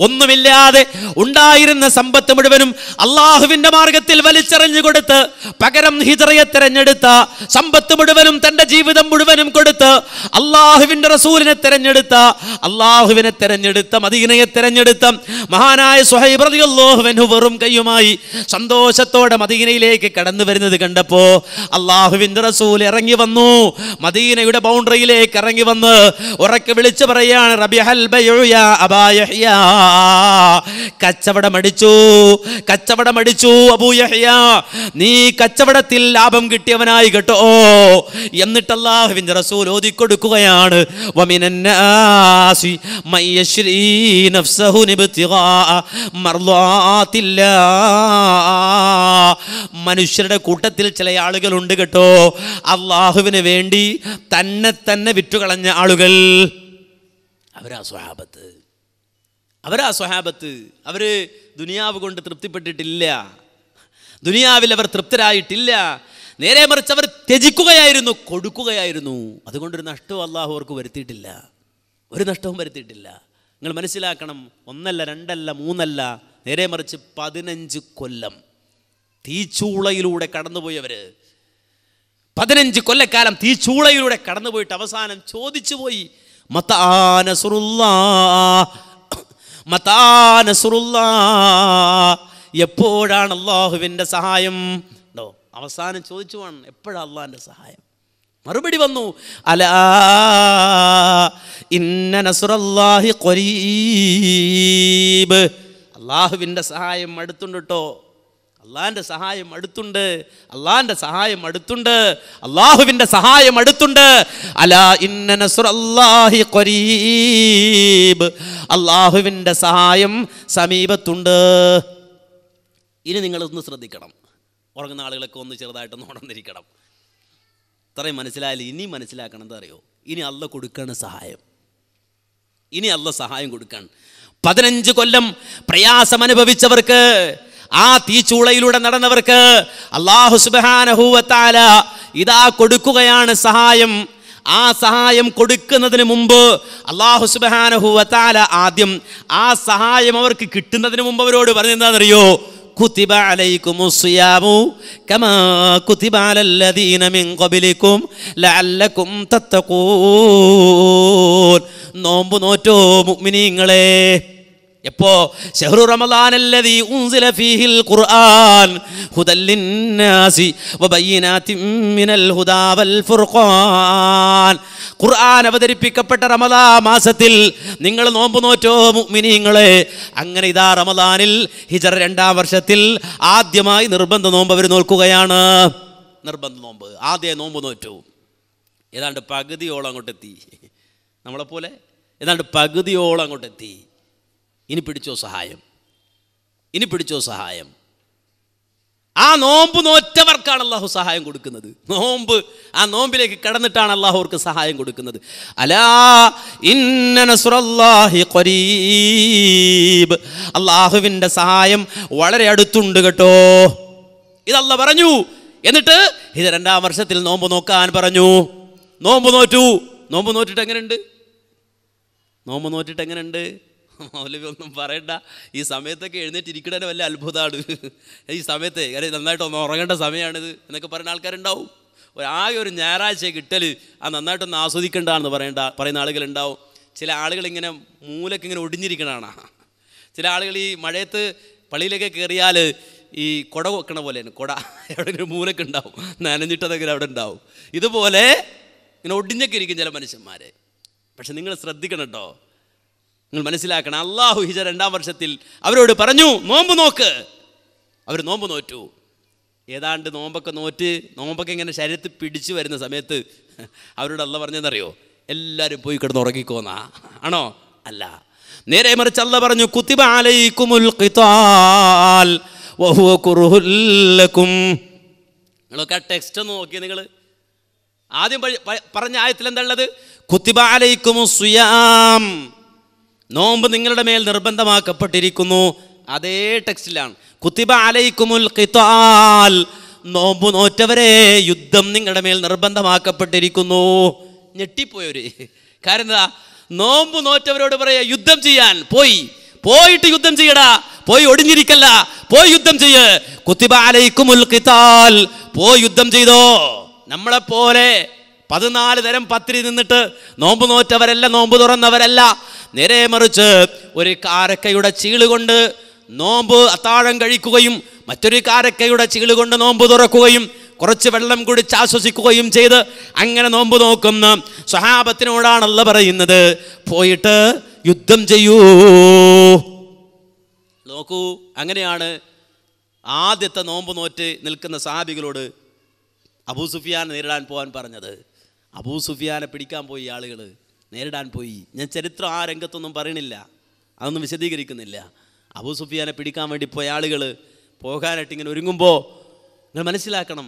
ഒന്നുമില്ലാതെ ഉണ്ടായിരുന്ന സമ്പത്ത് മുഴുവനും അള്ളാഹുവിന്റെ മാർഗത്തിൽ വലിച്ചെറിഞ്ഞു കൊടുത്ത് പകരം ഹിജറയെ തിരഞ്ഞെടുത്ത സമ്പത്ത് മുഴുവനും തന്റെ ജീവിതം മുഴുവനും കൊടുത്ത് അള്ളാഹുവിന്റെ റസൂലിനെ തിരഞ്ഞെടുത്ത അള്ളാഹുവിനെ തിരഞ്ഞെടുത്ത മദീനയെ തിരഞ്ഞെടുത്ത മഹാനായ സുഹൈബ് വെറും കൈയുമായി സന്തോഷത്തോടെ മദീനയിലേക്ക് കടന്നു വരുന്നത് കണ്ടപ്പോൾ അള്ളാഹുവിന്റെ റസൂൽ ഇറങ്ങി വന്നു മദീനയുടെ ബൗണ്ടറിയിലേക്ക് ഇറങ്ങി വന്ന് ഉറക്കെ വിളിച്ചു പറയാണ് റബിഹൽ അബായഹിയാ കച്ചവടമടിച്ചു കച്ചവടമടിച്ചു അബൂയഹ്യ നീ കച്ചവടത്തിൽ ലാഭം കിട്ടിയവനായി കേട്ടോ എന്നിട്ട് അള്ളാഹുവിൻ്റെ റസൂൽ ഓതിക്കൊടുക്കുകയാണ് മനുഷ്യരുടെ കൂട്ടത്തിൽ ചില ആളുകളുണ്ട് കേട്ടോ അള്ളാഹുവിന് വേണ്ടി തന്നെ തന്നെ വിറ്റുകളഞ്ഞ ആളുകൾ അവരാ സ്വഹാബത്ത് അവരാ സ്വഹാബത്ത് അവർ ദുനിയാവ് കൊണ്ട് തൃപ്തിപ്പെട്ടിട്ടില്ല ദുനിയാവിൽ അവർ തൃപ്തരായിട്ടില്ല നേരെ മറിച്ച് അവർ ത്യജിക്കുകയായിരുന്നു കൊടുക്കുകയായിരുന്നു അതുകൊണ്ടൊരു നഷ്ടവും അള്ളാഹു അവർക്ക് വരുത്തിയിട്ടില്ല ഒരു നഷ്ടവും വരുത്തിയിട്ടില്ല നിങ്ങൾ മനസ്സിലാക്കണം ഒന്നല്ല രണ്ടല്ല മൂന്നല്ല നേരെ മറിച്ച് പതിനഞ്ച് കൊല്ലം തീച്ചൂളയിലൂടെ കടന്നുപോയവർ പതിനഞ്ച് കൊല്ലക്കാലം തീച്ചൂളയിലൂടെ കടന്നുപോയിട്ട് അവസാനം ചോദിച്ചു പോയി മത്താനസുറുല്ലാ എപ്പോഴാണ് അള്ളാഹുവിൻ്റെ സഹായം ഉണ്ടോ അവസാനം ചോദിച്ചു വേണം എപ്പോഴാണ് അള്ളാഹിൻ്റെ സഹായം മറുപടി വന്നു അല സഹായം അടുത്തുണ്ട് കേട്ടോ അള്ളാഹിൻ്റെ സഹായം അടുത്തുണ്ട് അള്ളാഹിൻ്റെ സഹായം അടുത്തുണ്ട് അള്ളാഹുവിൻ്റെ സഹായം അടുത്തുണ്ട് അലാ ഇന്ന നസുറല്ലാഹി ഖരീബ് അള്ളാഹുവിൻ്റെ സഹായം സമീപത്തുണ്ട് ഇനി നിങ്ങളൊന്ന് ശ്രദ്ധിക്കണം ഉറങ്ങുന്ന ആളുകളൊക്കെ ഒന്ന് ചെറുതായിട്ടൊന്ന് ഉണർന്നിരിക്കണം ഇത്രയും മനസ്സിലായാലും ഇനി മനസ്സിലാക്കണം എന്താ അറിയോ ഇനി അല്ല കൊടുക്കണ സഹായം ഇനി അല്ല സഹായം കൊടുക്കാൻ പതിനഞ്ച് കൊല്ലം പ്രയാസം അനുഭവിച്ചവർക്ക് ആ തീച്ചൂളയിലൂടെ നടന്നവർക്ക് അള്ളാഹു സുബാനഹൂവത്താല ഇതാ കൊടുക്കുകയാണ് സഹായം ആ സഹായം കൊടുക്കുന്നതിന് മുമ്പ് അള്ളാഹു സുബാനഹുവത്താല ആദ്യം ആ സഹായം അവർക്ക് കിട്ടുന്നതിന് മുമ്പ് അവരോട് പറഞ്ഞെന്താണെന്നറിയോ كتب عليكم നോമ്പ് നോറ്റോ മുഗ്മിനീങ്ങളെ എപ്പോ ഉൻസില ഫീഹിൽ ഖുർആൻ മിനൽ ഫുർഖാൻ ഖുർആൻ അവതരിപ്പിക്കപ്പെട്ട റമദാ മാസത്തിൽ നിങ്ങൾ നോമ്പ് നോറ്റോ മുഅ്മിനീങ്ങളെ അങ്ങനെ ഇതാ റമദാനിൽ ഹിജർ രണ്ടാം വർഷത്തിൽ ആദ്യമായി നിർബന്ധ നോമ്പ് അവർ നോക്കുകയാണ് നിർബന്ധ നോമ്പ് ആദ്യ നോമ്പ് നോറ്റു ഏതാണ്ട് പകുതിയോളം അങ്ങോട്ടെത്തി നമ്മളെപ്പോലെ ഏതാണ്ട് പകുതിയോളം അങ്ങോട്ടെത്തി ഇനി പിടിച്ചോ സഹായം ഇനി പിടിച്ചോ സഹായം ആ നോമ്പ് നോറ്റവർക്കാണ് അള്ളാഹു സഹായം കൊടുക്കുന്നത് നോമ്പ് ആ നോമ്പിലേക്ക് കടന്നിട്ടാണ് അള്ളാഹു അവർക്ക് സഹായം കൊടുക്കുന്നത് അലാ അള്ളാഹുവിൻ്റെ സഹായം വളരെ അടുത്തുണ്ട് കേട്ടോ ഇതല്ല പറഞ്ഞു എന്നിട്ട് ഇത് രണ്ടാം വർഷത്തിൽ നോമ്പ് നോക്കാൻ പറഞ്ഞു നോമ്പ് നോറ്റു നോമ്പ് നോറ്റിട്ട് എങ്ങനെയുണ്ട് നോമ്പ് നോറ്റിട്ട് എങ്ങനെയുണ്ട് മൗലവി ഒന്നും പറയണ്ട ഈ സമയത്തൊക്കെ എഴുന്നേറ്റിരിക്കണേ വലിയ അത്ഭുതമാണ് ഈ സമയത്തെ കാര്യം നന്നായിട്ട് ഒന്ന് ഉറങ്ങേണ്ട സമയമാണിത് എന്നൊക്കെ പറയുന്ന ആൾക്കാരുണ്ടാവും ആകെ ഒരു ഞായറാഴ്ച കിട്ടൽ ആ നന്നായിട്ടൊന്ന് ആസ്വദിക്കേണ്ടതാണെന്ന് പറയേണ്ട പറയുന്ന ആളുകളുണ്ടാവും ചില ആളുകൾ ഇങ്ങനെ മൂലക്ക് ഇങ്ങനെ ഒടിഞ്ഞിരിക്കണാണ് ചില ആളുകൾ ഈ മഴയത്ത് പള്ളിയിലൊക്കെ കയറിയാൽ ഈ കുട വെക്കണ തന്നെ കുട ഒരു മൂലക്ക് ഉണ്ടാവും നനഞ്ഞിട്ടതൊക്കെ അവിടെ ഉണ്ടാവും ഇതുപോലെ ഇങ്ങനെ ഒടിഞ്ഞൊക്കെ ഇരിക്കും ചില മനുഷ്യന്മാരെ പക്ഷെ നിങ്ങൾ ശ്രദ്ധിക്കണം കേട്ടോ നിങ്ങൾ മനസ്സിലാക്കണം അള്ളാഹു ഹിജ രണ്ടാം വർഷത്തിൽ അവരോട് പറഞ്ഞു നോമ്പ് നോക്ക് അവർ നോമ്പ് നോറ്റു ഏതാണ്ട് നോമ്പൊക്കെ നോറ്റ് നോമ്പൊക്കെ ഇങ്ങനെ ശരീരത്തിൽ പിടിച്ചു വരുന്ന സമയത്ത് അവരോട് അല്ല പറഞ്ഞതെന്നറിയോ എല്ലാവരും പോയി കിടന്ന് ഉറങ്ങിക്കോന്ന ആണോ അല്ല നേരെ മറിച്ച് അല്ല പറഞ്ഞു കുത്തിബ ആലയിക്കുമുൽ നിങ്ങളൊക്കെ ആ ടെക്സ്റ്റ് ഒന്ന് നോക്കി നിങ്ങൾ ആദ്യം പറഞ്ഞ ആയത്തിൽ എന്താ ഉള്ളത് കുത്തിബാലും സുയാം നോമ്പ് നിങ്ങളുടെ മേൽ നിർബന്ധമാക്കപ്പെട്ടിരിക്കുന്നു അതേ ടെക്സ്റ്റിലാണ് കുത്തിബ അലൈക്കുമുൽ ഖിത്താൽ നോമ്പ് നോറ്റവരെ യുദ്ധം നിങ്ങളുടെ മേൽ നിർബന്ധമാക്കപ്പെട്ടിരിക്കുന്നു ഞെട്ടിപ്പോയവര് കാരണം എന്താ നോമ്പ് നോറ്റവരോട് പറയാ യുദ്ധം ചെയ്യാൻ പോയി പോയിട്ട് യുദ്ധം ചെയ്യടാ പോയി ഒടിഞ്ഞിരിക്കല്ല പോയി യുദ്ധം ചെയ്യ് കുത്തിബ അലൈക്കുമുൽ പോയി യുദ്ധം ചെയ്തോ പോലെ പതിനാല് തരം പത്തിരി നിന്നിട്ട് നോമ്പ് നോറ്റവരല്ല നോമ്പ് തുറന്നവരല്ല നേരെ മറിച്ച് ഒരു കാരക്കയുടെ ചീളുകൊണ്ട് നോമ്പ് അത്താഴം കഴിക്കുകയും മറ്റൊരു കാരക്കയുടെ ചീളുകൊണ്ട് നോമ്പ് തുറക്കുകയും കുറച്ച് വെള്ളം കുടിച്ച് ആശ്വസിക്കുകയും ചെയ്ത് അങ്ങനെ നോമ്പ് നോക്കുന്ന സ്വഹാബത്തിനോടാണല്ല പറയുന്നത് പോയിട്ട് യുദ്ധം ചെയ്യൂ നോക്കൂ അങ്ങനെയാണ് ആദ്യത്തെ നോമ്പ് നോറ്റ് നിൽക്കുന്ന സഹാബികളോട് അബൂ സുഫിയാൻ നേരിടാൻ പോകാൻ പറഞ്ഞത് അബൂ സുഫിയാനെ പിടിക്കാൻ പോയി ആളുകൾ നേരിടാൻ പോയി ഞാൻ ചരിത്രം ആ രംഗത്തൊന്നും പറയണില്ല അതൊന്നും വിശദീകരിക്കുന്നില്ല അബൂ സുഫിയാനെ പിടിക്കാൻ വേണ്ടി പോയ ആളുകൾ പോകാനായിട്ട് ഇങ്ങനെ ഒരുങ്ങുമ്പോൾ നിങ്ങൾ മനസ്സിലാക്കണം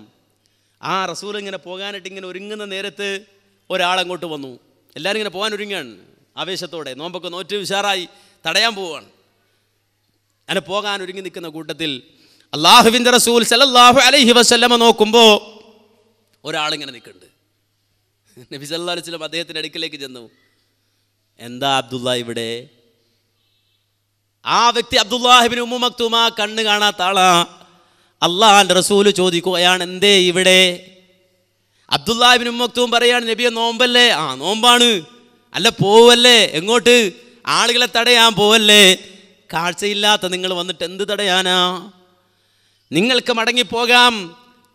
ആ റസൂൽ ഇങ്ങനെ പോകാനായിട്ട് ഇങ്ങനെ ഒരുങ്ങുന്ന നേരത്ത് ഒരാളങ്ങോട്ട് വന്നു എല്ലാവരും ഇങ്ങനെ പോകാൻ ഒരുങ്ങുകയാണ് ആവേശത്തോടെ നോമ്പൊക്കെ നോറ്റ് ഉഷാറായി തടയാൻ പോവുകയാണ് അങ്ങനെ പോകാൻ ഒരുങ്ങി നിൽക്കുന്ന കൂട്ടത്തിൽ അള്ളാഹുവിൻ്റെ റസൂൽ സലല്ലാഹു അലൈഹി വസ്ല്ലമ നോക്കുമ്പോൾ ഒരാളിങ്ങനെ നിൽക്കുന്നുണ്ട് നബി സല്ലാ അദ്ദേഹത്തിൻ്റെ അടുക്കലേക്ക് ചെന്നു എന്താ അബ്ദുള്ള ഇവിടെ ആ വ്യക്തി അബ്ദുല്ലാഹിബിന് ഉമ്മു മക്തൂമ കണ്ണ് കാണാത്ത ആളാ അള്ളാഹാൻ്റെ റസൂല് ചോദിക്കുകയാണ് എന്തേ ഇവിടെ അബ്ദുല്ലാഹിബിന് ഉമ്മക്തൂം പറയാണ് നബിയെ നോമ്പല്ലേ ആ നോമ്പാണ് അല്ല പോവല്ലേ എങ്ങോട്ട് ആളുകളെ തടയാൻ പോവല്ലേ കാഴ്ചയില്ലാത്ത നിങ്ങൾ വന്നിട്ട് എന്ത് തടയാനാ നിങ്ങൾക്ക് മടങ്ങിപ്പോകാം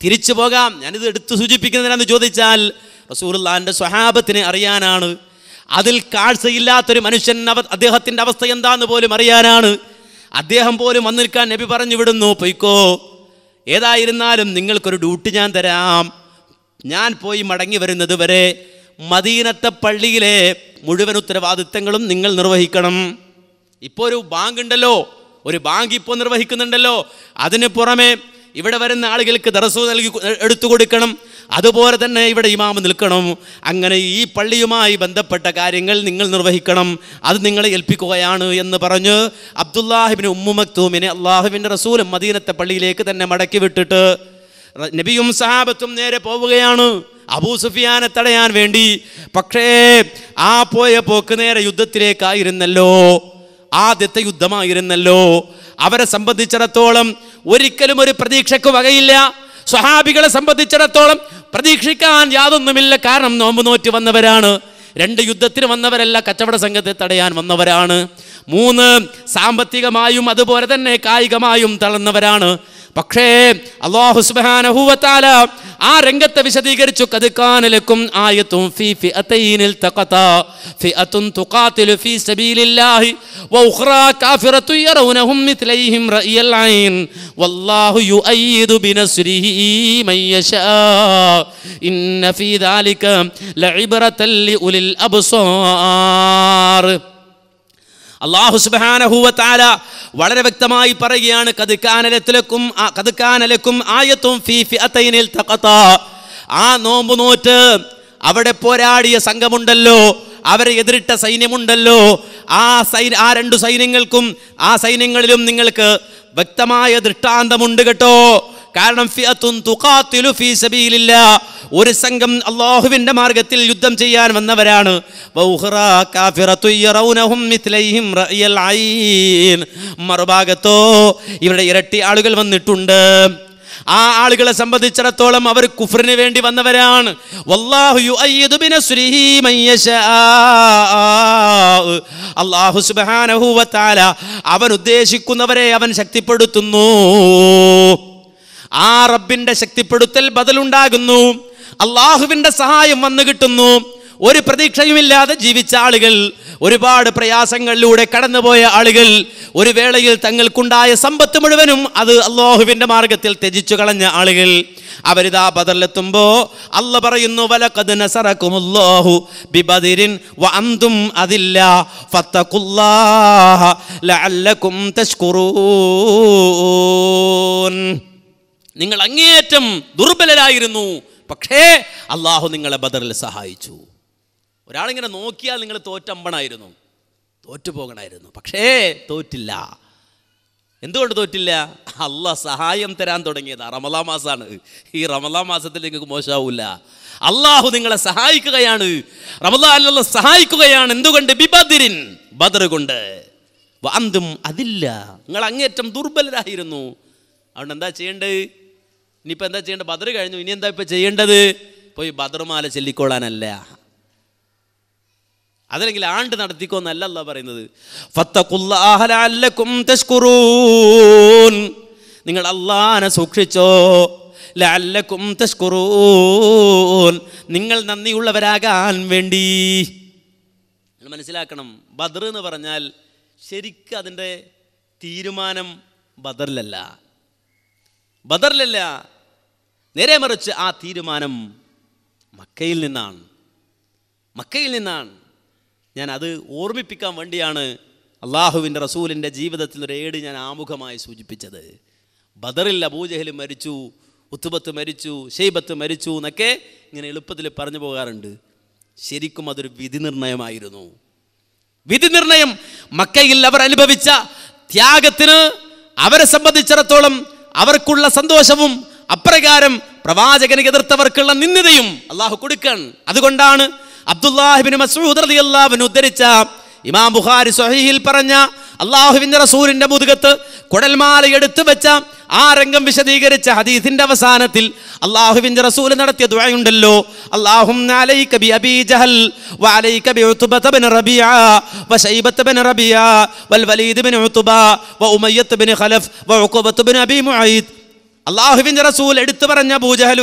തിരിച്ചു പോകാം ഞാനിത് എടുത്തു സൂചിപ്പിക്കുന്നതിനാന്ന് ചോദിച്ചാൽ റസൂറുല്ലാൻ്റെ സ്വഹാബത്തിനെ അറിയാനാണ് അതിൽ കാഴ്ചയില്ലാത്തൊരു മനുഷ്യൻ അവ അദ്ദേഹത്തിൻ്റെ അവസ്ഥ എന്താണെന്ന് പോലും അറിയാനാണ് അദ്ദേഹം പോലും വന്നിരിക്കാൻ നബി പറഞ്ഞു വിടുന്നു പൊയ്ക്കോ ഏതായിരുന്നാലും നിങ്ങൾക്കൊരു ഡ്യൂട്ടി ഞാൻ തരാം ഞാൻ പോയി മടങ്ങി വരുന്നത് വരെ മദീനത്തെ പള്ളിയിലെ മുഴുവൻ ഉത്തരവാദിത്തങ്ങളും നിങ്ങൾ നിർവഹിക്കണം ഇപ്പോൾ ഒരു ബാങ്ക് ഉണ്ടല്ലോ ഒരു ബാങ്ക് ഇപ്പോൾ നിർവഹിക്കുന്നുണ്ടല്ലോ അതിന് പുറമെ ഇവിടെ വരുന്ന ആളുകൾക്ക് ദർസു നൽകി എടുത്തു കൊടുക്കണം അതുപോലെ തന്നെ ഇവിടെ ഇമാമ് നിൽക്കണം അങ്ങനെ ഈ പള്ളിയുമായി ബന്ധപ്പെട്ട കാര്യങ്ങൾ നിങ്ങൾ നിർവഹിക്കണം അത് നിങ്ങളെ ഏൽപ്പിക്കുകയാണ് എന്ന് പറഞ്ഞ് അബ്ദുല്ലാഹിബിന് ഉമ്മുമക്തൂമിനെ അള്ളാഹുബിൻ്റെ റസൂലും മദീനത്തെ പള്ളിയിലേക്ക് തന്നെ മടക്കി വിട്ടിട്ട് നബിയും സഹാബത്തും നേരെ പോവുകയാണ് അബൂ സുഫിയാനെ തടയാൻ വേണ്ടി പക്ഷേ ആ പോയ പോക്ക് നേരെ യുദ്ധത്തിലേക്കായിരുന്നല്ലോ ആദ്യത്തെ യുദ്ധമായിരുന്നല്ലോ അവരെ സംബന്ധിച്ചിടത്തോളം ഒരിക്കലും ഒരു പ്രതീക്ഷയ്ക്ക് വകയില്ല സ്വഹാബികളെ സംബന്ധിച്ചിടത്തോളം പ്രതീക്ഷിക്കാൻ യാതൊന്നുമില്ല കാരണം നോമ്പ് നോറ്റി വന്നവരാണ് രണ്ട് യുദ്ധത്തിന് വന്നവരല്ല കച്ചവട സംഘത്തെ തടയാൻ വന്നവരാണ് മൂന്ന് സാമ്പത്തികമായും അതുപോലെ തന്നെ കായികമായും തളർന്നവരാണ് പക്ഷേ അള്ളാഹു സുബാനഹുവത്താല ആ രംഗത്തെ വിശദീകരിച്ചു കതുക്കാനലക്കും ആയത്തും ഫി ഫി അത്തൈനിൽ തഖത ഫി അത്തുൻ തുഖാതിലു ഫീ സബീലില്ലാഹി വഉഖ്റാ കാഫിറതു യറൗനഹും മിത്ലൈഹിം റഅയൽ ഐൻ വല്ലാഹു യുഅയ്യിദു ബിനസ്രിഹി മൻ യശാ ഇന്ന ഫീ ദാലിക ലഇബ്റതൻ ലിഉലിൽ അബ്സാർ അള്ളാഹു സുബാനഹൂവത്താല വളരെ വ്യക്തമായി പറയുകയാണ് കതുക്കാനലത്തിലക്കും കതുക്കാനലക്കും ആയത്തും ഫി ഫിഅത്തൈനിൽ തക്കത്ത ആ നോമ്പ് നോറ്റ് അവിടെ പോരാടിയ സംഘമുണ്ടല്ലോ അവരെ എതിരിട്ട സൈന്യമുണ്ടല്ലോ ആ സൈ ആ രണ്ട് സൈന്യങ്ങൾക്കും ആ സൈന്യങ്ങളിലും നിങ്ങൾക്ക് വ്യക്തമായ ദൃഷ്ടാന്തമുണ്ട് കേട്ടോ കാരണം ഒരു സംഘം അള്ളാഹുവിൻ്റെ മാർഗത്തിൽ യുദ്ധം ചെയ്യാൻ വന്നവരാണ് മറുഭാഗത്തോ ഇവരുടെ ഇരട്ടി ആളുകൾ വന്നിട്ടുണ്ട് ആ ആളുകളെ സംബന്ധിച്ചിടത്തോളം അവർ കുഫറിന് വേണ്ടി വന്നവരാണ് അള്ളാഹു വതആല അവൻ ഉദ്ദേശിക്കുന്നവരെ അവൻ ശക്തിപ്പെടുത്തുന്നു ആ റബ്ബിന്റെ ശക്തിപ്പെടുത്തൽ ബദലുണ്ടാകുന്നു അള്ളാഹുവിന്റെ സഹായം വന്നു കിട്ടുന്നു ഒരു പ്രതീക്ഷയുമില്ലാതെ ജീവിച്ച ആളുകൾ ഒരുപാട് പ്രയാസങ്ങളിലൂടെ കടന്നുപോയ ആളുകൾ ഒരു വേളയിൽ തങ്ങൾക്കുണ്ടായ സമ്പത്ത് മുഴുവനും അത് അള്ളാഹുവിന്റെ മാർഗത്തിൽ ത്യജിച്ചു കളഞ്ഞ ആളുകൾ അവരിതാ ബദലെത്തുമ്പോ അല്ല പറയുന്നു വലക്കത് നിങ്ങൾ അങ്ങേയറ്റം ദുർബലരായിരുന്നു പക്ഷേ അള്ളാഹു നിങ്ങളെ ബദറിൽ സഹായിച്ചു ഒരാളിങ്ങനെ നോക്കിയാൽ നിങ്ങൾ തോറ്റമ്പണായിരുന്നു തോറ്റു പോകണമായിരുന്നു പക്ഷേ തോറ്റില്ല എന്തുകൊണ്ട് തോറ്റില്ല അല്ല സഹായം തരാൻ തുടങ്ങിയതാ റമലാ മാസമാണ് ഈ റമലാ മാസത്തിൽ നിങ്ങൾക്ക് മോശമാവില്ല അള്ളാഹു നിങ്ങളെ സഹായിക്കുകയാണ് റമലാനുള്ള സഹായിക്കുകയാണ് എന്തുകൊണ്ട് ബിബദിരിൻ ബദർ കൊണ്ട് അന്തും അതില്ല നിങ്ങൾ അങ്ങേറ്റം ദുർബലരായിരുന്നു അതുകൊണ്ട് എന്താ ചെയ്യേണ്ടത് ഇനിയിപ്പോൾ എന്താ ചെയ്യേണ്ടത് ബദർ കഴിഞ്ഞു ഇനി എന്താ ഇപ്പം ചെയ്യേണ്ടത് പോയി ബദർമാല ചെല്ലിക്കൊള്ളാനല്ല അതല്ലെങ്കിൽ ആണ്ട് നടത്തിക്കോ എന്നല്ല പറയുന്നത് നിങ്ങൾ അള്ളാനെ സൂക്ഷിച്ചോ ലല്ലക്കും തഷ്കുറൂൻ നിങ്ങൾ നന്ദിയുള്ളവരാകാൻ വേണ്ടി മനസ്സിലാക്കണം ബദർ എന്ന് പറഞ്ഞാൽ ശരിക്കും അതിൻ്റെ തീരുമാനം ബദറിലല്ല ബദറിലല്ല നേരെ മറിച്ച് ആ തീരുമാനം മക്കയിൽ നിന്നാണ് മക്കയിൽ നിന്നാണ് ഞാൻ അത് ഓർമ്മിപ്പിക്കാൻ വേണ്ടിയാണ് അള്ളാഹുവിൻ്റെ റസൂലിൻ്റെ ജീവിതത്തിൽ ഒരു ഏട് ഞാൻ ആമുഖമായി സൂചിപ്പിച്ചത് ബദറിൽ അബൂജഹലി മരിച്ചു ഉത്തുബത്ത് മരിച്ചു ഷെയ്ബത്ത് മരിച്ചു എന്നൊക്കെ ഇങ്ങനെ എളുപ്പത്തിൽ പറഞ്ഞു പോകാറുണ്ട് ശരിക്കും അതൊരു വിധി നിർണയമായിരുന്നു വിധി നിർണയം മക്കയിൽ അവർ അനുഭവിച്ച ത്യാഗത്തിന് അവരെ സംബന്ധിച്ചിടത്തോളം അവർക്കുള്ള സന്തോഷവും അപ്രകാരം പ്രവാചകനെ എതിർത്തവർക്കുള്ള നിന്ദിതയും അള്ളാഹു കൊടുക്കാൻ അതുകൊണ്ടാണ് അബ്ദുല്ലാഹിബിൻ ഉദ്ധരിച്ച ഇമാം ബുഖാരി സഹീഹിൽ പറഞ്ഞ അള്ളാഹുവിന്റെ റസൂലിൻ്റെ മുതുകത്ത് കുടൽമാല എടുത്തു വെച്ച ആ രംഗം വിശദീകരിച്ച ഹദീസിന്റെ അവസാനത്തിൽ അള്ളാഹുവിന്റെ റസൂൽ നടത്തിയ ദുആയുണ്ടല്ലോ അള്ളാഹു ബി ജഹൽ ബി വൽ വലീദ് ഉത്ബ ഖലഫ് അള്ളാഹുവിൻ്റെ റസൂൽ എടുത്തു പറഞ്ഞ ഭൂജഹൽ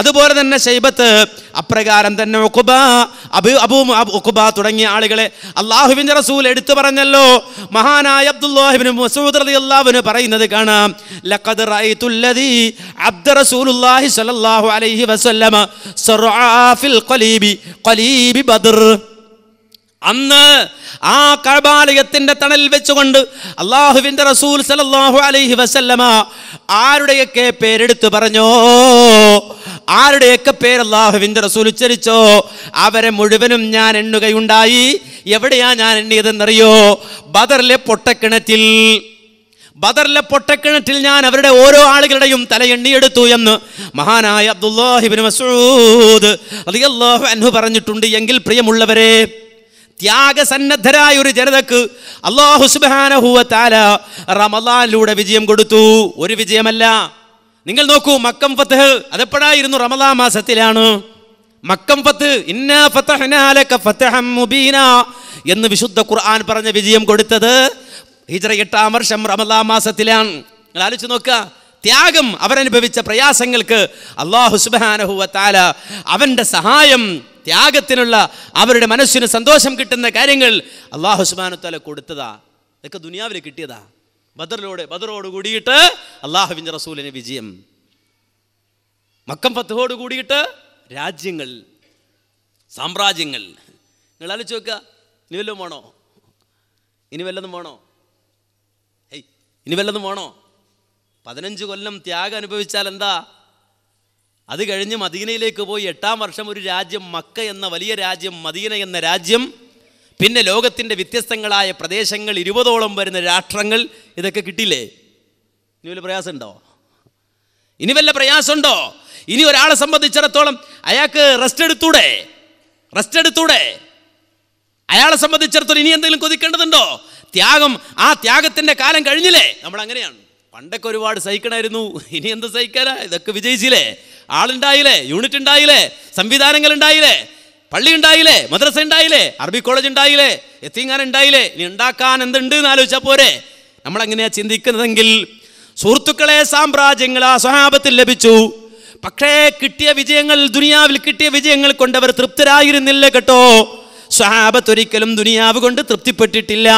അതുപോലെ തന്നെ ഷെയ്ബത്ത് അപ്രകാരം തന്നെ ഉക്കുബ അബു അബു ഉക്കുബ തുടങ്ങിയ ആളുകളെ അള്ളാഹുവിൻ്റെ റസൂൽ എടുത്തു പറഞ്ഞല്ലോ മഹാനായ അബ്ദുല്ലാഹിബിന് മസൂദ് റതി അള്ളാഹുവിന് പറയുന്നത് കാണാം ലഖദ് റൈതുല്ലദി അബ്ദ സ്വല്ലല്ലാഹു അലൈഹി വസല്ലമ സറആ ഫിൽ ഖലീബി ബദർ അന്ന് ആ കബാലയത്തിൻ്റെ തണൽ വെച്ചുകൊണ്ട് അള്ളാഹുവിൻ്റെ റസൂൽ സലല്ലാഹു അലൈഹി വസല്ലമ ആരുടെയൊക്കെ പേരെടുത്ത് പറഞ്ഞോ ആരുടെയൊക്കെ പേര് അള്ളാഹുവിൻ്റെ റസൂൽ ഉച്ചരിച്ചോ അവരെ മുഴുവനും ഞാൻ എണ്ണുകയുണ്ടായി എവിടെയാ ഞാൻ എണ്ണിയതെന്നറിയോ ബദറിലെ പൊട്ടക്കിണറ്റിൽ ബദറിലെ പൊട്ടക്കിണറ്റിൽ ഞാൻ അവരുടെ ഓരോ ആളുകളുടെയും തല എണ്ണിയെടുത്തു എന്ന് മഹാനായ അബ്ദുല്ലാഹിബിൻ മസൂദ് അതിയല്ലാഹു അൻഹു പറഞ്ഞിട്ടുണ്ട് എങ്കിൽ പ്രിയമുള്ളവരെ ത്യാഗസന്നദ്ധരായ ഒരു ജനതക്ക് അള്ളാഹു സുബാനഹുവ റമദാനിലൂടെ വിജയം കൊടുത്തു ഒരു വിജയമല്ല നിങ്ങൾ നോക്കൂ മക്കം ഫത്ത് അതെപ്പോഴായിരുന്നു റമദാ മാസത്തിലാണ് മക്കം ഫത്ത് മുബീന എന്ന് വിശുദ്ധ ഖുർആൻ പറഞ്ഞ വിജയം കൊടുത്തത് ഹിജറ എട്ടാം വർഷം റമദാ മാസത്തിലാണ് നിങ്ങൾ ആലോചിച്ച് നോക്കുക ത്യാഗം അവരനുഭവിച്ച പ്രയാസങ്ങൾക്ക് അള്ളാഹു സുബാനഹുവത്താല അവൻ്റെ സഹായം ത്യാഗത്തിനുള്ള അവരുടെ മനസ്സിന് സന്തോഷം കിട്ടുന്ന കാര്യങ്ങൾ അള്ളാഹു സുബാനത്താല കൊടുത്തതാ ഇതൊക്കെ ദുനിയാവിൽ കിട്ടിയതാ ബദറിലൂടെ ബദറോട് കൂടിയിട്ട് അള്ളാഹുവിൻ്റെ റസൂലിന് വിജയം മക്കം ഫത്തുഹോട് കൂടിയിട്ട് രാജ്യങ്ങൾ സാമ്രാജ്യങ്ങൾ നിങ്ങൾ ആലോചിച്ച് നോക്കുക ഇനി വല്ലതും വേണോ ഇനി വല്ലതും വേണോ ഏയ് ഇനി വല്ലതും വേണോ പതിനഞ്ച് കൊല്ലം ത്യാഗം അനുഭവിച്ചാൽ എന്താ അത് കഴിഞ്ഞ് മദീനയിലേക്ക് പോയി എട്ടാം വർഷം ഒരു രാജ്യം മക്ക എന്ന വലിയ രാജ്യം മദീന എന്ന രാജ്യം പിന്നെ ലോകത്തിൻ്റെ വ്യത്യസ്തങ്ങളായ പ്രദേശങ്ങൾ ഇരുപതോളം വരുന്ന രാഷ്ട്രങ്ങൾ ഇതൊക്കെ കിട്ടില്ലേ ഇനി വല്ല പ്രയാസമുണ്ടോ ഇനി വല്ല പ്രയാസമുണ്ടോ ഇനി ഒരാളെ സംബന്ധിച്ചിടത്തോളം അയാൾക്ക് റെസ്റ്റ് എടുത്തൂടെ റെസ്റ്റ് എടുത്തൂടെ അയാളെ സംബന്ധിച്ചിടത്തോളം ഇനി എന്തെങ്കിലും കൊതിക്കേണ്ടതുണ്ടോ ത്യാഗം ആ ത്യാഗത്തിൻ്റെ കാലം കഴിഞ്ഞില്ലേ നമ്മൾ അങ്ങനെയാണ് പണ്ടൊക്കെ ഒരുപാട് സഹിക്കണമായിരുന്നു ഇനി എന്ത് സഹിക്കാനാ ഇതൊക്കെ വിജയിച്ചില്ലേ ആളുണ്ടായില്ലേ യൂണിറ്റ് ഉണ്ടായില്ലേ സംവിധാനങ്ങൾ ഉണ്ടായില്ലേ പള്ളി ഉണ്ടായില്ലേ മദ്രസ ഉണ്ടായില്ലേ അറബി കോളേജ് ഉണ്ടായില്ലേ എത്തിങ്ങാൻ ഉണ്ടായില്ലേ ഇനി ഉണ്ടാക്കാൻ എന്തുണ്ട് എന്ന് ആലോചിച്ചാൽ പോരെ നമ്മളെങ്ങനെയാ ചിന്തിക്കുന്നതെങ്കിൽ സുഹൃത്തുക്കളെ സാമ്രാജ്യങ്ങൾ ആ സ്വഭാവത്തിൽ ലഭിച്ചു പക്ഷേ കിട്ടിയ വിജയങ്ങൾ ദുനിയാവിൽ കിട്ടിയ വിജയങ്ങൾ കൊണ്ട് അവർ തൃപ്തരായിരുന്നില്ല കേട്ടോ സ്വഹാബത്ത് ഒരിക്കലും ദുനിയാവ് കൊണ്ട് തൃപ്തിപ്പെട്ടിട്ടില്ല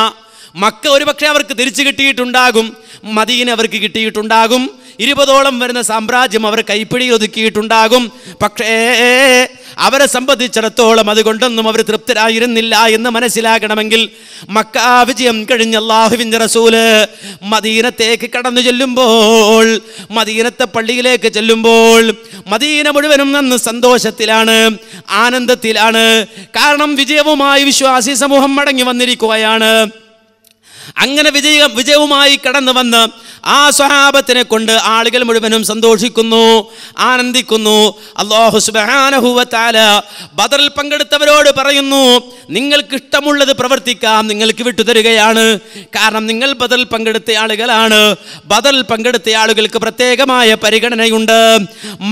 മക്ക ഒരുപക്ഷെ അവർക്ക് തിരിച്ചു കിട്ടിയിട്ടുണ്ടാകും മദീന അവർക്ക് കിട്ടിയിട്ടുണ്ടാകും ഇരുപതോളം വരുന്ന സാമ്രാജ്യം അവർ കൈപ്പിടി ഒതുക്കിയിട്ടുണ്ടാകും പക്ഷേ അവരെ സംബന്ധിച്ചിടത്തോളം അതുകൊണ്ടൊന്നും അവർ തൃപ്തരായിരുന്നില്ല എന്ന് മനസ്സിലാകണമെങ്കിൽ മക്കാ വിജയം കഴിഞ്ഞ അള്ളാഹുവിൻ്റെ റസൂല് മദീനത്തേക്ക് കടന്നു ചെല്ലുമ്പോൾ മദീനത്തെ പള്ളിയിലേക്ക് ചെല്ലുമ്പോൾ മദീന മുഴുവനും നന്ന് സന്തോഷത്തിലാണ് ആനന്ദത്തിലാണ് കാരണം വിജയവുമായി വിശ്വാസി സമൂഹം മടങ്ങി വന്നിരിക്കുകയാണ് അങ്ങനെ വിജയ വിജയവുമായി കടന്നു വന്ന് ആ സ്വഹാബത്തിനെ കൊണ്ട് ആളുകൾ മുഴുവനും സന്തോഷിക്കുന്നു ആനന്ദിക്കുന്നു അള്ളാഹു സുബാനഹുവത്താല ബദറിൽ പങ്കെടുത്തവരോട് പറയുന്നു നിങ്ങൾക്ക് ഇഷ്ടമുള്ളത് പ്രവർത്തിക്കാം നിങ്ങൾക്ക് വിട്ടുതരികയാണ് കാരണം നിങ്ങൾ ബദറിൽ പങ്കെടുത്ത ആളുകളാണ് ബദറിൽ പങ്കെടുത്ത ആളുകൾക്ക് പ്രത്യേകമായ പരിഗണനയുണ്ട്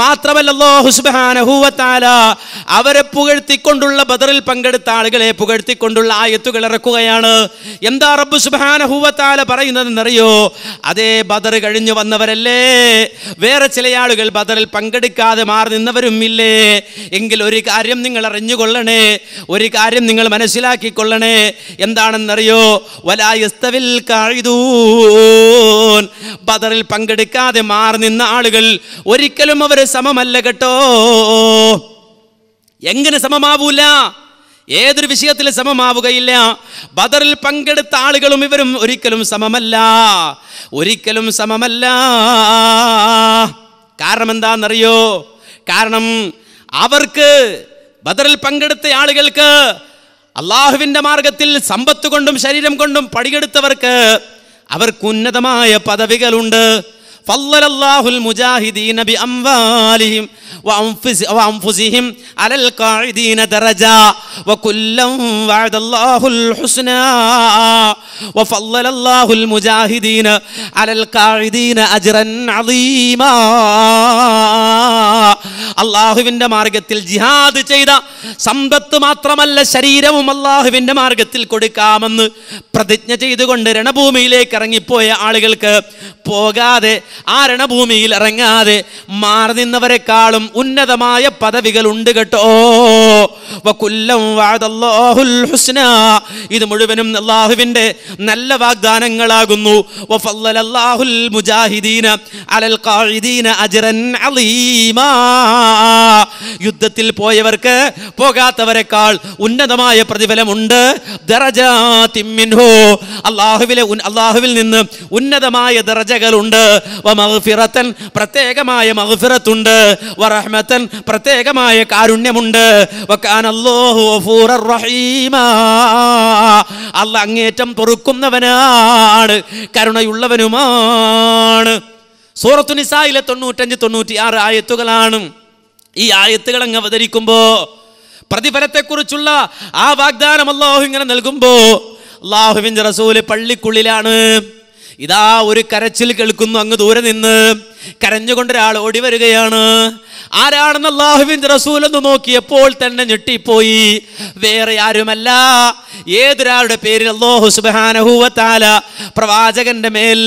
മാത്രമല്ല അള്ളാഹു സുബാനഹുവത്താല അവരെ പുകഴ്ത്തിക്കൊണ്ടുള്ള ബദറിൽ പങ്കെടുത്ത ആളുകളെ പുകഴ്ത്തിക്കൊണ്ടുള്ള ആയത്തുകൾ ഇറക്കുകയാണ് എന്താ റബ്ബു സുബാൻ പറയുന്നത് എന്നറിയോ അതേ ബദർ കഴിഞ്ഞു വന്നവരല്ലേ വേറെ ചില ആളുകൾ ബദറിൽ പങ്കെടുക്കാതെ മാറി നിന്നവരും ഇല്ലേ എങ്കിൽ ഒരു കാര്യം നിങ്ങൾ അറിഞ്ഞുകൊള്ളണേ ഒരു കാര്യം നിങ്ങൾ മനസ്സിലാക്കിക്കൊള്ളണേ എന്താണെന്നറിയോ വലായസ്തവിൽ കാഴിതൂൻ ബദറിൽ പങ്കെടുക്കാതെ മാറി നിന്ന ആളുകൾ ഒരിക്കലും അവർ സമമല്ല കേട്ടോ എങ്ങനെ സമമാവൂല ഏതൊരു വിഷയത്തിൽ സമമാവുകയില്ല ബദറിൽ പങ്കെടുത്ത ആളുകളും ഇവരും ഒരിക്കലും സമമല്ല ഒരിക്കലും സമമല്ല കാരണം എന്താണെന്നറിയോ കാരണം അവർക്ക് ബദറിൽ പങ്കെടുത്ത ആളുകൾക്ക് അള്ളാഹുവിൻ്റെ മാർഗത്തിൽ സമ്പത്ത് കൊണ്ടും ശരീരം കൊണ്ടും പടിയെടുത്തവർക്ക് അവർക്ക് ഉന്നതമായ പദവികളുണ്ട് അള്ളാഹുവിന്റെ മുജാഹിദീന ബി അംവാലിഹിം അലൽ മുജാഹിദീന അലൽ അജ്റൻ മാർഗത്തിൽ ജിഹാദ് ചെയ്ത സമ്പത്ത് മാത്രമല്ല ശരീരവും അള്ളാഹുവിന്റെ മാർഗത്തിൽ കൊടുക്കാമെന്ന് പ്രതിജ്ഞ ചെയ്തുകൊണ്ട് രണഭൂമിയിലേക്ക് ഇറങ്ങിപ്പോയ ആളുകൾക്ക് പോകാതെ ആ രണഭൂമിയിൽ ഇറങ്ങാതെ മാറി നിന്നവരെക്കാളും ഉന്നതമായ പദവികൾ ഉണ്ട് കേട്ടോ ഇത് മുഴുവനും അള്ളാഹുവിൻ്റെ നല്ല വാഗ്ദാനങ്ങളാകുന്നു യുദ്ധത്തിൽ പോയവർക്ക് പോകാത്തവരെക്കാൾ ഉന്നതമായ പ്രതിഫലമുണ്ട് അള്ളാഹുവിലെ അള്ളാഹുവിൽ നിന്ന് ഉന്നതമായ ദറജകളുണ്ട് പ്രത്യേകമായ മഹുഫിറത്തുണ്ട് പ്രത്യേകമായ കാരുണ്യമുണ്ട് അല്ല അങ്ങേറ്റം പൊറുക്കുന്നവനാണ് കരുണയുള്ളവനുമാണ് സൂറത്തു നിസായിലെ തൊണ്ണൂറ്റഞ്ച് തൊണ്ണൂറ്റി ആറ് ആയത്തുകളാണ് ഈ ആയത്തുകൾ അങ്ങ് അവതരിക്കുമ്പോൾ പ്രതിഫലത്തെക്കുറിച്ചുള്ള ആ വാഗ്ദാനം അള്ളാഹു ഇങ്ങനെ നൽകുമ്പോൾ അള്ളാഹുവിൻ്റെ റസൂല് പള്ളിക്കുള്ളിലാണ് ഇതാ ഒരു കരച്ചിൽ കേൾക്കുന്നു അങ്ങ് ദൂരെ നിന്ന് കരഞ്ഞുകൊണ്ട് ഒരാൾ ഓടി വരികയാണ് ആരാണെന്ന് അള്ളാഹുവിൻ്റെ റസൂൽ എന്ന് നോക്കിയപ്പോൾ തന്നെ ഞെട്ടിപ്പോയി വേറെ ആരുമല്ല ഏതൊരാളുടെ പേരിൽ അള്ളാഹു സുബാനഹൂവത്താല പ്രവാചകന്റെ മേൽ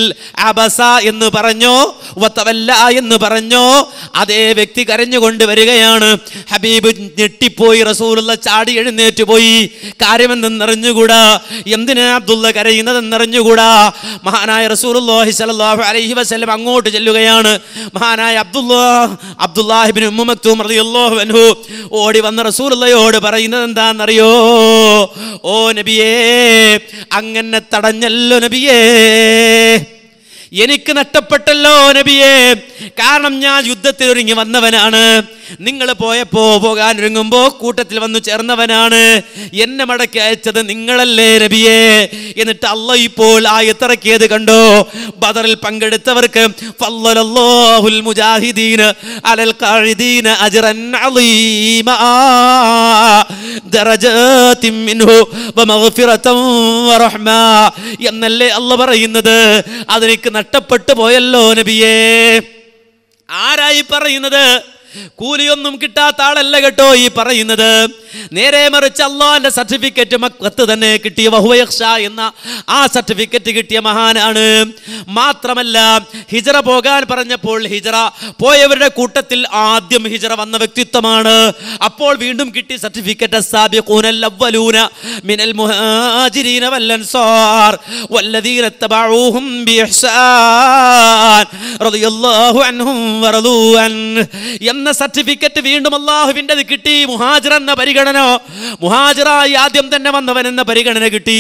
അബസ എന്ന് പറഞ്ഞോ വത്തവല്ല എന്ന് പറഞ്ഞോ അതേ വ്യക്തി കരഞ്ഞുകൊണ്ട് വരികയാണ് ഹബീബ് ഞെട്ടിപ്പോയി റസൂലുള്ള ചാടി എഴുന്നേറ്റ് പോയി കാര്യമെന്തെന്നറിഞ്ഞുകൂടാ എന്തിനാ അബ്ദുള്ള കരയുന്നതെന്നറിഞ്ഞുകൂടാ മഹാനായ റസൂൽ അലഹി വസ്ലം അങ്ങോട്ട് ചെല്ലുകയാണ് പറയുകയാണ് മഹാനായ അബ്ദുല്ലാ അബ്ദുല്ലാഹിബിൻ ഉമ്മുമക്തൂം റളിയല്ലാഹു അൻഹു ഓടി വന്ന റസൂലുള്ളയോട് പറയുന്നത് എന്താണെന്നറിയോ ഓ നബിയേ അങ്ങനെ തടഞ്ഞല്ലോ നബിയേ എനിക്ക് നഷ്ടപ്പെട്ടല്ലോ നബിയെ കാരണം ഞാൻ യുദ്ധത്തിൽ ഒരുങ്ങി വന്നവനാണ് നിങ്ങൾ പോയപ്പോ പോകാൻ ഒരുങ്ങുമ്പോ കൂട്ടത്തിൽ വന്നു ചേർന്നവനാണ് എന്നെ മടക്കി അയച്ചത് നിങ്ങളല്ലേ നബിയെ എന്നിട്ട് അല്ല ഇപ്പോൾ ആ ഇത്തിറക്കിയത് കണ്ടോ ബദറിൽ പങ്കെടുത്തവർക്ക് എന്നല്ലേ അല്ല പറയുന്നത് അതെനിക്ക് നഷ്ടപ്പെട്ടു പോയല്ലോ നബിയേ ആരായി പറയുന്നത് കൂലിയൊന്നും കിട്ടാത്ത ആളല്ല കേട്ടോ ഈ പറയുന്നത് നേരെ മറിച്ച് അള്ളാന്റെ സർട്ടിഫിക്കറ്റ് മക്കത്ത് തന്നെ കിട്ടിയ വഹുവയക്ഷ എന്ന ആ സർട്ടിഫിക്കറ്റ് കിട്ടിയ മഹാനാണ് മാത്രമല്ല ഹിജറ പോകാൻ പറഞ്ഞപ്പോൾ ഹിജറ പോയവരുടെ കൂട്ടത്തിൽ ആദ്യം ഹിജറ വന്ന വ്യക്തിത്വമാണ് അപ്പോൾ വീണ്ടും കിട്ടിയ സർട്ടിഫിക്കറ്റ് മിനൽ മുഹാജിരീന വല്ലദീന റളിയല്ലാഹു എന്ന എന്ന സർട്ടിഫിക്കറ്റ് വീണ്ടും അള്ളാഹുവിൻ്റെ കിട്ടി മുഹാജിർ എന്ന പരിഗണന മുഹാജറായി ആദ്യം തന്നെ വന്നവൻ എന്ന പരിഗണന കിട്ടി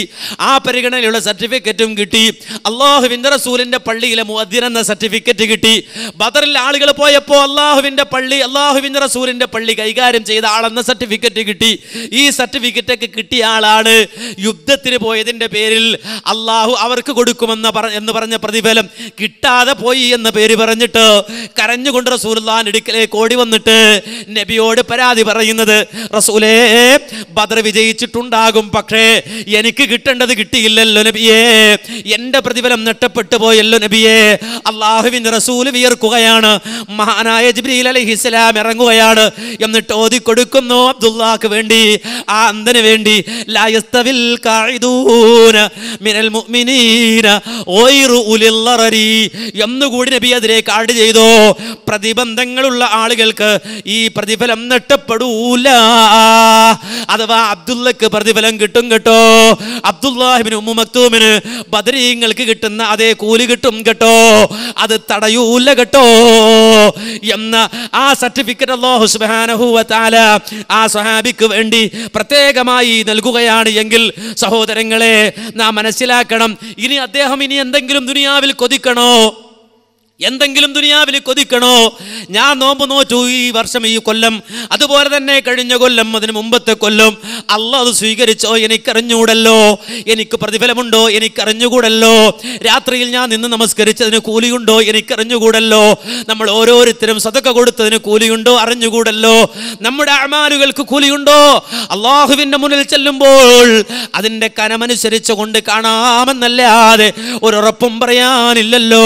ആ പരിഗണനയിലുള്ള സർട്ടിഫിക്കറ്റും കിട്ടി അള്ളാഹുവിൻ്റെ റസൂലിൻ്റെ പള്ളിയിലെ മുഅദ്ദിൻ എന്ന സർട്ടിഫിക്കറ്റ് കിട്ടി ബദറിൽ ആളുകൾ പോയപ്പോൾ അള്ളാഹുവിൻ്റെ പള്ളി അള്ളാഹുവിൻ്റെ റസൂലിൻ്റെ പള്ളി കൈകാര്യം ചെയ്ത ആളെന്ന സർട്ടിഫിക്കറ്റ് കിട്ടി ഈ സർട്ടിഫിക്കറ്റൊക്കെ കിട്ടിയ ആളാണ് യുദ്ധത്തിന് പോയതിൻ്റെ പേരിൽ അള്ളാഹു അവർക്ക് കൊടുക്കുമെന്ന പറ എന്ന് പറഞ്ഞ പ്രതിഫലം കിട്ടാതെ പോയി എന്ന പേര് പറഞ്ഞിട്ട് കരഞ്ഞുകൊണ്ട് റസൂൽ ഇടുക്കലേക്ക് ഓടി പരാതി വന്നിട്ട് നബിയോട് പരാതി പറയുന്നത് റസൂലേ ബദർ വിജയിച്ചിട്ടുണ്ടാകും പക്ഷേ എനിക്ക് കിട്ടേണ്ടത് കിട്ടിയില്ലല്ലോ നബിയേ എന്റെ പ്രതിഫലം നഷ്ടപ്പെട്ടു പോയല്ലോ നബിയേ അള്ളാഹുവിൻ്റെ റസൂൽ വിയർക്കുകയാണ് മഹാനായ ജിബ്രീൽ അലഹിസ്ലാം ഇറങ്ങുകയാണ് എന്നിട്ട് ഓതി കൊടുക്കുന്നു അബ്ദുല്ലാക്ക് വേണ്ടി ആ അന്തന് വേണ്ടി ലായസ്തവിൽ മിനൽ മുഅ്മിനീന നബി അതിലേക്ക് ആഡ് ചെയ്തോ പ്രതിബന്ധങ്ങളുള്ള ആളുകൾ നിങ്ങൾക്ക് ഈ പ്രതിഫലം നെട്ടപ്പെടൂല അഥവാ അബ്ദുള്ളക്ക് പ്രതിഫലം കിട്ടും കേട്ടോ അബ്ദുല്ലാഹിബിന് ഉമ്മു മക്തൂമിന് ബദരീങ്ങൾക്ക് കിട്ടുന്ന അതേ കൂലി കിട്ടും കേട്ടോ അത് തടയൂല കേട്ടോ എന്ന ആ സർട്ടിഫിക്കറ്റ് അള്ളാഹു സുബാനഹുവ ആ സഹാബിക്ക് വേണ്ടി പ്രത്യേകമായി നൽകുകയാണ് എങ്കിൽ സഹോദരങ്ങളെ നാം മനസ്സിലാക്കണം ഇനി അദ്ദേഹം ഇനി എന്തെങ്കിലും ദുനിയാവിൽ കൊതിക്കണോ എന്തെങ്കിലും ദുനിയാവിൽ കൊതിക്കണോ ഞാൻ നോമ്പ് നോറ്റു ഈ വർഷം ഈ കൊല്ലം അതുപോലെ തന്നെ കഴിഞ്ഞ കൊല്ലം അതിന് മുമ്പത്തെ കൊല്ലം അല്ല അത് സ്വീകരിച്ചോ എനിക്കറിഞ്ഞൂടല്ലോ എനിക്ക് പ്രതിഫലമുണ്ടോ എനിക്കറിഞ്ഞുകൂടല്ലോ രാത്രിയിൽ ഞാൻ നിന്ന് നമസ്കരിച്ചതിന് കൂലിയുണ്ടോ എനിക്കറിഞ്ഞുകൂടല്ലോ നമ്മൾ ഓരോരുത്തരും സതക്ക കൊടുത്തതിന് കൂലിയുണ്ടോ അറിഞ്ഞുകൂടല്ലോ നമ്മുടെ അമാലുകൾക്ക് കൂലിയുണ്ടോ അള്ളാഹുവിൻ്റെ മുന്നിൽ ചെല്ലുമ്പോൾ അതിൻ്റെ കനമനുസരിച്ച് കൊണ്ട് കാണാമെന്നല്ലാതെ ഒരുറപ്പും പറയാനില്ലല്ലോ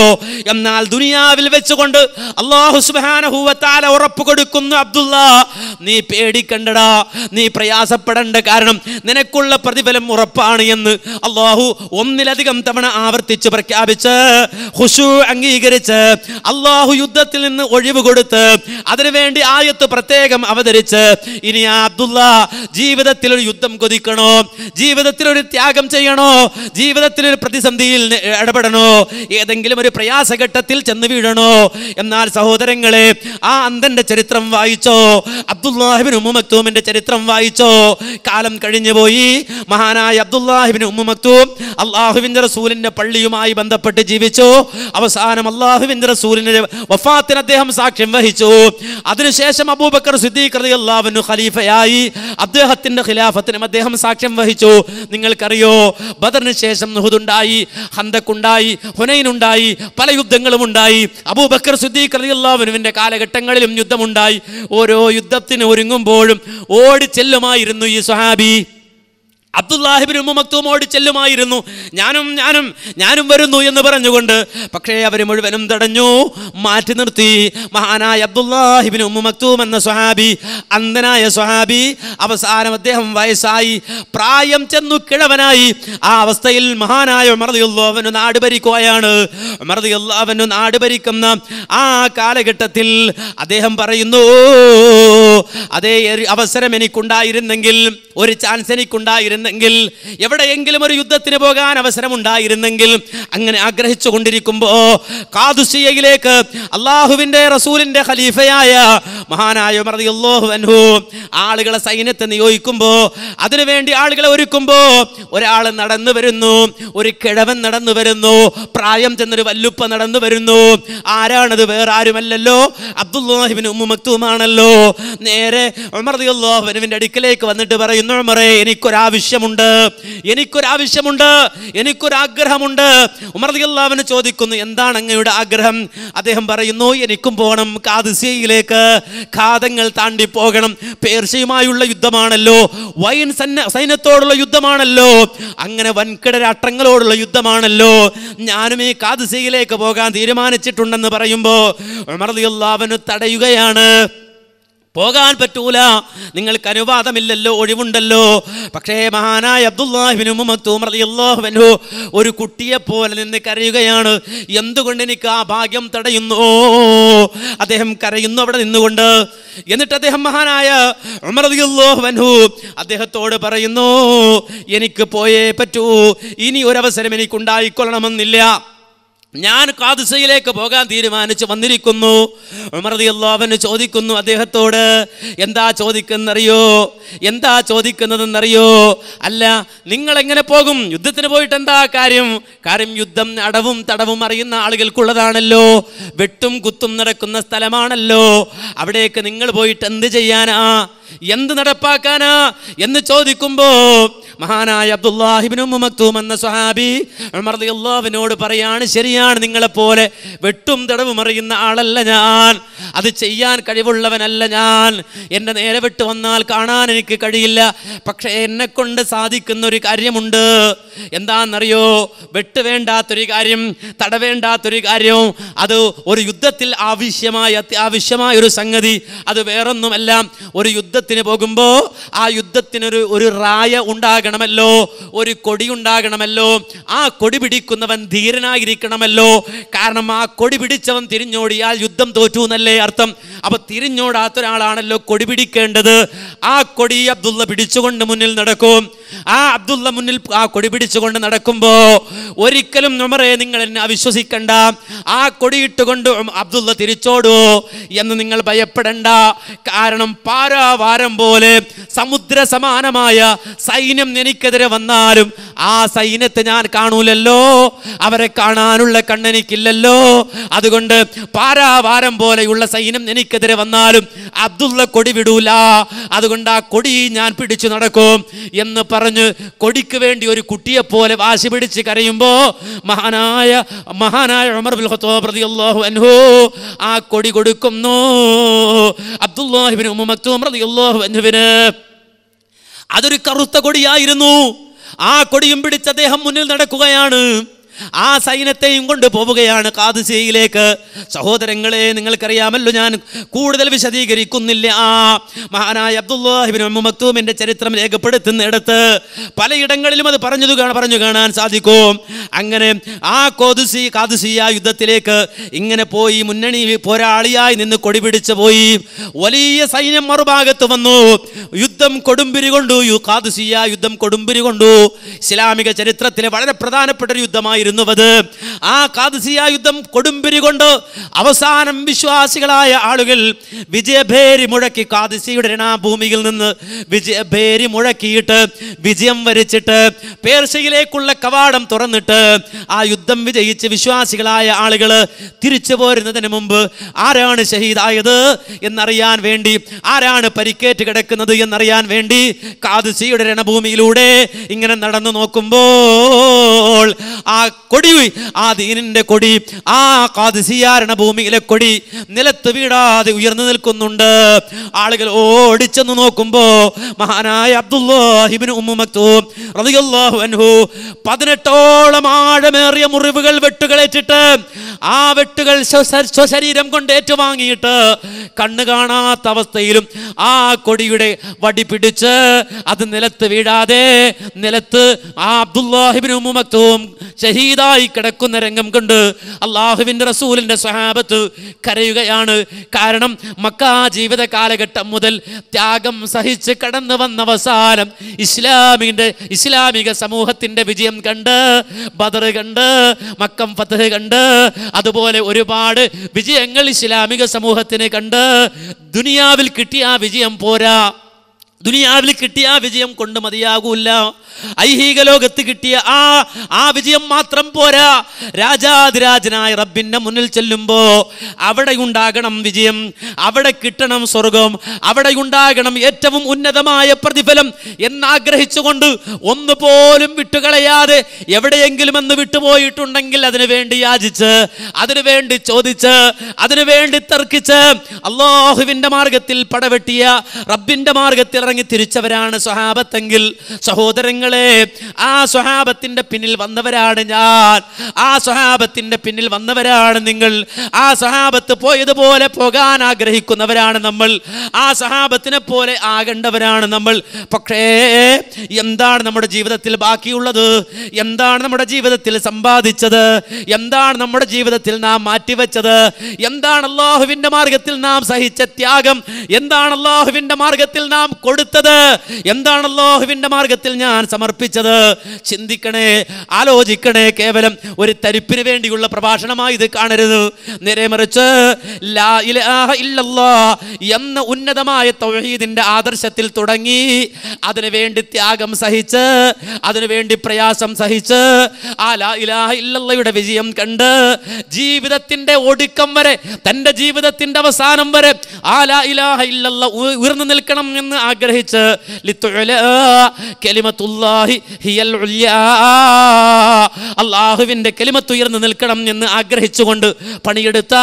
എന്നാൽ ദുനിയാവിൽ വെച്ചുകൊണ്ട് അള്ളാഹു സുബാനഹൂവത്താല ഉറപ്പ് കൊടുക്കുന്നു അബ്ദുള്ള നീ പേടിക്കണ്ടടാ നീ പ്രയാസപ്പെടേണ്ട കാരണം നിനക്കുള്ള പ്രതിഫലം ഉറപ്പാണ് എന്ന് അള്ളാഹു ഒന്നിലധികം തവണ ആവർത്തിച്ച് പ്രഖ്യാപിച്ച് ഹുഷു അംഗീകരിച്ച് അള്ളാഹു യുദ്ധത്തിൽ നിന്ന് ഒഴിവ് കൊടുത്ത് അതിനുവേണ്ടി ആയത്ത് പ്രത്യേകം അവതരിച്ച് ഇനി അബ്ദുള്ള ജീവിതത്തിൽ ഒരു യുദ്ധം കൊതിക്കണോ ജീവിതത്തിൽ ഒരു ത്യാഗം ചെയ്യണോ ജീവിതത്തിൽ ഒരു പ്രതിസന്ധിയിൽ ഇടപെടണോ ഏതെങ്കിലും ഒരു പ്രയാസഘട്ടത്തിൽ ചെന്ന് വീഴണോ എന്നാൽ സഹോദരങ്ങളെ ആ അന്തന്റെ ചരിത്രം വായിച്ചോ അബ്ദുല്ലാഹിബിൻ ഉമ്മു മക്തൂമിന്റെ ചരിത്രം വായിച്ചോ കാലം കഴിഞ്ഞു പോയി മഹാനായ അബ്ദുല്ലാഹിബിൻ ഉമ്മു മക്തൂം അള്ളാഹുവിൻ്റെ റസൂലിന്റെ പള്ളിയുമായി ബന്ധപ്പെട്ട് ജീവിച്ചു അവസാനം അള്ളാഹുവിന്റെ റസൂലിന്റെ വഫാത്തിന് അദ്ദേഹം സാക്ഷ്യം വഹിച്ചു അതിനുശേഷം അബൂബക്കർ സിദ്ദീഖ് ഖലീഫയായി അദ്ദേഹത്തിന്റെ ഖിലാഫത്തിനും അദ്ദേഹം സാക്ഷ്യം വഹിച്ചു നിങ്ങൾക്കറിയോ ബദറിന് ശേഷം നുഹുദുണ്ടായി ഹന്തക്കുണ്ടായി ഹുനൈനുണ്ടായി പല യുദ്ധങ്ങളും യുദ്ധമുണ്ടായി അബൂബക്കർ സുദ്ദീഖ് അലിയുള്ളാവിനുവിൻ്റെ കാലഘട്ടങ്ങളിലും യുദ്ധമുണ്ടായി ഓരോ യുദ്ധത്തിന് ഒരുങ്ങുമ്പോഴും ഓടി ചെല്ലുമായിരുന്നു ഈ സ്വഹാബി അബ്ദുല്ലാഹിബിന് ഓടി ചെല്ലുമായിരുന്നു ഞാനും ഞാനും ഞാനും വരുന്നു എന്ന് പറഞ്ഞുകൊണ്ട് പക്ഷേ അവർ മുഴുവനും തടഞ്ഞു മാറ്റി നിർത്തി മഹാനായ അബ്ദുല്ലാഹിബിന് ഉമ്മമക്തൂം എന്ന സ്വഹാബി അന്ധനായ സ്വഹാബി അവസാനം അദ്ദേഹം വയസ്സായി പ്രായം ചെന്നു കിഴവനായി ആ അവസ്ഥയിൽ മഹാനായ മറതിയുള്ളവന് നാട് ഭരിക്കുകയാണ് മറതിയുള്ളവന് നാട് ഭരിക്കുന്ന ആ കാലഘട്ടത്തിൽ അദ്ദേഹം പറയുന്നു അതേ അവസരം എനിക്കുണ്ടായിരുന്നെങ്കിൽ ഒരു ചാൻസ് എനിക്കുണ്ടായിരുന്നു ഉണ്ടായിരുന്നെങ്കിൽ എവിടെയെങ്കിലും ഒരു യുദ്ധത്തിന് പോകാൻ അവസരമുണ്ടായിരുന്നെങ്കിൽ അങ്ങനെ ആഗ്രഹിച്ചു കൊണ്ടിരിക്കുമ്പോൾ കാതുസിയയിലേക്ക് അള്ളാഹുവിൻ്റെ റസൂലിൻ്റെ ഖലീഫയായ മഹാനായ അള്ളാഹുവൻഹു ആളുകളെ സൈന്യത്തെ നിയോഗിക്കുമ്പോൾ അതിനുവേണ്ടി ആളുകളെ ഒരുക്കുമ്പോൾ ഒരാൾ നടന്നു വരുന്നു ഒരു കിഴവൻ നടന്നു വരുന്നു പ്രായം ചെന്നൊരു വല്ലുപ്പ നടന്നു വരുന്നു ആരാണത് വേറെ ആരുമല്ലല്ലോ അബ്ദുല്ലാഹിബിന് ഉമ്മു നേരെ അടുക്കലേക്ക് വന്നിട്ട് പറയുന്നു എനിക്കൊരാവശ്യം ആവശ്യമുണ്ട് എനിക്കൊരാവശ്യമുണ്ട് എനിക്കൊരാഗ്രഹമുണ്ട് ഉമർദിയല്ലാവിന് ചോദിക്കുന്നു എന്താണ് അങ്ങയുടെ ആഗ്രഹം അദ്ദേഹം പറയുന്നു എനിക്കും പോകണം കാദിസിയയിലേക്ക് ഖാദങ്ങൾ താണ്ടി പോകണം പേർഷ്യയുമായുള്ള യുദ്ധമാണല്ലോ വൈൻ സൈന്യ സൈന്യത്തോടുള്ള യുദ്ധമാണല്ലോ അങ്ങനെ വൻകിട രാഷ്ട്രങ്ങളോടുള്ള യുദ്ധമാണല്ലോ ഞാനും ഈ കാദിസിയയിലേക്ക് പോകാൻ തീരുമാനിച്ചിട്ടുണ്ടെന്ന് പറയുമ്പോൾ ഉമർദിയല്ലാവിന് തടയുകയാണ് പോകാൻ പറ്റൂല നിങ്ങൾക്ക് അനുവാദമില്ലല്ലോ ഒഴിവുണ്ടല്ലോ പക്ഷേ മഹാനായ അബ്ദുല്ലാഹിബിനുമത്തുമറിയല്ലാഹുവനു ഒരു കുട്ടിയെ പോലെ നിന്ന് കരയുകയാണ് എന്തുകൊണ്ട് എനിക്ക് ആ ഭാഗ്യം തടയുന്നു അദ്ദേഹം കരയുന്നു അവിടെ നിന്നുകൊണ്ട് എന്നിട്ട് അദ്ദേഹം മഹാനായ ഉമറിയല്ലാഹുവനു അദ്ദേഹത്തോട് പറയുന്നു എനിക്ക് പോയേ പറ്റൂ ഇനി ഒരവസരം എനിക്കുണ്ടായിക്കൊള്ളണമെന്നില്ല ഞാൻ കാദിസയിലേക്ക് പോകാൻ തീരുമാനിച്ച് വന്നിരിക്കുന്നു ഉമർദിയുള്ളവന് ചോദിക്കുന്നു അദ്ദേഹത്തോട് എന്താ ചോദിക്കുന്നറിയോ എന്താ ചോദിക്കുന്നതെന്നറിയോ അല്ല നിങ്ങൾ എങ്ങനെ പോകും യുദ്ധത്തിന് പോയിട്ട് എന്താ കാര്യം കാര്യം യുദ്ധം അടവും തടവും അറിയുന്ന ആളുകൾക്കുള്ളതാണല്ലോ വെട്ടും കുത്തും നടക്കുന്ന സ്ഥലമാണല്ലോ അവിടേക്ക് നിങ്ങൾ പോയിട്ട് എന്ത് ചെയ്യാനാ എന്ത് നടപ്പാക്കാനാ എന്ന് ചോദിക്കുമ്പോൾ മഹാനായ അബ്ദുല്ലാഹിബിനു മക്തൂം എന്ന സ്വഹാബി പറയാണ് ശരിയാണ് നിങ്ങളെപ്പോലെ വെട്ടും തടവും അറിയുന്ന ആളല്ല ഞാൻ അത് ചെയ്യാൻ കഴിവുള്ളവനല്ല ഞാൻ എന്റെ നേരെ വിട്ടു വന്നാൽ കാണാൻ എനിക്ക് കഴിയില്ല പക്ഷേ എന്നെ കൊണ്ട് സാധിക്കുന്ന ഒരു കാര്യമുണ്ട് എന്താണെന്നറിയോ വെട്ട് വേണ്ടാത്തൊരു കാര്യം തടവേണ്ടാത്തൊരു കാര്യവും അത് ഒരു യുദ്ധത്തിൽ ആവശ്യമായ അത്യാവശ്യമായ ഒരു സംഗതി അത് വേറൊന്നുമല്ല ഒരു യുദ്ധ യുദ്ധത്തിന് പോകുമ്പോൾ ആ യുദ്ധത്തിനൊരു ഒരു റായ ഉണ്ടാകണമല്ലോ ഒരു കൊടി ഉണ്ടാകണമല്ലോ ആ കൊടി പിടിക്കുന്നവൻ ധീരനായിരിക്കണമല്ലോ കാരണം ആ കൊടി പിടിച്ചവൻ തിരിഞ്ഞോടിയാൽ യുദ്ധം തോറ്റു എന്നല്ലേ അർത്ഥം അപ്പോൾ തിരിഞ്ഞോടാത്ത ഒരാളാണല്ലോ കൊടി പിടിക്കേണ്ടത് ആ കൊടി അബ്ദുള്ള പിടിച്ചുകൊണ്ട് മുന്നിൽ നടക്കും ആ അബ്ദുള്ള മുന്നിൽ ആ കൊടി പിടിച്ചുകൊണ്ട് നടക്കുമ്പോൾ ഒരിക്കലും ഉമറെ നിങ്ങൾ എന്നെ അവിശ്വസിക്കണ്ട ആ കൊടിയിട്ടുകൊണ്ട് അബ്ദുള്ള തിരിച്ചോടൂ എന്ന് നിങ്ങൾ ഭയപ്പെടണ്ട കാരണം പാരാവാ ഭാരം പോലെ സമുദ്ര സമാനമായ സൈന്യം എനിക്കെതിരെ വന്നാലും ആ സൈന്യത്തെ ഞാൻ കാണൂലല്ലോ അവരെ കാണാനുള്ള കണ്ണെനിക്കില്ലല്ലോ അതുകൊണ്ട് പാരാവാരം പോലെയുള്ള സൈന്യം എനിക്കെതിരെ വന്നാലും അബ്ദുള്ള കൊടി വിടൂല അതുകൊണ്ട് ആ കൊടി ഞാൻ പിടിച്ചു നടക്കും എന്ന് പറഞ്ഞ് കൊടിക്ക് വേണ്ടി ഒരു കുട്ടിയെ പോലെ വാശി പിടിച്ച് കരയുമ്പോൾ മഹാനായ മഹാനായ ഉമർ ബിൽ റളിയല്ലാഹു അൻഹു ആ കൊടി കൊടുക്കുന്നു അബ്ദുല്ലാഹിബ്നു ഉമ്മ മക്തൂം റളിയല്ലാഹു അതൊരു കറുത്ത കൊടിയായിരുന്നു ആ കൊടിയും പിടിച്ച് അദ്ദേഹം മുന്നിൽ നടക്കുകയാണ് ആ സൈന്യത്തെയും കൊണ്ട് പോവുകയാണ് കാതുസയിലേക്ക് സഹോദരങ്ങളെ നിങ്ങൾക്കറിയാമല്ലോ ഞാൻ കൂടുതൽ വിശദീകരിക്കുന്നില്ല ആ മഹാനായ അബ്ദുല്ലാഹിബിൻ മക്തൂമിൻ്റെ ചരിത്രം രേഖപ്പെടുത്തുന്നിടത്ത് പലയിടങ്ങളിലും അത് പറഞ്ഞു പറഞ്ഞു കാണാൻ സാധിക്കും അങ്ങനെ ആ കോതുസി കാതുസിയ യുദ്ധത്തിലേക്ക് ഇങ്ങനെ പോയി മുന്നണി പോരാളിയായി നിന്ന് കൊടിപിടിച്ച് പോയി വലിയ സൈന്യം മറുഭാഗത്ത് വന്നു യുദ്ധം കൊടുമ്പിരി കൊണ്ടു കാതുസിയ യുദ്ധം കൊടുമ്പിരി കൊണ്ടു ഇസ്ലാമിക ചരിത്രത്തിലെ വളരെ പ്രധാനപ്പെട്ട ഒരു യുദ്ധമായിരുന്നു ഉണ്ടായിരുന്നുവത് ആ കാതസിയ യുദ്ധം കൊടുമ്പിരി കൊണ്ട് അവസാനം വിശ്വാസികളായ ആളുകൾ വിജയഭേരി മുഴക്കി കാതസിയുടെ രണാഭൂമിയിൽ നിന്ന് വിജയഭേരി മുഴക്കിയിട്ട് വിജയം വരിച്ചിട്ട് പേർഷ്യയിലേക്കുള്ള കവാടം തുറന്നിട്ട് ആ യുദ്ധം വിജയിച്ച് വിശ്വാസികളായ ആളുകൾ തിരിച്ചു പോരുന്നതിന് മുമ്പ് ആരാണ് ഷഹീദായത് എന്നറിയാൻ വേണ്ടി ആരാണ് പരിക്കേറ്റ് കിടക്കുന്നത് എന്നറിയാൻ വേണ്ടി കാതസിയുടെ രണഭൂമിയിലൂടെ ഇങ്ങനെ നടന്നു നോക്കുമ്പോൾ ആ കൊടി ആ ദീനിന്റെ കൊടി ആ കാതിസിയാരണ ഭൂമിയിലെ കൊടി നിലത്ത് വീടാതെ ഉയർന്നു നിൽക്കുന്നുണ്ട് ആളുകൾ ഓടിച്ചെന്ന് നോക്കുമ്പോൾ മഹാനായ അബ്ദുല്ലാഹിബിൻ ഉമ്മുമക്തൂം അൻഹു പതിനെട്ടോളം ആഴമേറിയ മുറിവുകൾ വെട്ടുകളേറ്റിട്ട് ആ വെട്ടുകൾ സ്വശരീരം കൊണ്ട് ഏറ്റുവാങ്ങിയിട്ട് കണ്ണു കാണാത്ത അവസ്ഥയിലും ആ കൊടിയുടെ വടി പിടിച്ച് അത് നിലത്ത് വീഴാതെ നിലത്ത് ആ അബ്ദുല്ലാഹിബിൻ ഉമ്മുമക്തൂം ഷഹീദായി കിടക്കുന്ന രംഗം കണ്ട് അള്ളാഹുവിൻ്റെ റസൂലിൻ്റെ സ്വഹാപത്ത് കരയുകയാണ് കാരണം മക്കാ ജീവിത കാലഘട്ടം മുതൽ ത്യാഗം സഹിച്ച് കടന്നു വന്ന അവസാനം ഇസ്ലാമിൻ്റെ ഇസ്ലാമിക സമൂഹത്തിൻ്റെ വിജയം കണ്ട് ബദർ കണ്ട് മക്കം ഫത്തഹ് കണ്ട് അതുപോലെ ഒരുപാട് വിജയങ്ങൾ ഇസ്ലാമിക സമൂഹത്തിന് കണ്ട് ദുനിയാവിൽ കിട്ടിയ ആ വിജയം പോരാ ദുനിയാവിൽ കിട്ടിയ ആ വിജയം കൊണ്ട് മതിയാകൂല ഐഹിക ലോകത്ത് കിട്ടിയ ആ ആ വിജയം മാത്രം പോരാ രാജാതിരാജനായ റബ്ബിൻ്റെ മുന്നിൽ ചെല്ലുമ്പോൾ അവിടെ ഉണ്ടാകണം വിജയം അവിടെ കിട്ടണം സ്വർഗം അവിടെ ഉണ്ടാകണം ഏറ്റവും ഉന്നതമായ പ്രതിഫലം എന്നാഗ്രഹിച്ചുകൊണ്ട് ഒന്നുപോലും വിട്ടുകളയാതെ എവിടെയെങ്കിലും എന്ന് വിട്ടുപോയിട്ടുണ്ടെങ്കിൽ അതിനു വേണ്ടി യാചിച്ച് അതിനു വേണ്ടി ചോദിച്ച് അതിനു വേണ്ടി തർക്കിച്ച് അള്ളാഹുവിൻ്റെ മാർഗത്തിൽ പടവെട്ടിയ റബ്ബിൻ്റെ മാർഗത്തിൽ പുറത്തിറങ്ങി തിരിച്ചവരാണ് സ്വഹാബത്തെങ്കിൽ സഹോദരങ്ങളെ ആ സ്വഹാപത്തിൻ്റെ പിന്നിൽ വന്നവരാണ് ഞാൻ ആ സ്വഹാപത്തിൻ്റെ പിന്നിൽ വന്നവരാണ് നിങ്ങൾ ആ സ്വഹാപത്ത് പോയതുപോലെ പോകാൻ ആഗ്രഹിക്കുന്നവരാണ് നമ്മൾ ആ സഹാബത്തിനെ പോലെ ആകേണ്ടവരാണ് നമ്മൾ പക്ഷേ എന്താണ് നമ്മുടെ ജീവിതത്തിൽ ബാക്കിയുള്ളത് എന്താണ് നമ്മുടെ ജീവിതത്തിൽ സമ്പാദിച്ചത് എന്താണ് നമ്മുടെ ജീവിതത്തിൽ നാം മാറ്റിവെച്ചത് എന്താണ് അള്ളാഹുവിൻ്റെ മാർഗത്തിൽ നാം സഹിച്ച ത്യാഗം എന്താണ് അള്ളാഹുവിൻ്റെ മാർഗത്തിൽ നാം കൊടു കൊടുത്തത് എന്താണ് അള്ളാഹുവിൻ്റെ മാർഗത്തിൽ ഞാൻ സമർപ്പിച്ചത് ചിന്തിക്കണേ ആലോചിക്കണേ കേവലം ഒരു തരിപ്പിന് വേണ്ടിയുള്ള പ്രഭാഷണമായി ഇത് കാണരുത് നേരെ മറിച്ച് എന്ന ഉന്നതമായ തൊഴീദിൻ്റെ ആദർശത്തിൽ തുടങ്ങി അതിനു വേണ്ടി ത്യാഗം സഹിച്ച് അതിനു വേണ്ടി പ്രയാസം സഹിച്ച് ആ ലാ ഇലാഹ ഇല്ലയുടെ വിജയം കണ്ട് ജീവിതത്തിൻ്റെ ഒടുക്കം വരെ തൻ്റെ ജീവിതത്തിൻ്റെ അവസാനം വരെ ആ ലാ ഇലാഹ ഇല്ല ഉയർന്നു നിൽക്കണം എന്ന് ആഗ്രഹം അനുഗ്രഹിച്ച് അള്ളാഹുവിന്റെ കെലിമത്തുയർന്ന് നിൽക്കണം എന്ന് ആഗ്രഹിച്ചുകൊണ്ട് പണിയെടുത്ത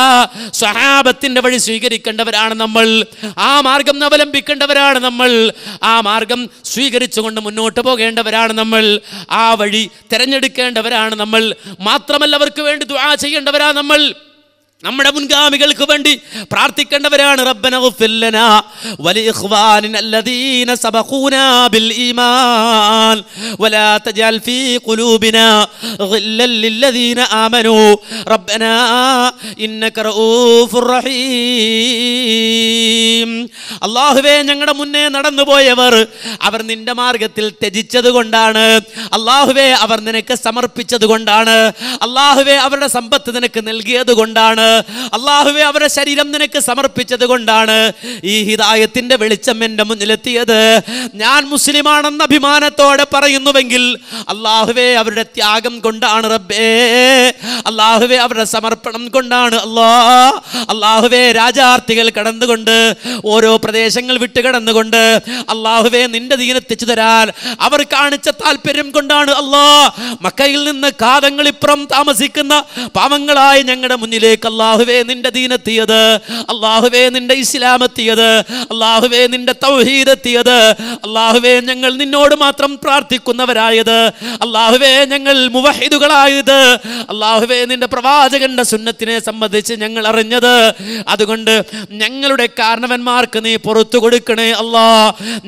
സ്വഹാപത്തിന്റെ വഴി സ്വീകരിക്കേണ്ടവരാണ് നമ്മൾ ആ മാർഗം അവലംബിക്കേണ്ടവരാണ് നമ്മൾ ആ മാർഗം സ്വീകരിച്ചുകൊണ്ട് മുന്നോട്ട് പോകേണ്ടവരാണ് നമ്മൾ ആ വഴി തിരഞ്ഞെടുക്കേണ്ടവരാണ് നമ്മൾ മാത്രമല്ല അവർക്ക് വേണ്ടി ദുആ ചെയ്യേണ്ടവരാണ് നമ്മൾ നമ്മുടെ മുൻഗാമികൾക്ക് വേണ്ടി പ്രാർത്ഥിക്കേണ്ടവരാണ് റബ്ബന ബിൽ ഈമാൻ വലാ ഫീ റഊഫുർ റഹീം അല്ലാഹുവേ ഞങ്ങളുടെ മുന്നേ നടന്നുപോയവർ അവർ നിന്റെ മാർഗത്തിൽ ത്യജിച്ചത് കൊണ്ടാണ് അല്ലാഹുവേ അവർ നിനക്ക് സമർപ്പിച്ചത് കൊണ്ടാണ് അല്ലാഹുവേ അവരുടെ സമ്പത്ത് നിനക്ക് നൽകിയത് കൊണ്ടാണ് അള്ളാഹുവെ അവരുടെ ശരീരം നിനക്ക് സമർപ്പിച്ചത് കൊണ്ടാണ് ഈ ഹിതായത്തിന്റെ വെളിച്ചം എൻ്റെ മുന്നിലെത്തിയത് ഞാൻ മുസ്ലിമാണെന്ന അഭിമാനത്തോടെ പറയുന്നുവെങ്കിൽ അള്ളാഹുവെ അവരുടെ ത്യാഗം കൊണ്ടാണ് റബ്ബേ അള്ളാഹുവെ അവരുടെ സമർപ്പണം കൊണ്ടാണ് അള്ളാ അള്ളാഹുവെ രാജാർത്ഥികൾ കടന്നുകൊണ്ട് ഓരോ പ്രദേശങ്ങൾ വിട്ട് കടന്നുകൊണ്ട് അള്ളാഹുവെ നിന്റെ ദീനത്തിച്ചു തരാൻ അവർ കാണിച്ച താല്പര്യം കൊണ്ടാണ് അള്ളാ മക്കയിൽ നിന്ന് കാതങ്ങളിപ്പുറം താമസിക്കുന്ന പാവങ്ങളായി ഞങ്ങളുടെ മുന്നിലേക്ക് അള്ളാഹുവേ നിന്റെ ദീനെത്തിയത് അള്ളാഹുവേ നിന്റെ ഇസ്ലാമെത്തിയത് അള്ളാഹുവേ നിന്റെ തൗഹീദെത്തിയത് അള്ളാഹുവേ ഞങ്ങൾ നിന്നോട് മാത്രം പ്രാർത്ഥിക്കുന്നവരായത് അള്ളാഹുവേ ഞങ്ങൾ മുവഹിദുകളായത് അള്ളാഹുവേ നിന്റെ പ്രവാചകന്റെ സുന്നത്തിനെ സംബന്ധിച്ച് ഞങ്ങൾ അറിഞ്ഞത് അതുകൊണ്ട് ഞങ്ങളുടെ കാരണവന്മാർക്ക് നീ പുറത്തു കൊടുക്കണേ അല്ലാ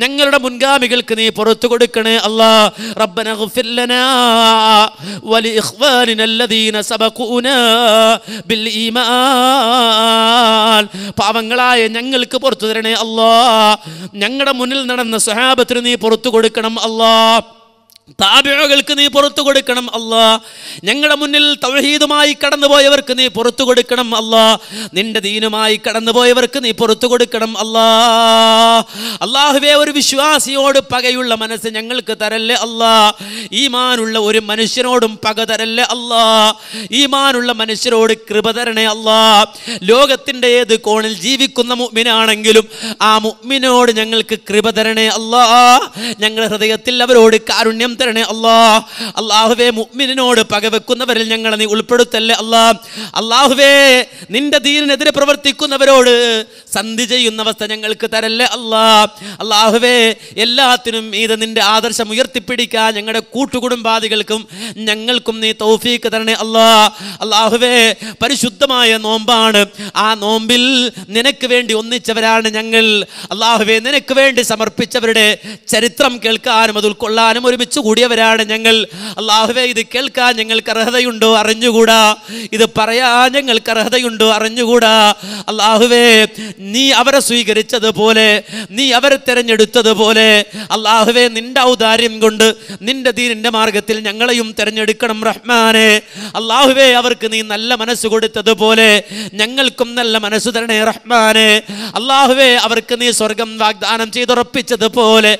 ഞങ്ങളുടെ മുൻഗാമികൾക്ക് നീ പുറത്തു കൊടുക്കണേ അല്ലാ റബ്ബന ولإخواننا الذين سبقونا بالإيمان റഹ്മാൻ പാവങ്ങളായ ഞങ്ങൾക്ക് പുറത്തു തരണേ അല്ലാ ഞങ്ങളുടെ മുന്നിൽ നടന്ന സ്വഹാബത്തിന് നീ പുറത്തു കൊടുക്കണം അല്ലാ താബിഴകൾക്ക് നീ പുറത്തു കൊടുക്കണം അല്ലാ ഞങ്ങളുടെ മുന്നിൽ തൗഹീദുമായി കടന്നുപോയവർക്ക് നീ പുറത്തു കൊടുക്കണം അല്ലാ നിന്റെ ദീനുമായി കടന്നുപോയവർക്ക് നീ പുറത്തു കൊടുക്കണം അല്ലാ അള്ളാഹുവേ ഒരു വിശ്വാസിയോട് പകയുള്ള മനസ്സ് ഞങ്ങൾക്ക് തരല്ലേ അല്ലാ ഈമാനുള്ള ഒരു മനുഷ്യനോടും പക തരല്ലേ അല്ലാ ഈമാനുള്ള മനുഷ്യരോട് കൃപ തരണേ അല്ലാ ലോകത്തിൻ്റെ ഏത് കോണിൽ ജീവിക്കുന്ന മുഗ്മിനാണെങ്കിലും ആ മുഗ്മിനോട് ഞങ്ങൾക്ക് കൃപ തരണേ അല്ലാ ഞങ്ങളുടെ ഹൃദയത്തിൽ അവരോട് കാരുണ്യം തരണേ അല്ലാ അള്ളാഹുവേ മുഅ്മിനിനോട് പകവെക്കുന്നവരിൽ ഞങ്ങളെ നീ ഉൾപ്പെടുത്തല്ലേ അല്ലാ അള്ളാഹുവേ നിന്റെ ദീനിനെതിരെ പ്രവർത്തിക്കുന്നവരോട് സന്ധി ചെയ്യുന്ന അവസ്ഥ ഞങ്ങൾക്ക് തരല്ലേ അല്ലാ അള്ളാഹുവേ എല്ലാത്തിനും ഇത് നിന്റെ ആദർശം ഉയർത്തിപ്പിടിക്കാൻ ഞങ്ങളുടെ കൂട്ടുകുടുംബാദികൾക്കും ഞങ്ങൾക്കും നീ തൗഫീക്ക് തരണേ അല്ലാ അള്ളാഹുവേ പരിശുദ്ധമായ നോമ്പാണ് ആ നോമ്പിൽ നിനക്ക് വേണ്ടി ഒന്നിച്ചവരാണ് ഞങ്ങൾ അള്ളാഹുവേ നിനക്ക് വേണ്ടി സമർപ്പിച്ചവരുടെ ചരിത്രം കേൾക്കാനും അത് ഉൾക്കൊള്ളാനും ഒരുമിച്ച് കൂടിയവരാണ് ഞങ്ങൾ അള്ളാഹുവെ ഇത് കേൾക്കാൻ ഞങ്ങൾക്ക് അർഹതയുണ്ടോ അറിഞ്ഞുകൂടാ ഇത് പറയാൻ ഞങ്ങൾക്ക് അർഹതയുണ്ടോ അറിഞ്ഞുകൂടാ അള്ളാഹുവേ നീ അവരെ സ്വീകരിച്ചതുപോലെ നീ അവരെ തിരഞ്ഞെടുത്തതുപോലെ അള്ളാഹുവെ നിന്റെ ഔദാര്യം കൊണ്ട് നിന്റെ ദീനിന്റെ മാർഗത്തിൽ ഞങ്ങളെയും തിരഞ്ഞെടുക്കണം റഹ്മാനെ അള്ളാഹുവെ അവർക്ക് നീ നല്ല മനസ്സ് കൊടുത്തതുപോലെ ഞങ്ങൾക്കും നല്ല മനസ്സ് തരണേ റഹ്മാനെ അള്ളാഹുവെ അവർക്ക് നീ സ്വർഗം വാഗ്ദാനം ചെയ്തുറപ്പിച്ചതുപോലെ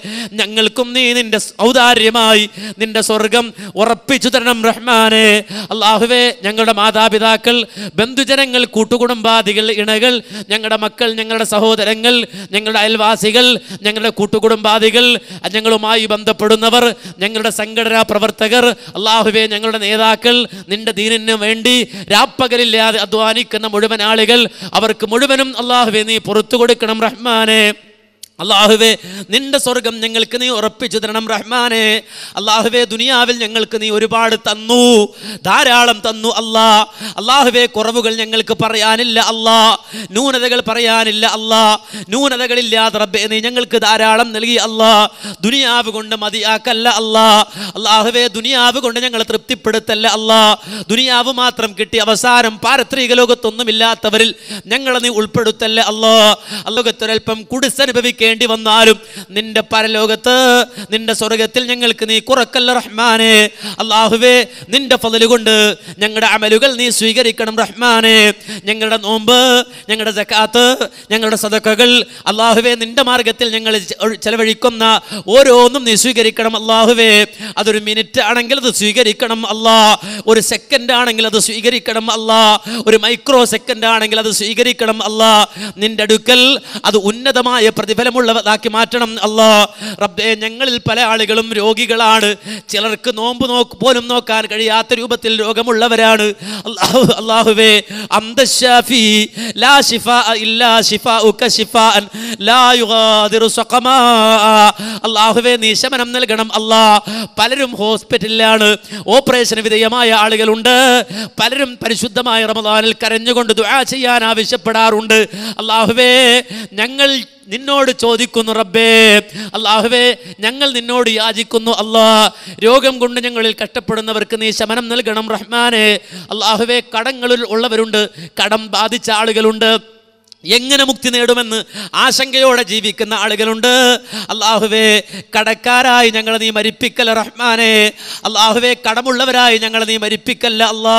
ഞങ്ങൾക്കും നീ നിന്റെ ഔദാര്യമായി ഉറപ്പായി നിന്റെ സ്വർഗം ഉറപ്പിച്ചു തരണം റഹ്മാനെ അള്ളാഹുവേ ഞങ്ങളുടെ മാതാപിതാക്കൾ ബന്ധുജനങ്ങൾ കൂട്ടുകുടുംബാദികൾ ഇണകൾ ഞങ്ങളുടെ മക്കൾ ഞങ്ങളുടെ സഹോദരങ്ങൾ ഞങ്ങളുടെ അയൽവാസികൾ ഞങ്ങളുടെ കൂട്ടുകുടുംബാദികൾ ഞങ്ങളുമായി ബന്ധപ്പെടുന്നവർ ഞങ്ങളുടെ സംഘടനാ പ്രവർത്തകർ അള്ളാഹുവേ ഞങ്ങളുടെ നേതാക്കൾ നിന്റെ ദീനിന് വേണ്ടി രാപ്പകലില്ലാതെ അധ്വാനിക്കുന്ന മുഴുവൻ ആളുകൾ അവർക്ക് മുഴുവനും അള്ളാഹുവേ നീ പുറത്തു കൊടുക്കണം റഹ്മാനെ അള്ളാഹുവേ നിന്റെ സ്വർഗം ഞങ്ങൾക്ക് നീ ഉറപ്പിച്ചു തരണം റഹ്മാനെ അള്ളാഹുവേ ദുനിയാവിൽ ഞങ്ങൾക്ക് നീ ഒരുപാട് തന്നു ധാരാളം തന്നു അല്ലാ അള്ളാഹുവേ കുറവുകൾ ഞങ്ങൾക്ക് പറയാനില്ല അല്ലാ ന്യൂനതകൾ പറയാനില്ല അല്ലാ ന്യൂനതകളില്ലാതെ റബ്ബെ നീ ഞങ്ങൾക്ക് ധാരാളം നൽകി അല്ലാ ദുനിയാവ് കൊണ്ട് മതിയാക്കല്ല അല്ലാ അള്ളാഹുവേ ദുനിയാവ് കൊണ്ട് ഞങ്ങൾ തൃപ്തിപ്പെടുത്തല്ല അല്ലാ ദുനിയാവ് മാത്രം കിട്ടി അവസാനം പാരത്രിക ലോകത്തൊന്നുമില്ലാത്തവരിൽ ഞങ്ങളെ നീ ഉൾപ്പെടുത്തല്ല അല്ലാ ലോകത്തൊരൽപ്പം കുടിസനുഭവിക്കുക കൊടുക്കേണ്ടി വന്നാലും നിന്റെ പരലോകത്ത് നിന്റെ സ്വർഗത്തിൽ ഞങ്ങൾക്ക് നീ കുറക്കല്ല റഹ്മാനെ അള്ളാഹുവേ നിന്റെ ഫതിൽ കൊണ്ട് ഞങ്ങളുടെ അമലുകൾ നീ സ്വീകരിക്കണം റഹ്മാനെ ഞങ്ങളുടെ നോമ്പ് ഞങ്ങളുടെ ജക്കാത്ത് ഞങ്ങളുടെ സദക്കകൾ അള്ളാഹുവേ നിന്റെ മാർഗത്തിൽ ഞങ്ങൾ ചെലവഴിക്കുന്ന ഓരോന്നും നീ സ്വീകരിക്കണം അള്ളാഹുവേ അതൊരു മിനിറ്റ് ആണെങ്കിൽ അത് സ്വീകരിക്കണം അല്ലാ ഒരു സെക്കൻഡ് ആണെങ്കിൽ അത് സ്വീകരിക്കണം അല്ലാ ഒരു മൈക്രോ സെക്കൻഡ് ആണെങ്കിൽ അത് സ്വീകരിക്കണം അല്ലാ നിന്റെ അടുക്കൽ അത് ഉന്നതമായ പ്രതിഫലം ബലമുള്ളതാക്കി മാറ്റണം അല്ലാ റബ്ബേ ഞങ്ങളിൽ പല ആളുകളും രോഗികളാണ് ചിലർക്ക് നോമ്പ് നോക്ക് പോലും നോക്കാൻ കഴിയാത്ത രൂപത്തിൽ രോഗമുള്ളവരാണ് അള്ളാഹുവേ അന്തശാഫി ലാ ഇല്ലാ ലാ യുഗാദിറു നീ ശമനം നൽകണം അല്ലാ പലരും ഹോസ്പിറ്റലിലാണ് ഓപ്പറേഷന് വിധേയമായ ആളുകളുണ്ട് പലരും പരിശുദ്ധമായ റമദാനിൽ കരഞ്ഞുകൊണ്ട് ദുആ ചെയ്യാൻ ആവശ്യപ്പെടാറുണ്ട് അള്ളാഹുവേ ഞങ്ങൾ നിന്നോട് ചോദിക്കുന്നു റബ്ബേ അല്ലാഹുവേ ഞങ്ങൾ നിന്നോട് യാചിക്കുന്നു അള്ളാ രോഗം കൊണ്ട് ഞങ്ങളിൽ കഷ്ടപ്പെടുന്നവർക്ക് നീ ശമനം നൽകണം റഹ്മാനെ അല്ലാഹുവേ കടങ്ങളിൽ ഉള്ളവരുണ്ട് കടം ബാധിച്ച ആളുകളുണ്ട് എങ്ങനെ മുക്തി നേടുമെന്ന് ആശങ്കയോടെ ജീവിക്കുന്ന ആളുകളുണ്ട് അള്ളാഹുവേ കടക്കാരായി ഞങ്ങൾ നീ മരിപ്പിക്കല്ല റഹ്മാനെ അള്ളാഹുവേ കടമുള്ളവരായി ഞങ്ങൾ നീ മരിപ്പിക്കല്ല അള്ളാ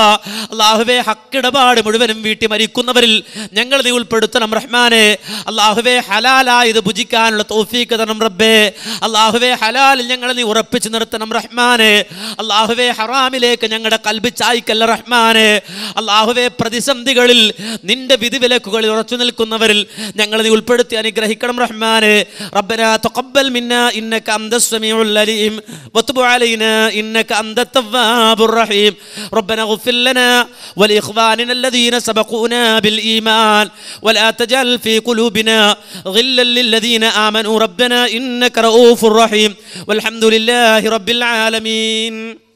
അള്ളാഹുവേ ഹക്കിടപാട് മുഴുവനും വീട്ടി മരിക്കുന്നവരിൽ ഞങ്ങൾ നീ ഉൾപ്പെടുത്തണം റഹ്മാനെ അള്ളാഹുവേ ഹലാലായത് ഭുജിക്കാനുള്ള തോഫീക്ക് തരണം റബ്ബേ അള്ളാഹുവേ ഹലാലിൽ ഞങ്ങൾ നീ ഉറപ്പിച്ചു നിർത്തണം റഹ്മാനെ അള്ളാഹുവേ ഹറാമിലേക്ക് ഞങ്ങളുടെ കൽബിച്ചായിക്കല്ല റഹ്മാനെ അള്ളാഹുവേ പ്രതിസന്ധികളിൽ നിന്റെ വിധിവിലക്കുകളിൽ ഉറച്ചു നിലനിൽക്കുന്നവരിൽ ഞങ്ങളെ നീ ഉൾപ്പെടുത്തി അനുഗ്രഹിക്കണം റഹ്മാന് റബ്ബന തഖബ്ബൽ മിന്ന ഇന്നക അൻത സമീഉൽ അലീം വതുബ് ഇന്നക തവ്വാബുർ റഹീം ربنا اغفر لنا ولإخواننا الذين سبقونا بالإيمان ولا تجعل في قلوبنا غلا للذين آمنوا ربنا إنك رؤوف رحيم والحمد لله رب العالمين